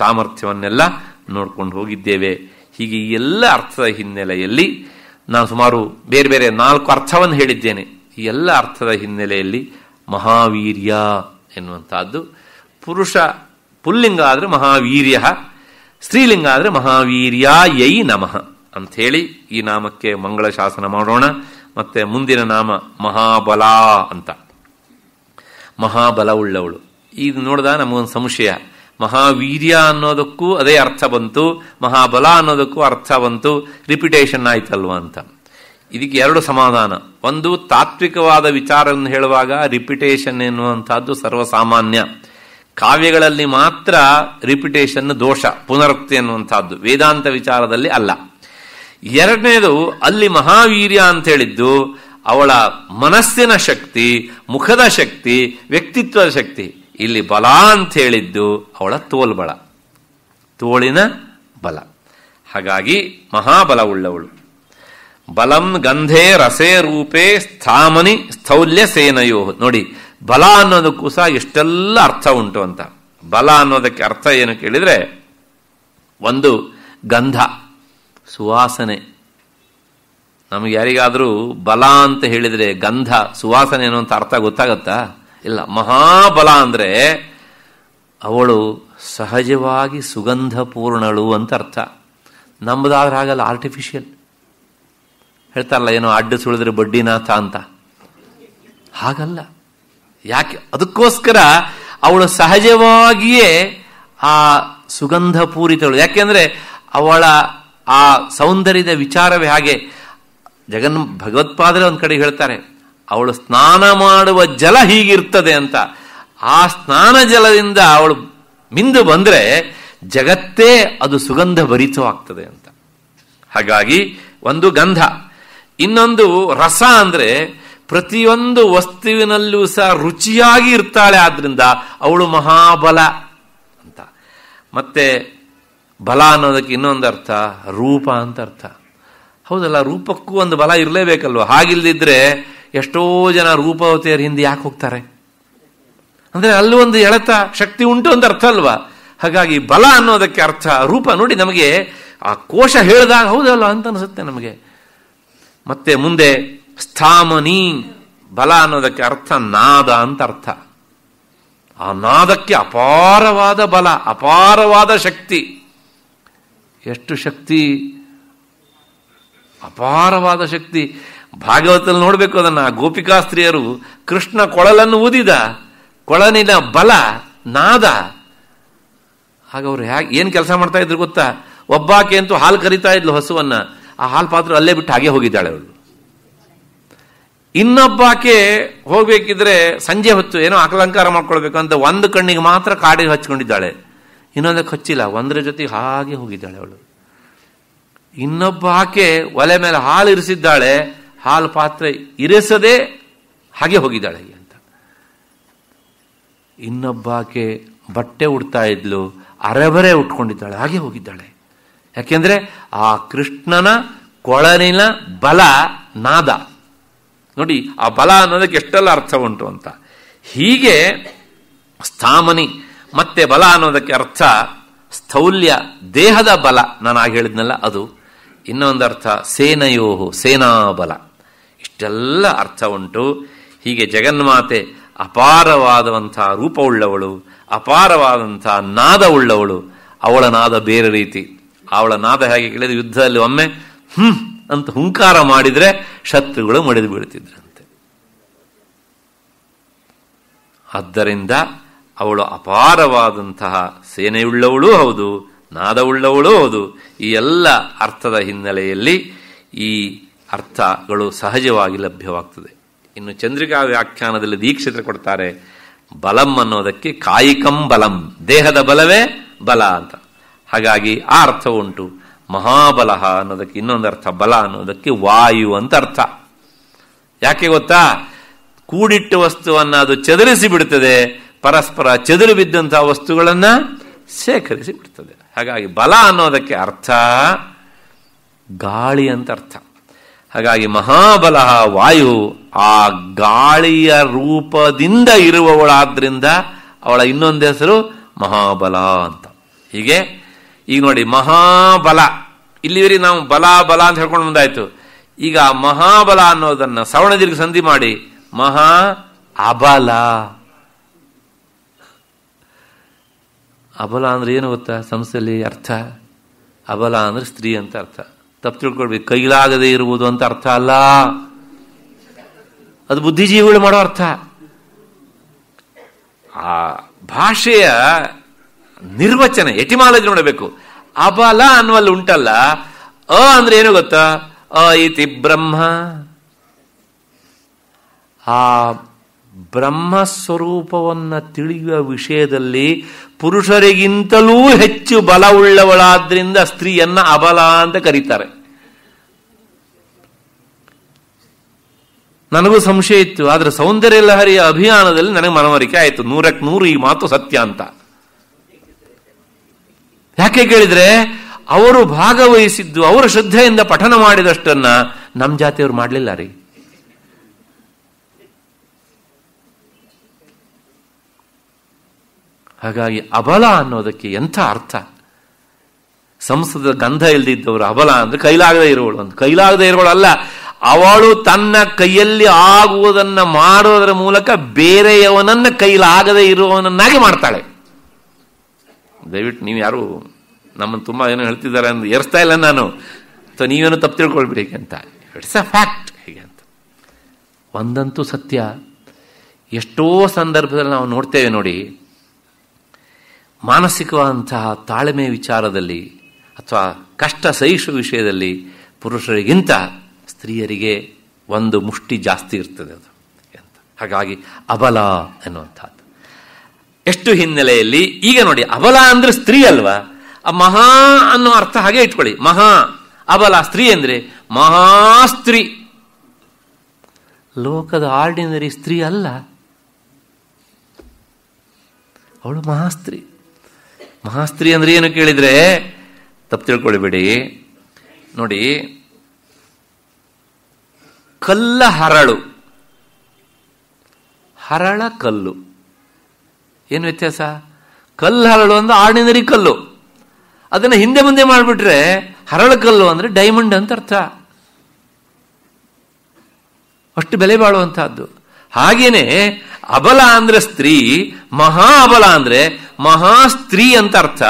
ಸಾಮರ್ಥ್ಯವನ್ನೆಲ್ಲ ನೋಡ್ಕೊಂಡು ಹೋಗಿದ್ದೇವೆ ಹೀಗೆ ಈ ಎಲ್ಲ ಅರ್ಥದ ಹಿನ್ನೆಲೆಯಲ್ಲಿ ನಾನು ಸುಮಾರು ಬೇರೆ ಬೇರೆ ನಾಲ್ಕು ಅರ್ಥವನ್ನು ಹೇಳಿದ್ದೇನೆ ಈ ಎಲ್ಲ ಅರ್ಥದ ಹಿನ್ನೆಲೆಯಲ್ಲಿ ಮಹಾವೀರ್ಯ ಎನ್ನುವಂತಹದ್ದು ಪುರುಷ ಪುಲ್ಲಿಂಗ ಆದರೆ ಮಹಾವೀರ್ಯ ಸ್ತ್ರೀಲಿಂಗ ಆದರೆ ಮಹಾವೀರ್ಯಾಯೈ ನಮಃ ಅಂಥೇಳಿ ಈ ನಾಮಕ್ಕೆ ಮಂಗಳ ಶಾಸನ ಮಾಡೋಣ ಮತ್ತೆ ಮುಂದಿನ ನಾಮ ಮಹಾಬಲ ಅಂತ ಮಹಾಬಲ ಉಳ್ಳವಳು ಇದು ನೋಡಿದ ನಮಗೊಂದು ಸಂಶಯ ಮಹಾವೀರ್ಯ ಅನ್ನೋದಕ್ಕೂ ಅದೇ ಅರ್ಥ ಬಂತು ಮಹಾಬಲ ಅನ್ನೋದಕ್ಕೂ ಅರ್ಥ ಬಂತು ರಿಪಿಟೇಷನ್ ಆಯ್ತಲ್ವಾ ಅಂತ ಇದಕ್ಕೆ ಎರಡು ಸಮಾಧಾನ ಒಂದು ತಾತ್ವಿಕವಾದ ವಿಚಾರವನ್ನು ಹೇಳುವಾಗ ರಿಪಿಟೇಷನ್ ಎನ್ನುವಂಥದ್ದು ಸರ್ವಸಾಮಾನ್ಯ ಕಾವ್ಯಗಳಲ್ಲಿ ಮಾತ್ರ ರಿಪಿಟೇಷನ್ ದೋಷ ಪುನರುಕ್ತಿ ಅನ್ನುವಂಥದ್ದು ವೇದಾಂತ ವಿಚಾರದಲ್ಲಿ ಅಲ್ಲ ಎರಡನೇದು ಅಲ್ಲಿ ಮಹಾವೀರ್ಯ ಅಂತ ಹೇಳಿದ್ದು ಅವಳ ಮನಸ್ಸಿನ ಶಕ್ತಿ ಮುಖದ ಶಕ್ತಿ ವ್ಯಕ್ತಿತ್ವದ ಶಕ್ತಿ ಇಲ್ಲಿ ಬಲ ಅಂತ ಹೇಳಿದ್ದು ಅವಳ ಬಲ ತೋಳಿನ ಬಲ ಹಾಗಾಗಿ ಮಹಾಬಲವುಳ್ಳವಳು ಬಲಂ ಗಂಧೆ ರಸೆ ರೂಪೆ ಸ್ಥಾಮನಿ ಸ್ಥೌಲ್ಯ ಸೇನಯೋ ನೋಡಿ ಬಲ ಅನ್ನೋದಕ್ಕೂ ಸಹ ಎಷ್ಟೆಲ್ಲ ಅರ್ಥ ಉಂಟು ಅಂತ ಬಲ ಅನ್ನೋದಕ್ಕೆ ಅರ್ಥ ಏನು ಕೇಳಿದರೆ ಒಂದು ಗಂಧ ಸುವಾಸನೆ ನಮಗೆ ಯಾರಿಗಾದರೂ ಬಲ ಅಂತ ಹೇಳಿದರೆ ಗಂಧ ಸುವಾಸನೆ ಅನ್ನೋ ಅಂತ ಅರ್ಥ ಗೊತ್ತಾಗತ್ತಾ ಇಲ್ಲ ಮಹಾಬಲ ಅಂದರೆ ಅವಳು ಸಹಜವಾಗಿ ಸುಗಂಧಪೂರ್ಣಳು ಅಂತ ಅರ್ಥ ನಮ್ಮದಾದ್ರೆ ಆಗಲ್ಲ ಆರ್ಟಿಫಿಷಿಯಲ್ ಹೇಳ್ತಾರಲ್ಲ ಏನೋ ಅಡ್ಡ ಸುಳಿದ್ರೆ ಬಡ್ಡಿನಾಥ ಅಂತ ಹಾಗಲ್ಲ ಯಾಕೆ ಅದಕ್ಕೋಸ್ಕರ ಅವಳು ಸಹಜವಾಗಿಯೇ ಆ ಸುಗಂಧ ಪೂರಿತಳು ಯಾಕೆಂದ್ರೆ ಅವಳ ಆ ಸೌಂದರ್ಯದ ವಿಚಾರವೇ ಹಾಗೆ ಜಗನ್ ಭಗವತ್ಪಾದರೆ ಒಂದು ಕಡೆ ಹೇಳ್ತಾರೆ ಅವಳು ಸ್ನಾನ ಮಾಡುವ ಜಲ ಹೀಗಿರ್ತದೆ ಅಂತ ಆ ಸ್ನಾನ ಜಲದಿಂದ ಅವಳು ಮಿಂದು ಬಂದರೆ ಜಗತ್ತೇ ಅದು ಸುಗಂಧ ಭರಿತವಾಗ್ತದೆ ಅಂತ ಹಾಗಾಗಿ ಒಂದು ಗಂಧ ಇನ್ನೊಂದು ರಸ ಅಂದರೆ ಪ್ರತಿಯೊಂದು ವಸ್ತುವಿನಲ್ಲೂ ಸಹ ರುಚಿಯಾಗಿ ಇರ್ತಾಳೆ ಆದ್ರಿಂದ ಅವಳು ಮಹಾಬಲ ಅಂತ ಮತ್ತೆ ಬಲ ಅನ್ನೋದಕ್ಕೆ ಇನ್ನೊಂದು ಅರ್ಥ ರೂಪ ಅಂತ ಅರ್ಥ ಹೌದಲ್ಲ ರೂಪಕ್ಕೂ ಒಂದು ಬಲ ಇರಲೇಬೇಕಲ್ವ ಹಾಗಿಲ್ದಿದ್ರೆ ಎಷ್ಟೋ ಜನ ರೂಪವತೆಯರ ಹಿಂದೆ ಯಾಕೆ ಹೋಗ್ತಾರೆ ಅಂದ್ರೆ ಅಲ್ಲೂ ಒಂದು ಎಳೆತ ಶಕ್ತಿ ಉಂಟು ಅಂತ ಅರ್ಥ ಅಲ್ವಾ ಹಾಗಾಗಿ ಬಲ ಅನ್ನೋದಕ್ಕೆ ಅರ್ಥ ರೂಪ ನೋಡಿ ನಮಗೆ ಆ ಕೋಶ ಹೇಳಿದಾಗ ಹೌದಲ್ಲ ಅಂತ ಅನಿಸುತ್ತೆ ನಮಗೆ ಮತ್ತೆ ಮುಂದೆ ಸ್ಥಾಮನಿ ಬಲ ಅನ್ನೋದಕ್ಕೆ ಅರ್ಥ ನಾದ ಅಂತ ಅರ್ಥ ಆ ನಾದಕ್ಕೆ ಅಪಾರವಾದ ಬಲ ಅಪಾರವಾದ ಶಕ್ತಿ ಎಷ್ಟು ಶಕ್ತಿ ಅಪಾರವಾದ ಶಕ್ತಿ ಭಾಗವತಲ್ಲಿ ನೋಡಬೇಕು ಅದನ್ನು ಗೋಪಿಕಾ ಸ್ತ್ರೀಯರು ಕೃಷ್ಣ ಕೊಳಲನ್ನು ಊದಿದ ಕೊಳಲಿನ ಬಲ ನಾದ ಹಾಗೆ ಅವರು ಹ್ಯಾ ಏನು ಕೆಲಸ ಮಾಡ್ತಾ ಇದ್ರು ಗೊತ್ತಾ ಒಬ್ಬಾಕೆ ಅಂತೂ ಹಾಲು ಕರಿತಾ ಇದ್ಲು ಹಸುವನ್ನು ಆ ಹಾಲು ಪಾತ್ರ ಅಲ್ಲೇ ಬಿಟ್ಟು ಹಾಗೆ ಹೋಗಿದ್ದಾಳೆ ಅವಳು ಇನ್ನೊಬ್ಬಾಕೆ ಹೋಗಬೇಕಿದ್ರೆ ಸಂಜೆ ಹೊತ್ತು ಏನೋ ಅಕಲಂಕಾರ ಮಾಡ್ಕೊಳ್ಬೇಕು ಅಂತ ಒಂದು ಕಣ್ಣಿಗೆ ಮಾತ್ರ ಕಾಡಿಗೆ ಹಚ್ಕೊಂಡಿದ್ದಾಳೆ ಇನ್ನೊಂದಕ್ಕೆ ಹಚ್ಚಿಲ್ಲ ಒಂದರ ಜೊತೆ ಹಾಗೆ ಹೋಗಿದ್ದಾಳೆ ಅವಳು ಇನ್ನೊಬ್ಬ ಆಕೆ ಒಲೆ ಮೇಲೆ ಹಾಲು ಇರಿಸಿದ್ದಾಳೆ ಹಾಲು ಪಾತ್ರೆ ಇರಿಸದೆ ಹಾಗೆ ಹೋಗಿದ್ದಾಳೆ ಅಂತ ಇನ್ನೊಬ್ಬ ಆಕೆ ಬಟ್ಟೆ ಉಡ್ತಾ ಇದ್ಲು ಅರೆಬರೆ ಉಟ್ಕೊಂಡಿದ್ದಾಳೆ ಹಾಗೆ ಹೋಗಿದ್ದಾಳೆ ಯಾಕೆಂದ್ರೆ ಆ ಕೃಷ್ಣನ ಕೊಳನಿನ ಬಲ ನಾದ ನೋಡಿ ಆ ಬಲ ಅನ್ನೋದಕ್ಕೆ ಎಷ್ಟೆಲ್ಲ ಅರ್ಥ ಉಂಟು ಅಂತ ಹೀಗೆ ಸ್ಥಾಮನಿ ಮತ್ತೆ ಬಲ ಅನ್ನೋದಕ್ಕೆ ಅರ್ಥ ಸ್ಥೌಲ್ಯ ದೇಹದ ಬಲ ನಾನು ಆಗ ಹೇಳಿದ್ನಲ್ಲ ಅದು ಇನ್ನೊಂದು ಅರ್ಥ ಸೇನಯೋಹು ಸೇನಾ ಬಲ ಇಷ್ಟೆಲ್ಲ ಅರ್ಥ ಉಂಟು ಹೀಗೆ ಜಗನ್ಮಾತೆ ಅಪಾರವಾದವಂಥ ರೂಪವುಳ್ಳವಳು ಅಪಾರವಾದಂತಹ ನಾದವುಳ್ಳವಳು ಅವಳ ನಾದ ಬೇರೆ ರೀತಿ ಅವಳ ನಾದ ಹೇಗೆ ಕೇಳಿದ್ರೆ ಯುದ್ಧದಲ್ಲಿ ಒಮ್ಮೆ ಹ್ಮ್ ಅಂತ ಹುಂಕಾರ ಮಾಡಿದರೆ ಶತ್ರುಗಳು ಮಡಿದು ಬೀಳ್ತಿದ್ರಂತೆ ಆದ್ದರಿಂದ ಅವಳು ಅಪಾರವಾದಂತಹ ಸೇನೆಯುಳ್ಳವಳೂ ಹೌದು ನಾದವುಳ್ಳವಳೂ ಹೌದು ಈ ಎಲ್ಲ ಅರ್ಥದ ಹಿನ್ನೆಲೆಯಲ್ಲಿ ಈ ಅರ್ಥಗಳು ಸಹಜವಾಗಿ ಲಭ್ಯವಾಗ್ತದೆ ಇನ್ನು ಚಂದ್ರಿಕಾ ವ್ಯಾಖ್ಯಾನದಲ್ಲಿ ದೀಕ್ಷಿತ ಕೊಡ್ತಾರೆ ಬಲಂ ಅನ್ನೋದಕ್ಕೆ ಕಾಯಿಕಂ ಬಲಂ ದೇಹದ ಬಲವೇ ಬಲ ಅಂತ ಹಾಗಾಗಿ ಆ ಅರ್ಥವುಂಟು ಮಹಾಬಲಹ ಅನ್ನೋದಕ್ಕೆ ಇನ್ನೊಂದು ಅರ್ಥ ಬಲ ಅನ್ನೋದಕ್ಕೆ ವಾಯು ಅಂತ ಅರ್ಥ ಯಾಕೆ ಗೊತ್ತಾ ಕೂಡಿಟ್ಟ ವಸ್ತುವನ್ನು ಅದು ಚದುರಿಸಿ ಬಿಡ್ತದೆ ಪರಸ್ಪರ ಚದುರು ಬಿದ್ದಂತಹ ವಸ್ತುಗಳನ್ನು ಶೇಖರಿಸಿ ಬಿಡ್ತದೆ ಹಾಗಾಗಿ ಬಲ ಅನ್ನೋದಕ್ಕೆ ಅರ್ಥ ಗಾಳಿ ಅಂತ ಅರ್ಥ ಹಾಗಾಗಿ ಮಹಾಬಲ ವಾಯು ಆ ಗಾಳಿಯ ರೂಪದಿಂದ ಇರುವವಳಾದ್ರಿಂದ ಅವಳ ಇನ್ನೊಂದು ಹೆಸರು ಮಹಾಬಲ ಅಂತ ಹೀಗೆ ಈಗ ನೋಡಿ ಮಹಾಬಲ ಇಲ್ಲಿವರೆಗೆ ನಾವು ಬಲ ಬಲ ಅಂತ ಹೇಳ್ಕೊಂಡು ಮುಂದಾಯಿತು ಈಗ ಮಹಾಬಲ ಅನ್ನೋದನ್ನ ಸವರ್ಣದೀರ್ಘ ಸಂಧಿ ಮಾಡಿ ಮಹಾ ಅಬಲ ಅಬಲ ಅಂದ್ರೆ ಏನು ಗೊತ್ತಾ ಸಂಸ್ಥೆಯಲ್ಲಿ ಅರ್ಥ ಅಬಲ ಅಂದ್ರೆ ಸ್ತ್ರೀ ಅಂತ ಅರ್ಥ ತಪ್ಪು ತಿಳ್ಕೊಳ್ಬೇಕು ಕೈಲಾಗದೇ ಇರುವುದು ಅಂತ ಅರ್ಥ ಅಲ್ಲ ಅದು ಬುದ್ಧಿಜೀವಿಗಳು ಮಾಡೋ ಅರ್ಥ ಆ ಭಾಷೆಯ ನಿರ್ವಚನ ಎಟಿಮಾಲಜಿ ನೋಡಬೇಕು ಅಬಲ ಅನ್ನುವಲ್ಲಿ ಉಂಟಲ್ಲ ಅ ಅಂದ್ರೆ ಏನು ಗೊತ್ತಾ ಅ ಇತಿ ಬ್ರಹ್ಮ ಆ ಬ್ರಹ್ಮ ಸ್ವರೂಪವನ್ನ ತಿಳಿಯುವ ವಿಷಯದಲ್ಲಿ ಪುರುಷರಿಗಿಂತಲೂ ಹೆಚ್ಚು ಬಲವುಳ್ಳವಳಾದ್ರಿಂದ ಸ್ತ್ರೀಯನ್ನ ಅಬಲ ಅಂತ ಕರೀತಾರೆ ನನಗೂ ಸಂಶಯ ಇತ್ತು ಆದ್ರೆ ಸೌಂದರ್ಯ ಲಹರಿಯ ಅಭಿಯಾನದಲ್ಲಿ ನನಗೆ ಮನವರಿಕೆ ಆಯಿತು ನೂರಕ್ಕೆ ನೂರು ಈ ಮಾತು ಸತ್ಯ ಅಂತ ಯಾಕೆ ಕೇಳಿದ್ರೆ ಅವರು ಭಾಗವಹಿಸಿದ್ದು ಅವರು ಶ್ರದ್ಧೆಯಿಂದ ಪಠನ ಮಾಡಿದಷ್ಟನ್ನ ನಮ್ಮ ಜಾತಿಯವರು ಮಾಡಲಿಲ್ಲ ರೀ ಹಾಗಾಗಿ ಅಬಲ ಅನ್ನೋದಕ್ಕೆ ಎಂಥ ಅರ್ಥ ಸಂಸ್ಕೃತದ ಗಂಧ ಇಲ್ದಿದ್ದವರು ಅಬಲ ಅಂದ್ರೆ ಕೈಲಾಗದೆ ಇರುವಳು ಅಂತ ಕೈಲಾಗದೆ ಇರುವಳು ಅಲ್ಲ ಅವಳು ತನ್ನ ಕೈಯಲ್ಲಿ ಆಗುವುದನ್ನ ಮಾಡುವುದರ ಮೂಲಕ ಬೇರೆಯವನನ್ನ ಕೈಲಾಗದೆ ಇರುವವನನ್ನಾಗಿ ಮಾಡ್ತಾಳೆ ದಯವಿಟ್ಟು ನೀವು ಯಾರು ನಮ್ಮನ್ನು ತುಂಬ ಏನೋ ಹೇಳ್ತಿದ್ದಾರೆ ಅಂದ್ರೆ ಏರಿಸ್ತಾ ಇಲ್ಲ ನಾನು ಅಥವಾ ನೀವೇನೋ ತಪ್ಪು ತಿಳ್ಕೊಳ್ಬಿಡಿ ಅಂತ ಇಟ್ಸ್ ಅ ಫ್ಯಾಕ್ಟ್ ಹೀಗೆ ಅಂತ ಒಂದಂತೂ ಸತ್ಯ ಎಷ್ಟೋ ಸಂದರ್ಭದಲ್ಲಿ ನಾವು ನೋಡ್ತೇವೆ ನೋಡಿ ಮಾನಸಿಕವಾದಂತಹ ತಾಳ್ಮೆ ವಿಚಾರದಲ್ಲಿ ಅಥವಾ ಕಷ್ಟ ಸಹಿಸುವ ವಿಷಯದಲ್ಲಿ ಪುರುಷರಿಗಿಂತ ಸ್ತ್ರೀಯರಿಗೆ ಒಂದು ಮುಷ್ಟಿ ಜಾಸ್ತಿ ಇರ್ತದೆ ಅದು ಅಂತ ಹಾಗಾಗಿ ಅಬಲ ಎನ್ನುವಂಥದ್ದು ಎಷ್ಟು ಹಿನ್ನೆಲೆಯಲ್ಲಿ ಈಗ ನೋಡಿ ಅಬಲ ಅಂದ್ರೆ ಸ್ತ್ರೀ ಅಲ್ವಾ ಮಹಾ ಅನ್ನೋ ಅರ್ಥ ಹಾಗೆ ಇಟ್ಕೊಳ್ಳಿ ಮಹಾ ಅಬಲ ಸ್ತ್ರೀ ಅಂದ್ರೆ ಮಹಾಸ್ತ್ರೀ ಲೋಕದ ಆರ್ಡಿನರಿ ಸ್ತ್ರೀ ಅಲ್ಲ ಅವಳು ಮಹಾಸ್ತ್ರೀ ಮಹಾಸ್ತ್ರೀ ಅಂದ್ರೆ ಏನು ಕೇಳಿದ್ರೆ ತಪ್ಪು ತಿಳ್ಕೊಳ್ಬೇಡಿ ನೋಡಿ ಕಲ್ಲ ಹರಳು ಹರಳ ಕಲ್ಲು ಏನು ವ್ಯತ್ಯಾಸ ಕಲ್ಲು ಹರಳು ಅಂದ್ರೆ ಆರ್ಡಿನರಿ ಕಲ್ಲು ಅದನ್ನು ಹಿಂದೆ ಮುಂದೆ ಮಾಡಿಬಿಟ್ರೆ ಹರಳು ಕಲ್ಲು ಅಂದರೆ ಡೈಮಂಡ್ ಅಂತ ಅರ್ಥ ಅಷ್ಟು ಬೆಲೆ ಬಾಳುವಂತಹದ್ದು ಹಾಗೇನೆ ಅಬಲ ಅಂದ್ರೆ ಸ್ತ್ರೀ ಮಹಾ ಅಬಲ ಅಂದ್ರೆ ಮಹಾ ಸ್ತ್ರೀ ಅಂತ ಅರ್ಥ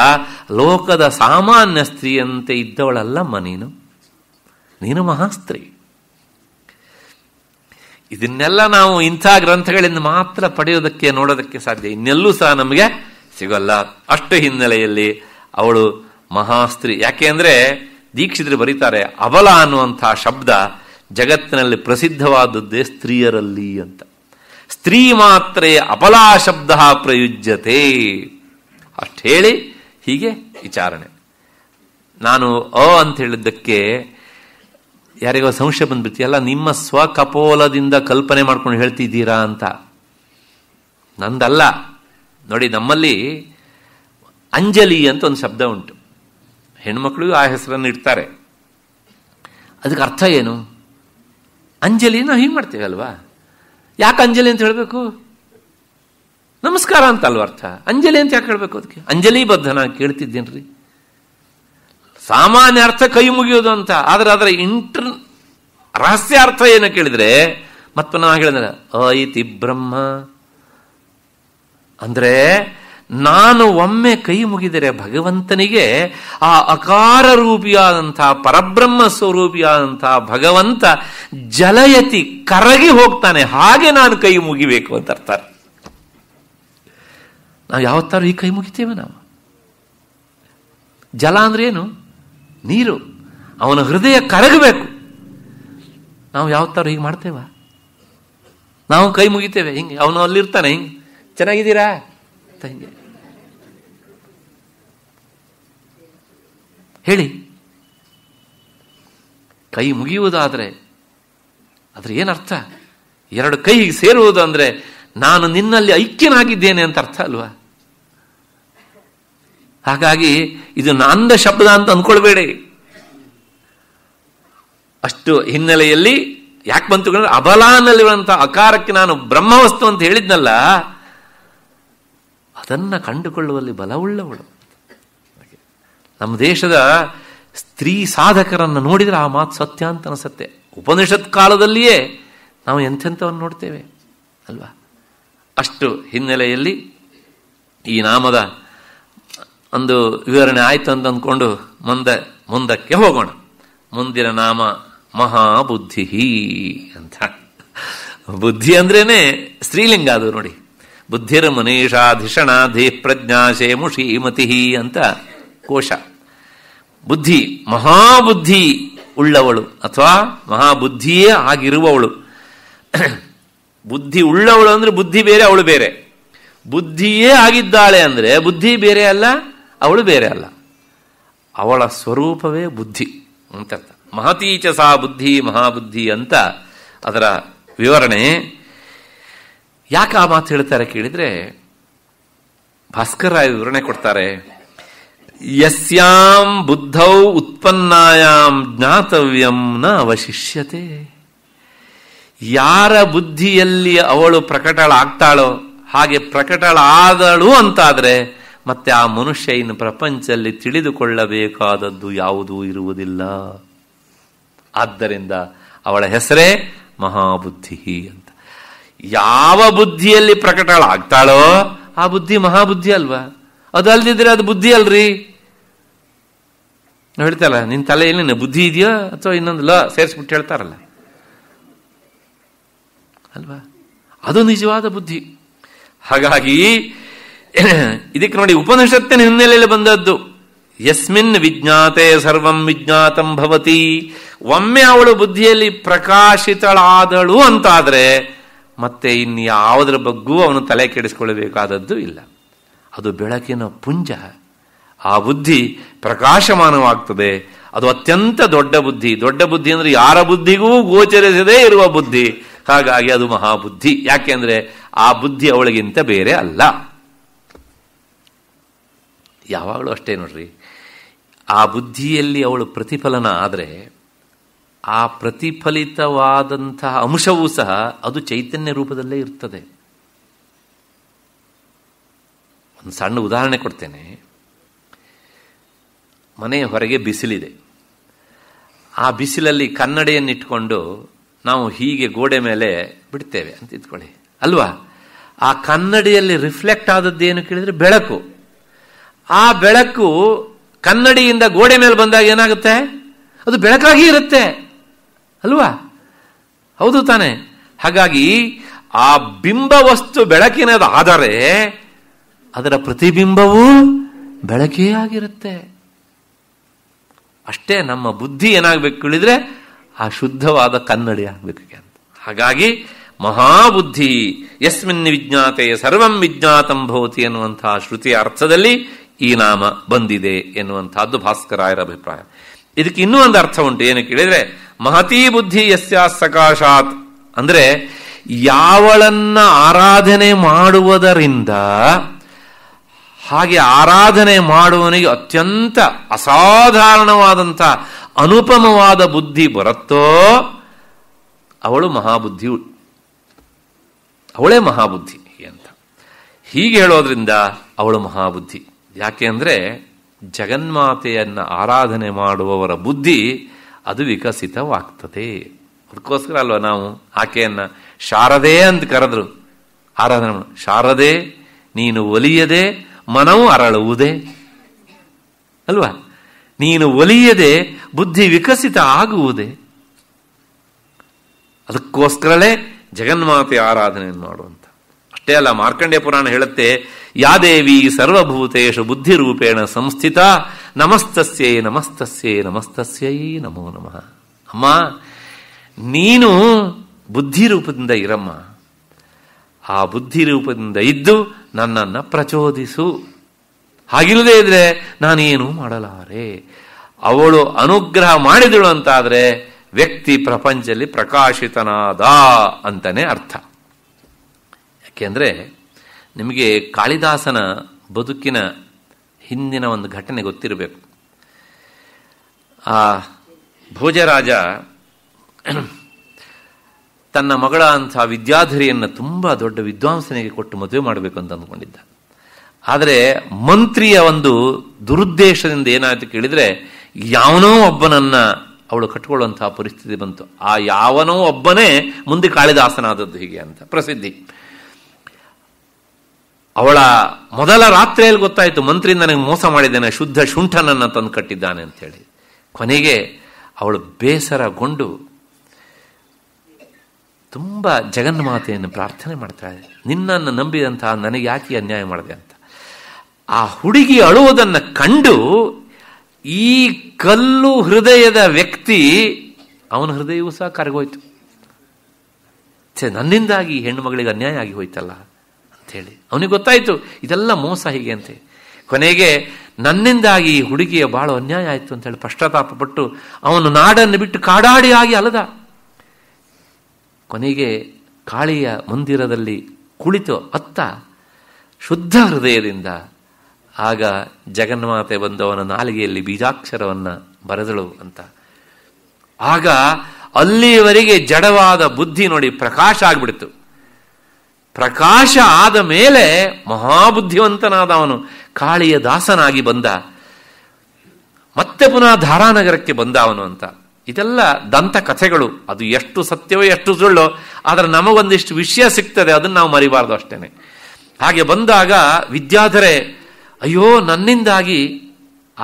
ಲೋಕದ ಸಾಮಾನ್ಯ ಸ್ತ್ರೀಯಂತೆ ಇದ್ದವಳಲ್ಲಮ್ಮ ನೀನು ನೀನು ಮಹಾಸ್ತ್ರೀ ಇದನ್ನೆಲ್ಲ ನಾವು ಇಂಥ ಗ್ರಂಥಗಳಿಂದ ಮಾತ್ರ ಪಡೆಯೋದಕ್ಕೆ ನೋಡೋದಕ್ಕೆ ಸಾಧ್ಯ ಇನ್ನೆಲ್ಲೂ ಸಹ ನಮಗೆ ಸಿಗೋಲ್ಲ ಅಷ್ಟು ಹಿನ್ನೆಲೆಯಲ್ಲಿ ಅವಳು ಮಹಾಸ್ತ್ರೀ ಯಾಕೆ ಅಂದ್ರೆ ದೀಕ್ಷಿತರು ಬರೀತಾರೆ ಅಬಲ ಅನ್ನುವಂಥ ಶಬ್ದ ಜಗತ್ತಿನಲ್ಲಿ ಪ್ರಸಿದ್ಧವಾದದ್ದೇ ಸ್ತ್ರೀಯರಲ್ಲಿ ಅಂತ ಸ್ತ್ರೀ ಮಾತ್ರ ಅಬಲಾ ಶಬ್ದ ಪ್ರಯುಜ್ಯತೆ ಅಷ್ಟು ಹೇಳಿ ಹೀಗೆ ವಿಚಾರಣೆ ನಾನು ಅ ಅಂತ ಹೇಳಿದ್ದಕ್ಕೆ ಯಾರಿಗೋ ಸಂಶಯ ಬಂದ್ಬಿಡ್ತೀಯಲ್ಲ ನಿಮ್ಮ ಸ್ವಕಪೋಲದಿಂದ ಕಲ್ಪನೆ ಮಾಡ್ಕೊಂಡು ಹೇಳ್ತಿದ್ದೀರಾ ಅಂತ ನಂದಲ್ಲ ನೋಡಿ ನಮ್ಮಲ್ಲಿ ಅಂಜಲಿ ಅಂತ ಒಂದು ಶಬ್ದ ಉಂಟು ಹೆಣ್ಮಕ್ಳಿಗೂ ಆ ಹೆಸರನ್ನು ಇಡ್ತಾರೆ ಅದಕ್ಕೆ ಅರ್ಥ ಏನು ಅಂಜಲಿ ನಾವು ಹಿಂಗೆ ಮಾಡ್ತೇವಲ್ವಾ ಯಾಕೆ ಅಂಜಲಿ ಅಂತ ಹೇಳಬೇಕು ನಮಸ್ಕಾರ ಅಂತ ಅಲ್ವ ಅರ್ಥ ಅಂಜಲಿ ಅಂತ ಯಾಕೆ ಹೇಳಬೇಕು ಅದಕ್ಕೆ ಅಂಜಲಿ ಬದ್ಧ ನಾನು ರೀ ಸಾಮಾನ್ಯ ಅರ್ಥ ಕೈ ಮುಗಿಯೋದು ಅಂತ ಆದರೆ ಅದರ ಇಂಟರ್ ರಹಸ್ಯ ಅರ್ಥ ಏನು ಕೇಳಿದ್ರೆ ಮತ್ತೆ ನಾನು ಹೇಳಿದ್ರೆ ಐತಿ ಬ್ರಹ್ಮ ಅಂದರೆ ನಾನು ಒಮ್ಮೆ ಕೈ ಮುಗಿದರೆ ಭಗವಂತನಿಗೆ ಆ ಅಕಾರ ರೂಪಿಯಾದಂತಹ ಪರಬ್ರಹ್ಮ ಸ್ವರೂಪಿಯಾದಂತಹ ಭಗವಂತ ಜಲಯತಿ ಕರಗಿ ಹೋಗ್ತಾನೆ ಹಾಗೆ ನಾನು ಕೈ ಮುಗಿಬೇಕು ಅಂತ ಅರ್ಥ ನಾವು ಯಾವತ್ತಾರು ಈ ಕೈ ಮುಗಿತೇವೆ ನಾವು ಜಲ ಅಂದ್ರೆ ಏನು ನೀರು ಅವನ ಹೃದಯ ಕರಗಬೇಕು ನಾವು ಯಾವತ್ತಾರು ಹೀಗೆ ಮಾಡ್ತೇವ ನಾವು ಕೈ ಮುಗಿತೇವೆ ಹಿಂಗೆ ಅವನು ಅಲ್ಲಿರ್ತಾನೆ ಹಿಂಗೆ ಚೆನ್ನಾಗಿದ್ದೀರಾ ಅಂತ ಹಿಂಗೆ ಹೇಳಿ ಕೈ ಮುಗಿಯುವುದಾದರೆ ಅದ್ರ ಏನರ್ಥ ಎರಡು ಕೈ ಸೇರುವುದು ಅಂದರೆ ನಾನು ನಿನ್ನಲ್ಲಿ ಐಕ್ಯನಾಗಿದ್ದೇನೆ ಅಂತ ಅರ್ಥ ಅಲ್ವಾ ಹಾಗಾಗಿ ಇದು ನಾಂದ ಶಬ್ದ ಅಂತ ಅಂದ್ಕೊಳ್ಬೇಡಿ ಅಷ್ಟು ಹಿನ್ನೆಲೆಯಲ್ಲಿ ಯಾಕೆ ಬಂತು ಕಂಡ್ರೆ ಅಬಲಾನಲ್ಲಿರುವಂತಹ ಅಕಾರಕ್ಕೆ ನಾನು ಬ್ರಹ್ಮವಸ್ತು ಅಂತ ಹೇಳಿದ್ನಲ್ಲ ಅದನ್ನ ಕಂಡುಕೊಳ್ಳುವಲ್ಲಿ ಬಲವುಳ್ಳವಳು ನಮ್ಮ ದೇಶದ ಸ್ತ್ರೀ ಸಾಧಕರನ್ನು ನೋಡಿದರೆ ಆ ಮಾತು ಸತ್ಯ ಅಂತ ಅನಿಸುತ್ತೆ ಉಪನಿಷತ್ ಕಾಲದಲ್ಲಿಯೇ ನಾವು ಎಂಥೆಂಥವನ್ನು ನೋಡ್ತೇವೆ ಅಲ್ವಾ ಅಷ್ಟು ಹಿನ್ನೆಲೆಯಲ್ಲಿ ಈ ನಾಮದ ಒಂದು ವಿವರಣೆ ಆಯ್ತು ಅಂತ ಅಂದ್ಕೊಂಡು ಮುಂದೆ ಮುಂದಕ್ಕೆ ಹೋಗೋಣ ಮುಂದಿನ ನಾಮ ಮಹಾಬುದ್ಧಿ ಅಂತ ಬುದ್ಧಿ ಅಂದ್ರೇನೆ ಸ್ತ್ರೀಲಿಂಗ ಅದು ನೋಡಿ ಬುದ್ಧಿರ ಮನೀಷಾಧಿಷಣ ಧೇ ಪ್ರಜ್ಞಾ ಶೇಮುಷೀಮತಿ ಅಂತ ಕೋಶ ಬುದ್ಧಿ ಮಹಾಬುದ್ಧಿ ಉಳ್ಳವಳು ಅಥವಾ ಮಹಾಬುದ್ಧಿಯೇ ಆಗಿರುವವಳು ಬುದ್ಧಿ ಉಳ್ಳವಳು ಅಂದ್ರೆ ಬುದ್ಧಿ ಬೇರೆ ಅವಳು ಬೇರೆ ಬುದ್ಧಿಯೇ ಆಗಿದ್ದಾಳೆ ಅಂದ್ರೆ ಬುದ್ಧಿ ಬೇರೆ ಅಲ್ಲ ಅವಳು ಬೇರೆ ಅಲ್ಲ ಅವಳ ಸ್ವರೂಪವೇ ಬುದ್ಧಿ ಅಂತ ಮಹತೀಚ ಸಾ ಬುದ್ಧಿ ಮಹಾಬುದ್ಧಿ ಅಂತ ಅದರ ವಿವರಣೆ ಯಾಕೆ ಆ ಮಾತು ಹೇಳ್ತಾರೆ ಕೇಳಿದ್ರೆ ಭಾಸ್ಕರ ವಿವರಣೆ ಕೊಡ್ತಾರೆ ಯಸ್ಯಾಂ ಬುದ್ಧೌ ಉತ್ಪನ್ನಾಯಾಂ ಜ್ಞಾತವ್ಯಂ ನ ಅವಶಿಷ್ಯತೆ ಯಾರ ಬುದ್ಧಿಯಲ್ಲಿ ಅವಳು ಪ್ರಕಟಳಾಗ್ತಾಳೋ ಹಾಗೆ ಪ್ರಕಟಳಾದಳು ಅಂತಾದ್ರೆ ಮತ್ತೆ ಆ ಮನುಷ್ಯ ಇನ್ನು ಪ್ರಪಂಚದಲ್ಲಿ ತಿಳಿದುಕೊಳ್ಳಬೇಕಾದದ್ದು ಯಾವುದೂ ಇರುವುದಿಲ್ಲ ಆದ್ದರಿಂದ ಅವಳ ಹೆಸರೇ ಮಹಾಬುದ್ಧಿ ಅಂತ ಯಾವ ಬುದ್ಧಿಯಲ್ಲಿ ಪ್ರಕಟಳಾಗ್ತಾಳೋ ಆ ಬುದ್ಧಿ ಮಹಾಬುದ್ಧಿ ಅಲ್ವಾ ಅದು ಅಲ್ದಿದ್ರೆ ಅದು ಬುದ್ಧಿ ಅಲ್ರಿ ನಾವು ಹೇಳ್ತಲ್ಲ ನಿನ್ನ ತಲೆಯಲ್ಲಿ ಬುದ್ಧಿ ಇದೆಯೋ ಅಥವಾ ಇನ್ನೊಂದು ಲ ಸೇರಿಸ್ಬಿಟ್ಟು ಹೇಳ್ತಾರಲ್ಲ ಅಲ್ವಾ ಅದು ನಿಜವಾದ ಬುದ್ಧಿ ಹಾಗಾಗಿ ಇದಕ್ಕೆ ನೋಡಿ ಉಪನಿಷತ್ತಿನ ಹಿನ್ನೆಲೆಯಲ್ಲಿ ಬಂದದ್ದು ಯಸ್ಮಿನ್ ವಿಜ್ಞಾತೆ ಸರ್ವಂ ವಿಜ್ಞಾತಂ ಭವತಿ ಒಮ್ಮೆ ಅವಳು ಬುದ್ಧಿಯಲ್ಲಿ ಪ್ರಕಾಶಿತಳಾದಳು ಅಂತಾದರೆ ಮತ್ತೆ ಇನ್ಯಾವುದರ ಬಗ್ಗೂ ಅವನು ತಲೆ ಕೆಡಿಸಿಕೊಳ್ಳಬೇಕಾದದ್ದು ಇಲ್ಲ ಅದು ಬೆಳಕಿನ ಪುಂಜ ಆ ಬುದ್ಧಿ ಪ್ರಕಾಶಮಾನವಾಗ್ತದೆ ಅದು ಅತ್ಯಂತ ದೊಡ್ಡ ಬುದ್ಧಿ ದೊಡ್ಡ ಬುದ್ಧಿ ಅಂದರೆ ಯಾರ ಬುದ್ಧಿಗೂ ಗೋಚರಿಸದೇ ಇರುವ ಬುದ್ಧಿ ಹಾಗಾಗಿ ಅದು ಮಹಾಬುದ್ಧಿ ಯಾಕೆಂದರೆ ಆ ಬುದ್ಧಿ ಅವಳಿಗಿಂತ ಬೇರೆ ಅಲ್ಲ ಯಾವಾಗಲೂ ಅಷ್ಟೇ ನೋಡ್ರಿ ಆ ಬುದ್ಧಿಯಲ್ಲಿ ಅವಳು ಪ್ರತಿಫಲನ ಆದರೆ ಆ ಪ್ರತಿಫಲಿತವಾದಂತಹ ಅಂಶವೂ ಸಹ ಅದು ಚೈತನ್ಯ ರೂಪದಲ್ಲೇ ಇರ್ತದೆ ಒಂದು ಸಣ್ಣ ಉದಾಹರಣೆ ಕೊಡ್ತೇನೆ ಮನೆಯ ಹೊರಗೆ ಬಿಸಿಲಿದೆ ಆ ಬಿಸಿಲಲ್ಲಿ ಕನ್ನಡಿಯನ್ನಿಟ್ಕೊಂಡು ನಾವು ಹೀಗೆ ಗೋಡೆ ಮೇಲೆ ಬಿಡ್ತೇವೆ ಅಂತ ಇದ್ಕೊಳ್ಳಿ ಅಲ್ವಾ ಆ ಕನ್ನಡಿಯಲ್ಲಿ ರಿಫ್ಲೆಕ್ಟ್ ಆದದ್ದೇನು ಕೇಳಿದರೆ ಬೆಳಕು ಆ ಬೆಳಕು ಕನ್ನಡಿಯಿಂದ ಗೋಡೆ ಮೇಲೆ ಬಂದಾಗ ಏನಾಗುತ್ತೆ ಅದು ಬೆಳಕಾಗಿ ಇರುತ್ತೆ ಅಲ್ವಾ ಹೌದು ತಾನೆ ಹಾಗಾಗಿ ಆ ಬಿಂಬ ವಸ್ತು ಬೆಳಕಿನದಾದರೆ ಅದರ ಪ್ರತಿಬಿಂಬವೂ ಬೆಳಕೇ ಆಗಿರುತ್ತೆ ಅಷ್ಟೇ ನಮ್ಮ ಬುದ್ಧಿ ಏನಾಗಬೇಕು ಹೇಳಿದ್ರೆ ಆ ಶುದ್ಧವಾದ ಕನ್ನಡಿ ಆಗಬೇಕು ಅಂತ ಹಾಗಾಗಿ ಮಹಾಬುದ್ಧಿ ಯಸ್ಮಿನ್ ವಿಜ್ಞಾತೆ ಸರ್ವಂ ವಿಜ್ಞಾತಂ ಭವತಿ ಅನ್ನುವಂತಹ ಶ್ರುತಿಯ ಅರ್ಥದಲ್ಲಿ ಈ ನಾಮ ಬಂದಿದೆ ಎನ್ನುವಂತಹದ್ದು ಭಾಸ್ಕರಾಯರ ಅಭಿಪ್ರಾಯ ಇದಕ್ಕೆ ಇನ್ನೂ ಒಂದು ಅರ್ಥ ಉಂಟು ಏನು ಕೇಳಿದ್ರೆ ಮಹತಿ ಬುದ್ಧಿ ಯಸ್ಯ ಸಕಾಶಾತ್ ಅಂದ್ರೆ ಯಾವಳನ್ನ ಆರಾಧನೆ ಮಾಡುವುದರಿಂದ ಹಾಗೆ ಆರಾಧನೆ ಮಾಡುವನಿಗೆ ಅತ್ಯಂತ ಅಸಾಧಾರಣವಾದಂತಹ ಅನುಪಮವಾದ ಬುದ್ಧಿ ಬರುತ್ತೋ ಅವಳು ಮಹಾಬುದ್ಧಿ ಅವಳೇ ಮಹಾಬುದ್ಧಿ ಅಂತ ಹೀಗೆ ಹೇಳೋದ್ರಿಂದ ಅವಳು ಮಹಾಬುದ್ಧಿ ಯಾಕೆ ಅಂದರೆ ಜಗನ್ಮಾತೆಯನ್ನು ಆರಾಧನೆ ಮಾಡುವವರ ಬುದ್ಧಿ ಅದು ವಿಕಸಿತವಾಗ್ತದೆ ಅದಕ್ಕೋಸ್ಕರ ಅಲ್ವಾ ನಾವು ಆಕೆಯನ್ನು ಶಾರದೆ ಅಂತ ಕರೆದ್ರು ಆರಾಧನೆ ಶಾರದೆ ನೀನು ಒಲಿಯದೆ ಮನವು ಅರಳುವುದೇ ಅಲ್ವಾ ನೀನು ಒಲಿಯದೆ ಬುದ್ಧಿ ವಿಕಸಿತ ಆಗುವುದೇ ಅದಕ್ಕೋಸ್ಕರಲೇ ಜಗನ್ಮಾತೆ ಆರಾಧನೆಯನ್ನು ಮಾಡುವಂಥ ಅಷ್ಟೇ ಅಲ್ಲ ಮಾರ್ಕಂಡೇ ಪುರಾಣ ಹೇಳುತ್ತೆ ಯಾದೇವಿ ಸರ್ವಭೂತೇಶು ಬುದ್ಧಿರೂಪೇಣ ಸಂಸ್ಥಿತ ನಮಸ್ತಸ್ಯೇ ನಮಸ್ತಸ್ಯೇ ನಮಸ್ತಸ್ಯೈ ನಮೋ ನಮಃ ಅಮ್ಮ ನೀನು ಬುದ್ಧಿ ರೂಪದಿಂದ ಇರಮ್ಮ ಆ ಬುದ್ಧಿ ರೂಪದಿಂದ ಇದ್ದು ನನ್ನನ್ನು ಪ್ರಚೋದಿಸು ಹಾಗಿಲ್ಲದೆ ಇದ್ರೆ ನಾನೇನು ಮಾಡಲಾರೆ ಅವಳು ಅನುಗ್ರಹ ಮಾಡಿದಳು ಅಂತಾದರೆ ವ್ಯಕ್ತಿ ಪ್ರಪಂಚದಲ್ಲಿ ಪ್ರಕಾಶಿತನಾದ ಅಂತಾನೆ ಅರ್ಥ ಯಾಕೆಂದ್ರೆ ನಿಮಗೆ ಕಾಳಿದಾಸನ ಬದುಕಿನ ಹಿಂದಿನ ಒಂದು ಘಟನೆ ಗೊತ್ತಿರಬೇಕು ಆ ಭೋಜರಾಜ ತನ್ನ ಮಗಳ ಅಂಥ ವಿದ್ಯಾಧರಿಯನ್ನು ತುಂಬ ದೊಡ್ಡ ವಿದ್ವಾಂಸನಿಗೆ ಕೊಟ್ಟು ಮದುವೆ ಮಾಡಬೇಕು ಅಂತ ಅಂದ್ಕೊಂಡಿದ್ದ ಆದರೆ ಮಂತ್ರಿಯ ಒಂದು ದುರುದ್ದೇಶದಿಂದ ಏನಾಯಿತು ಕೇಳಿದರೆ ಯಾವನೋ ಒಬ್ಬನನ್ನ ಅವಳು ಕಟ್ಟಿಕೊಳ್ಳುವಂತಹ ಪರಿಸ್ಥಿತಿ ಬಂತು ಆ ಯಾವನೋ ಒಬ್ಬನೇ ಮುಂದೆ ಕಾಳಿದಾಸನಾದದ್ದು ಹೀಗೆ ಅಂತ ಪ್ರಸಿದ್ಧಿ ಅವಳ ಮೊದಲ ರಾತ್ರಿಯಲ್ಲಿ ಗೊತ್ತಾಯಿತು ಮಂತ್ರಿ ನನಗೆ ಮೋಸ ಮಾಡಿದ್ದೇನೆ ಶುದ್ಧ ಶುಂಠನನ್ನು ತಂದು ಕಟ್ಟಿದ್ದಾನೆ ಅಂಥೇಳಿ ಕೊನೆಗೆ ಅವಳು ಬೇಸರಗೊಂಡು ತುಂಬ ಜಗನ್ಮಾತೆಯನ್ನು ಪ್ರಾರ್ಥನೆ ಮಾಡ್ತಾಳೆ ನಿನ್ನನ್ನು ನಂಬಿದಂತಹ ನನಗೆ ಯಾಕೆ ಅನ್ಯಾಯ ಮಾಡಿದೆ ಅಂತ ಆ ಹುಡುಗಿ ಅಳುವುದನ್ನು ಕಂಡು ಈ ಕಲ್ಲು ಹೃದಯದ ವ್ಯಕ್ತಿ ಅವನ ಹೃದಯವೂ ಸಹ ಕರಗೋಯ್ತು ನನ್ನಿಂದಾಗಿ ಹೆಣ್ಣು ಮಗಳಿಗೆ ಅನ್ಯಾಯ ಆಗಿ ಹೋಯ್ತಲ್ಲ ಅಂಥೇಳಿ ಅವನಿಗೆ ಗೊತ್ತಾಯಿತು ಇದೆಲ್ಲ ಮೋಸ ಹೀಗೆ ಅಂತೆ ಕೊನೆಗೆ ನನ್ನಿಂದಾಗಿ ಈ ಹುಡುಗಿಯ ಬಹಳ ಅನ್ಯಾಯ ಆಯಿತು ಅಂತೇಳಿ ಪಟ್ಟು ಅವನು ನಾಡನ್ನು ಬಿಟ್ಟು ಕಾಡಾಡಿ ಆಗಿ ಅಲದ ಕೊನೆಗೆ ಕಾಳಿಯ ಮಂದಿರದಲ್ಲಿ ಕುಳಿತು ಅತ್ತ ಶುದ್ಧ ಹೃದಯದಿಂದ ಆಗ ಜಗನ್ಮಾತೆ ಬಂದವನ ನಾಲಿಗೆಯಲ್ಲಿ ಬೀಜಾಕ್ಷರವನ್ನು ಬರೆದಳು ಅಂತ ಆಗ ಅಲ್ಲಿಯವರೆಗೆ ಜಡವಾದ ಬುದ್ಧಿ ನೋಡಿ ಪ್ರಕಾಶ ಆಗ್ಬಿಡ್ತು ಪ್ರಕಾಶ ಆದ ಮೇಲೆ ಮಹಾಬುದ್ಧಿವಂತನಾದ ಅವನು ಕಾಳಿಯ ದಾಸನಾಗಿ ಬಂದ ಮತ್ತೆ ಪುನಃ ಧಾರಾನಗರಕ್ಕೆ ಬಂದ ಅವನು ಅಂತ ಇದೆಲ್ಲ ದಂತ ಕಥೆಗಳು ಅದು ಎಷ್ಟು ಸತ್ಯವೋ ಎಷ್ಟು ಸುಳ್ಳೋ ಆದರೆ ನಮಗೊಂದಿಷ್ಟು ವಿಷಯ ಸಿಗ್ತದೆ ಅದನ್ನು ನಾವು ಮರಿಬಾರ್ದು ಅಷ್ಟೇನೆ ಹಾಗೆ ಬಂದಾಗ ವಿದ್ಯಾಧರೆ ಅಯ್ಯೋ ನನ್ನಿಂದಾಗಿ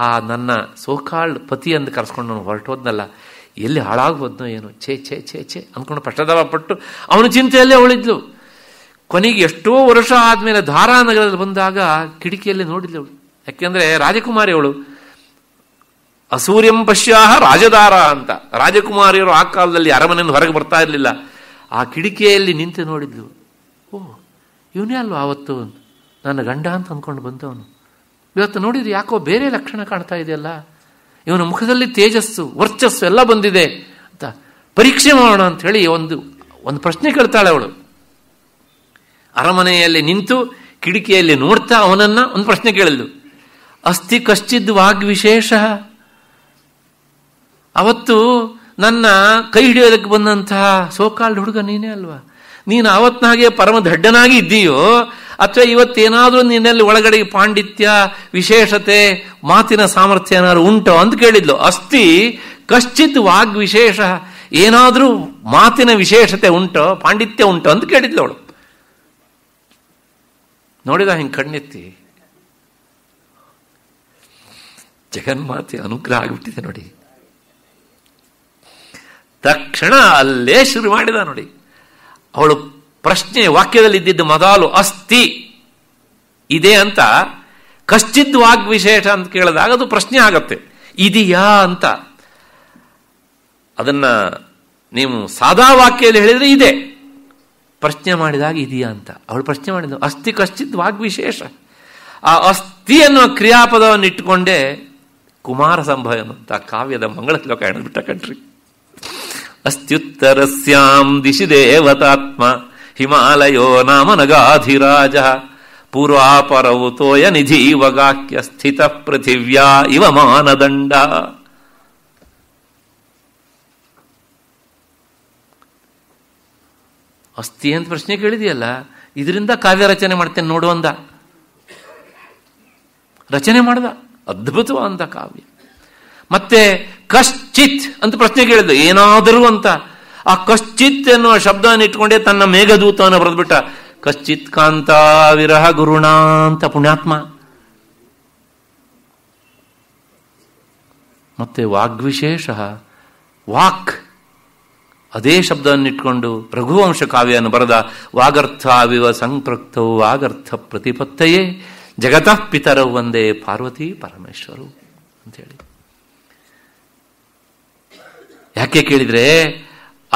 ಆ ನನ್ನ ಸೋಕಾಳ್ ಪತಿ ಅಂತ ಕರೆಸ್ಕೊಂಡು ನಾನು ಹೊರಟೋದ್ನಲ್ಲ ಎಲ್ಲಿ ಹಾಳಾಗ್ಬೋದ್ನೋ ಏನು ಛೇ ಛೇ ಛೇ ಛೇ ಅಂದ್ಕೊಂಡು ಪಶ್ಚಾತ್ತಾಪ ಪಟ್ಟು ಅವನ ಚಿಂತೆಯಲ್ಲೇ ಉಳಿದ್ಲು ಕೊನೆಗೆ ಎಷ್ಟೋ ವರ್ಷ ಆದಮೇಲೆ ಧಾರಾನಗರದಲ್ಲಿ ಬಂದಾಗ ಕಿಟಕಿಯಲ್ಲಿ ಅವಳು ಯಾಕೆಂದರೆ ರಾಜಕುಮಾರಿ ಅವಳು ಅಸೂರ್ಯಂ ಪಶ್ಯಾಹ ರಾಜದಾರ ಅಂತ ರಾಜಕುಮಾರಿಯವರು ಆ ಕಾಲದಲ್ಲಿ ಅರಮನೆಯನ್ನು ಹೊರಗೆ ಬರ್ತಾ ಇರಲಿಲ್ಲ ಆ ಕಿಡಿಕೆಯಲ್ಲಿ ನಿಂತು ನೋಡಿದ್ಲು ಓ ಇವನೇ ಅಲ್ವಾ ಆವತ್ತು ನನ್ನ ಗಂಡ ಅಂತ ಅಂದ್ಕೊಂಡು ಬಂದವನು ಇವತ್ತು ನೋಡಿದ್ರೆ ಯಾಕೋ ಬೇರೆ ಲಕ್ಷಣ ಕಾಣ್ತಾ ಇದೆಯಲ್ಲ ಇವನ ಮುಖದಲ್ಲಿ ತೇಜಸ್ಸು ವರ್ಚಸ್ಸು ಎಲ್ಲ ಬಂದಿದೆ ಅಂತ ಪರೀಕ್ಷೆ ಮಾಡೋಣ ಅಂತ ಹೇಳಿ ಒಂದು ಒಂದು ಪ್ರಶ್ನೆ ಕೇಳ್ತಾಳೆ ಅವಳು ಅರಮನೆಯಲ್ಲಿ ನಿಂತು ಕಿಡಿಕಿಯಲ್ಲಿ ನೋಡ್ತಾ ಅವನನ್ನ ಒಂದು ಪ್ರಶ್ನೆ ಕೇಳಿದ್ಲು ಅಸ್ಥಿ ಕಶ್ಚಿದ್ ವಾಗ್ ವಿಶೇಷ ಅವತ್ತು ನನ್ನ ಕೈ ಹಿಡಿಯೋದಕ್ಕೆ ಬಂದಂತಹ ಸೋಕಾಲ್ ಹುಡುಗ ನೀನೇ ಅಲ್ವಾ ನೀನು ಅವತ್ತಿನ ಹಾಗೆ ಪರಮ ದಡ್ಡನಾಗಿ ಇದ್ದೀಯೋ ಅಥವಾ ಇವತ್ತೇನಾದರೂ ನಿನ್ನಲ್ಲಿ ಒಳಗಡೆ ಪಾಂಡಿತ್ಯ ವಿಶೇಷತೆ ಮಾತಿನ ಸಾಮರ್ಥ್ಯ ಏನಾದ್ರು ಉಂಟೋ ಅಂತ ಕೇಳಿದ್ಲು ಅಸ್ಥಿ ಕಶ್ಚಿತ್ ವಾಗ್ ವಿಶೇಷ ಏನಾದರೂ ಮಾತಿನ ವಿಶೇಷತೆ ಉಂಟೋ ಪಾಂಡಿತ್ಯ ಉಂಟೋ ಅಂತ ಕೇಳಿದ್ಲು ಅವಳು ನೋಡಿದ ಹಿಂಗೆ ಕಣ್ಣೆತ್ತಿ ಜಗನ್ಮಾತೆ ಅನುಗ್ರಹ ಆಗಿಬಿಟ್ಟಿದೆ ನೋಡಿ ತಕ್ಷಣ ಅಲ್ಲೇ ಶುರು ಮಾಡಿದ ನೋಡಿ ಅವಳು ಪ್ರಶ್ನೆ ವಾಕ್ಯದಲ್ಲಿ ಇದ್ದಿದ್ದ ಮೊದಲು ಅಸ್ತಿ ಇದೆ ಅಂತ ಕಶ್ಚಿದ್ ವಾಗ್ ವಿಶೇಷ ಅಂತ ಕೇಳಿದಾಗ ಅದು ಪ್ರಶ್ನೆ ಆಗತ್ತೆ ಇದೆಯಾ ಅಂತ ಅದನ್ನ ನೀವು ಸಾದಾ ವಾಕ್ಯದಲ್ಲಿ ಹೇಳಿದ್ರೆ ಇದೆ ಪ್ರಶ್ನೆ ಮಾಡಿದಾಗ ಇದೆಯಾ ಅಂತ ಅವಳು ಪ್ರಶ್ನೆ ಮಾಡಿದ್ದು ಅಸ್ಥಿ ಕಶ್ಚಿತ್ ವಾಗ್ವಿಶೇಷ ಆ ಅಸ್ಥಿ ಅನ್ನುವ ಕ್ರಿಯಾಪದವನ್ನು ಇಟ್ಟುಕೊಂಡೇ ಕುಮಾರ ಸಂಭವ ಅಂತ ಕಾವ್ಯದ ಮಂಗಳ ಶ್ಲೋಕ ಬಿಟ್ಟ ಕಣ್ರಿ ಅಸ್ತ್ಯುತ್ತರಸ್ಯಾಂ ದಿಶಿ ದೇವತಾತ್ಮ ಹಿಮಾಲಯೋ ನಾಮ ನಗಾಧಿರಾಜ ಪೂರ್ವಾಪರವು ತೋಯ ವಗಾಕ್ಯ ಸ್ಥಿತ ಪೃಥಿವ್ಯಾ ಇವ ಮಾನದಂಡ ಅಸ್ತಿ ಅಂತ ಪ್ರಶ್ನೆ ಕೇಳಿದೆಯಲ್ಲ ಇದರಿಂದ ಕಾವ್ಯ ರಚನೆ ಮಾಡ್ತೇನೆ ನೋಡು ಅಂದ ರಚನೆ ಮಾಡ್ದ ಅದ್ಭುತವಾದ ಕಾವ್ಯ ಮತ್ತೆ ಕಶ್ಚಿತ್ ಅಂತ ಪ್ರಶ್ನೆ ಕೇಳಿದ್ದು ಏನಾದರೂ ಅಂತ ಆ ಕಶ್ಚಿತ್ ಎನ್ನುವ ಶಬ್ದವನ್ನು ಇಟ್ಕೊಂಡೆ ತನ್ನ ಮೇಘದೂತವನ್ನು ಬರೆದ್ಬಿಟ್ಟ ಕಶ್ಚಿತ್ ಕಾಂತ ವಿರಹ ಗುರುಣ ಪುಣ್ಯಾತ್ಮ ಮತ್ತೆ ವಾಗ್ವಿಶೇಷ ವಾಕ್ ಅದೇ ಶಬ್ದವನ್ನಿಟ್ಕೊಂಡು ರಘುವಂಶ ಕಾವ್ಯವನ್ನು ಬರೆದ ವಾಗರ್ಥ ವಿವ ಸಂಪೃಕ್ತವು ವಾಗರ್ಥ ಪ್ರತಿಪತ್ತೆಯೇ ಜಗತಃ ಪಿತರವು ಒಂದೇ ಪಾರ್ವತಿ ಪರಮೇಶ್ವರು ಅಂತೇಳಿ ಯಾಕೆ ಕೇಳಿದರೆ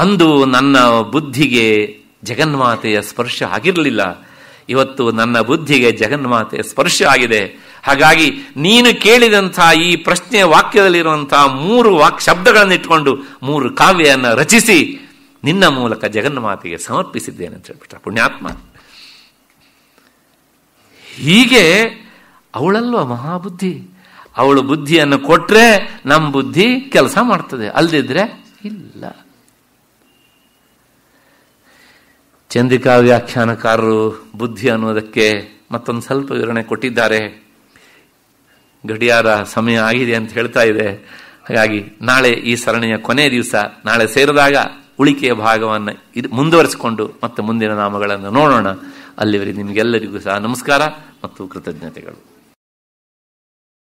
ಅಂದು ನನ್ನ ಬುದ್ಧಿಗೆ ಜಗನ್ಮಾತೆಯ ಸ್ಪರ್ಶ ಆಗಿರಲಿಲ್ಲ ಇವತ್ತು ನನ್ನ ಬುದ್ಧಿಗೆ ಜಗನ್ಮಾತೆಯ ಸ್ಪರ್ಶ ಆಗಿದೆ ಹಾಗಾಗಿ ನೀನು ಕೇಳಿದಂಥ ಈ ಪ್ರಶ್ನೆಯ ವಾಕ್ಯದಲ್ಲಿರುವಂತಹ ಮೂರು ವಾಕ್ ಶಬ್ದಗಳನ್ನು ಇಟ್ಕೊಂಡು ಮೂರು ಕಾವ್ಯವನ್ನು ರಚಿಸಿ ನಿನ್ನ ಮೂಲಕ ಜಗನ್ಮಾತೆಗೆ ಸಮರ್ಪಿಸಿದ್ದೇನೆ ಅಂತ ಹೇಳ್ಬಿಟ್ಟ ಪುಣ್ಯಾತ್ಮ ಹೀಗೆ ಅವಳಲ್ವ ಮಹಾಬುದ್ಧಿ ಅವಳು ಬುದ್ಧಿಯನ್ನು ಕೊಟ್ಟರೆ ನಮ್ಮ ಬುದ್ಧಿ ಕೆಲಸ ಮಾಡ್ತದೆ ಅಲ್ದಿದ್ರೆ ಇಲ್ಲ ಚಂದ್ರಿಕಾ ವ್ಯಾಖ್ಯಾನಕಾರರು ಬುದ್ಧಿ ಅನ್ನೋದಕ್ಕೆ ಮತ್ತೊಂದು ಸ್ವಲ್ಪ ವಿವರಣೆ ಕೊಟ್ಟಿದ್ದಾರೆ ಗಡಿಯಾರ ಸಮಯ ಆಗಿದೆ ಅಂತ ಹೇಳ್ತಾ ಇದೆ ಹಾಗಾಗಿ ನಾಳೆ ಈ ಸರಣಿಯ ಕೊನೆಯ ದಿವಸ ನಾಳೆ ಸೇರಿದಾಗ ಉಳಿಕೆಯ ಭಾಗವನ್ನು ಇದು ಮುಂದುವರಿಸಿಕೊಂಡು ಮತ್ತೆ ಮುಂದಿನ ನಾಮಗಳನ್ನು ನೋಡೋಣ ಅಲ್ಲಿವರೆಗೆ ನಿಮಗೆಲ್ಲರಿಗೂ ಸಹ ನಮಸ್ಕಾರ ಮತ್ತು ಕೃತಜ್ಞತೆಗಳು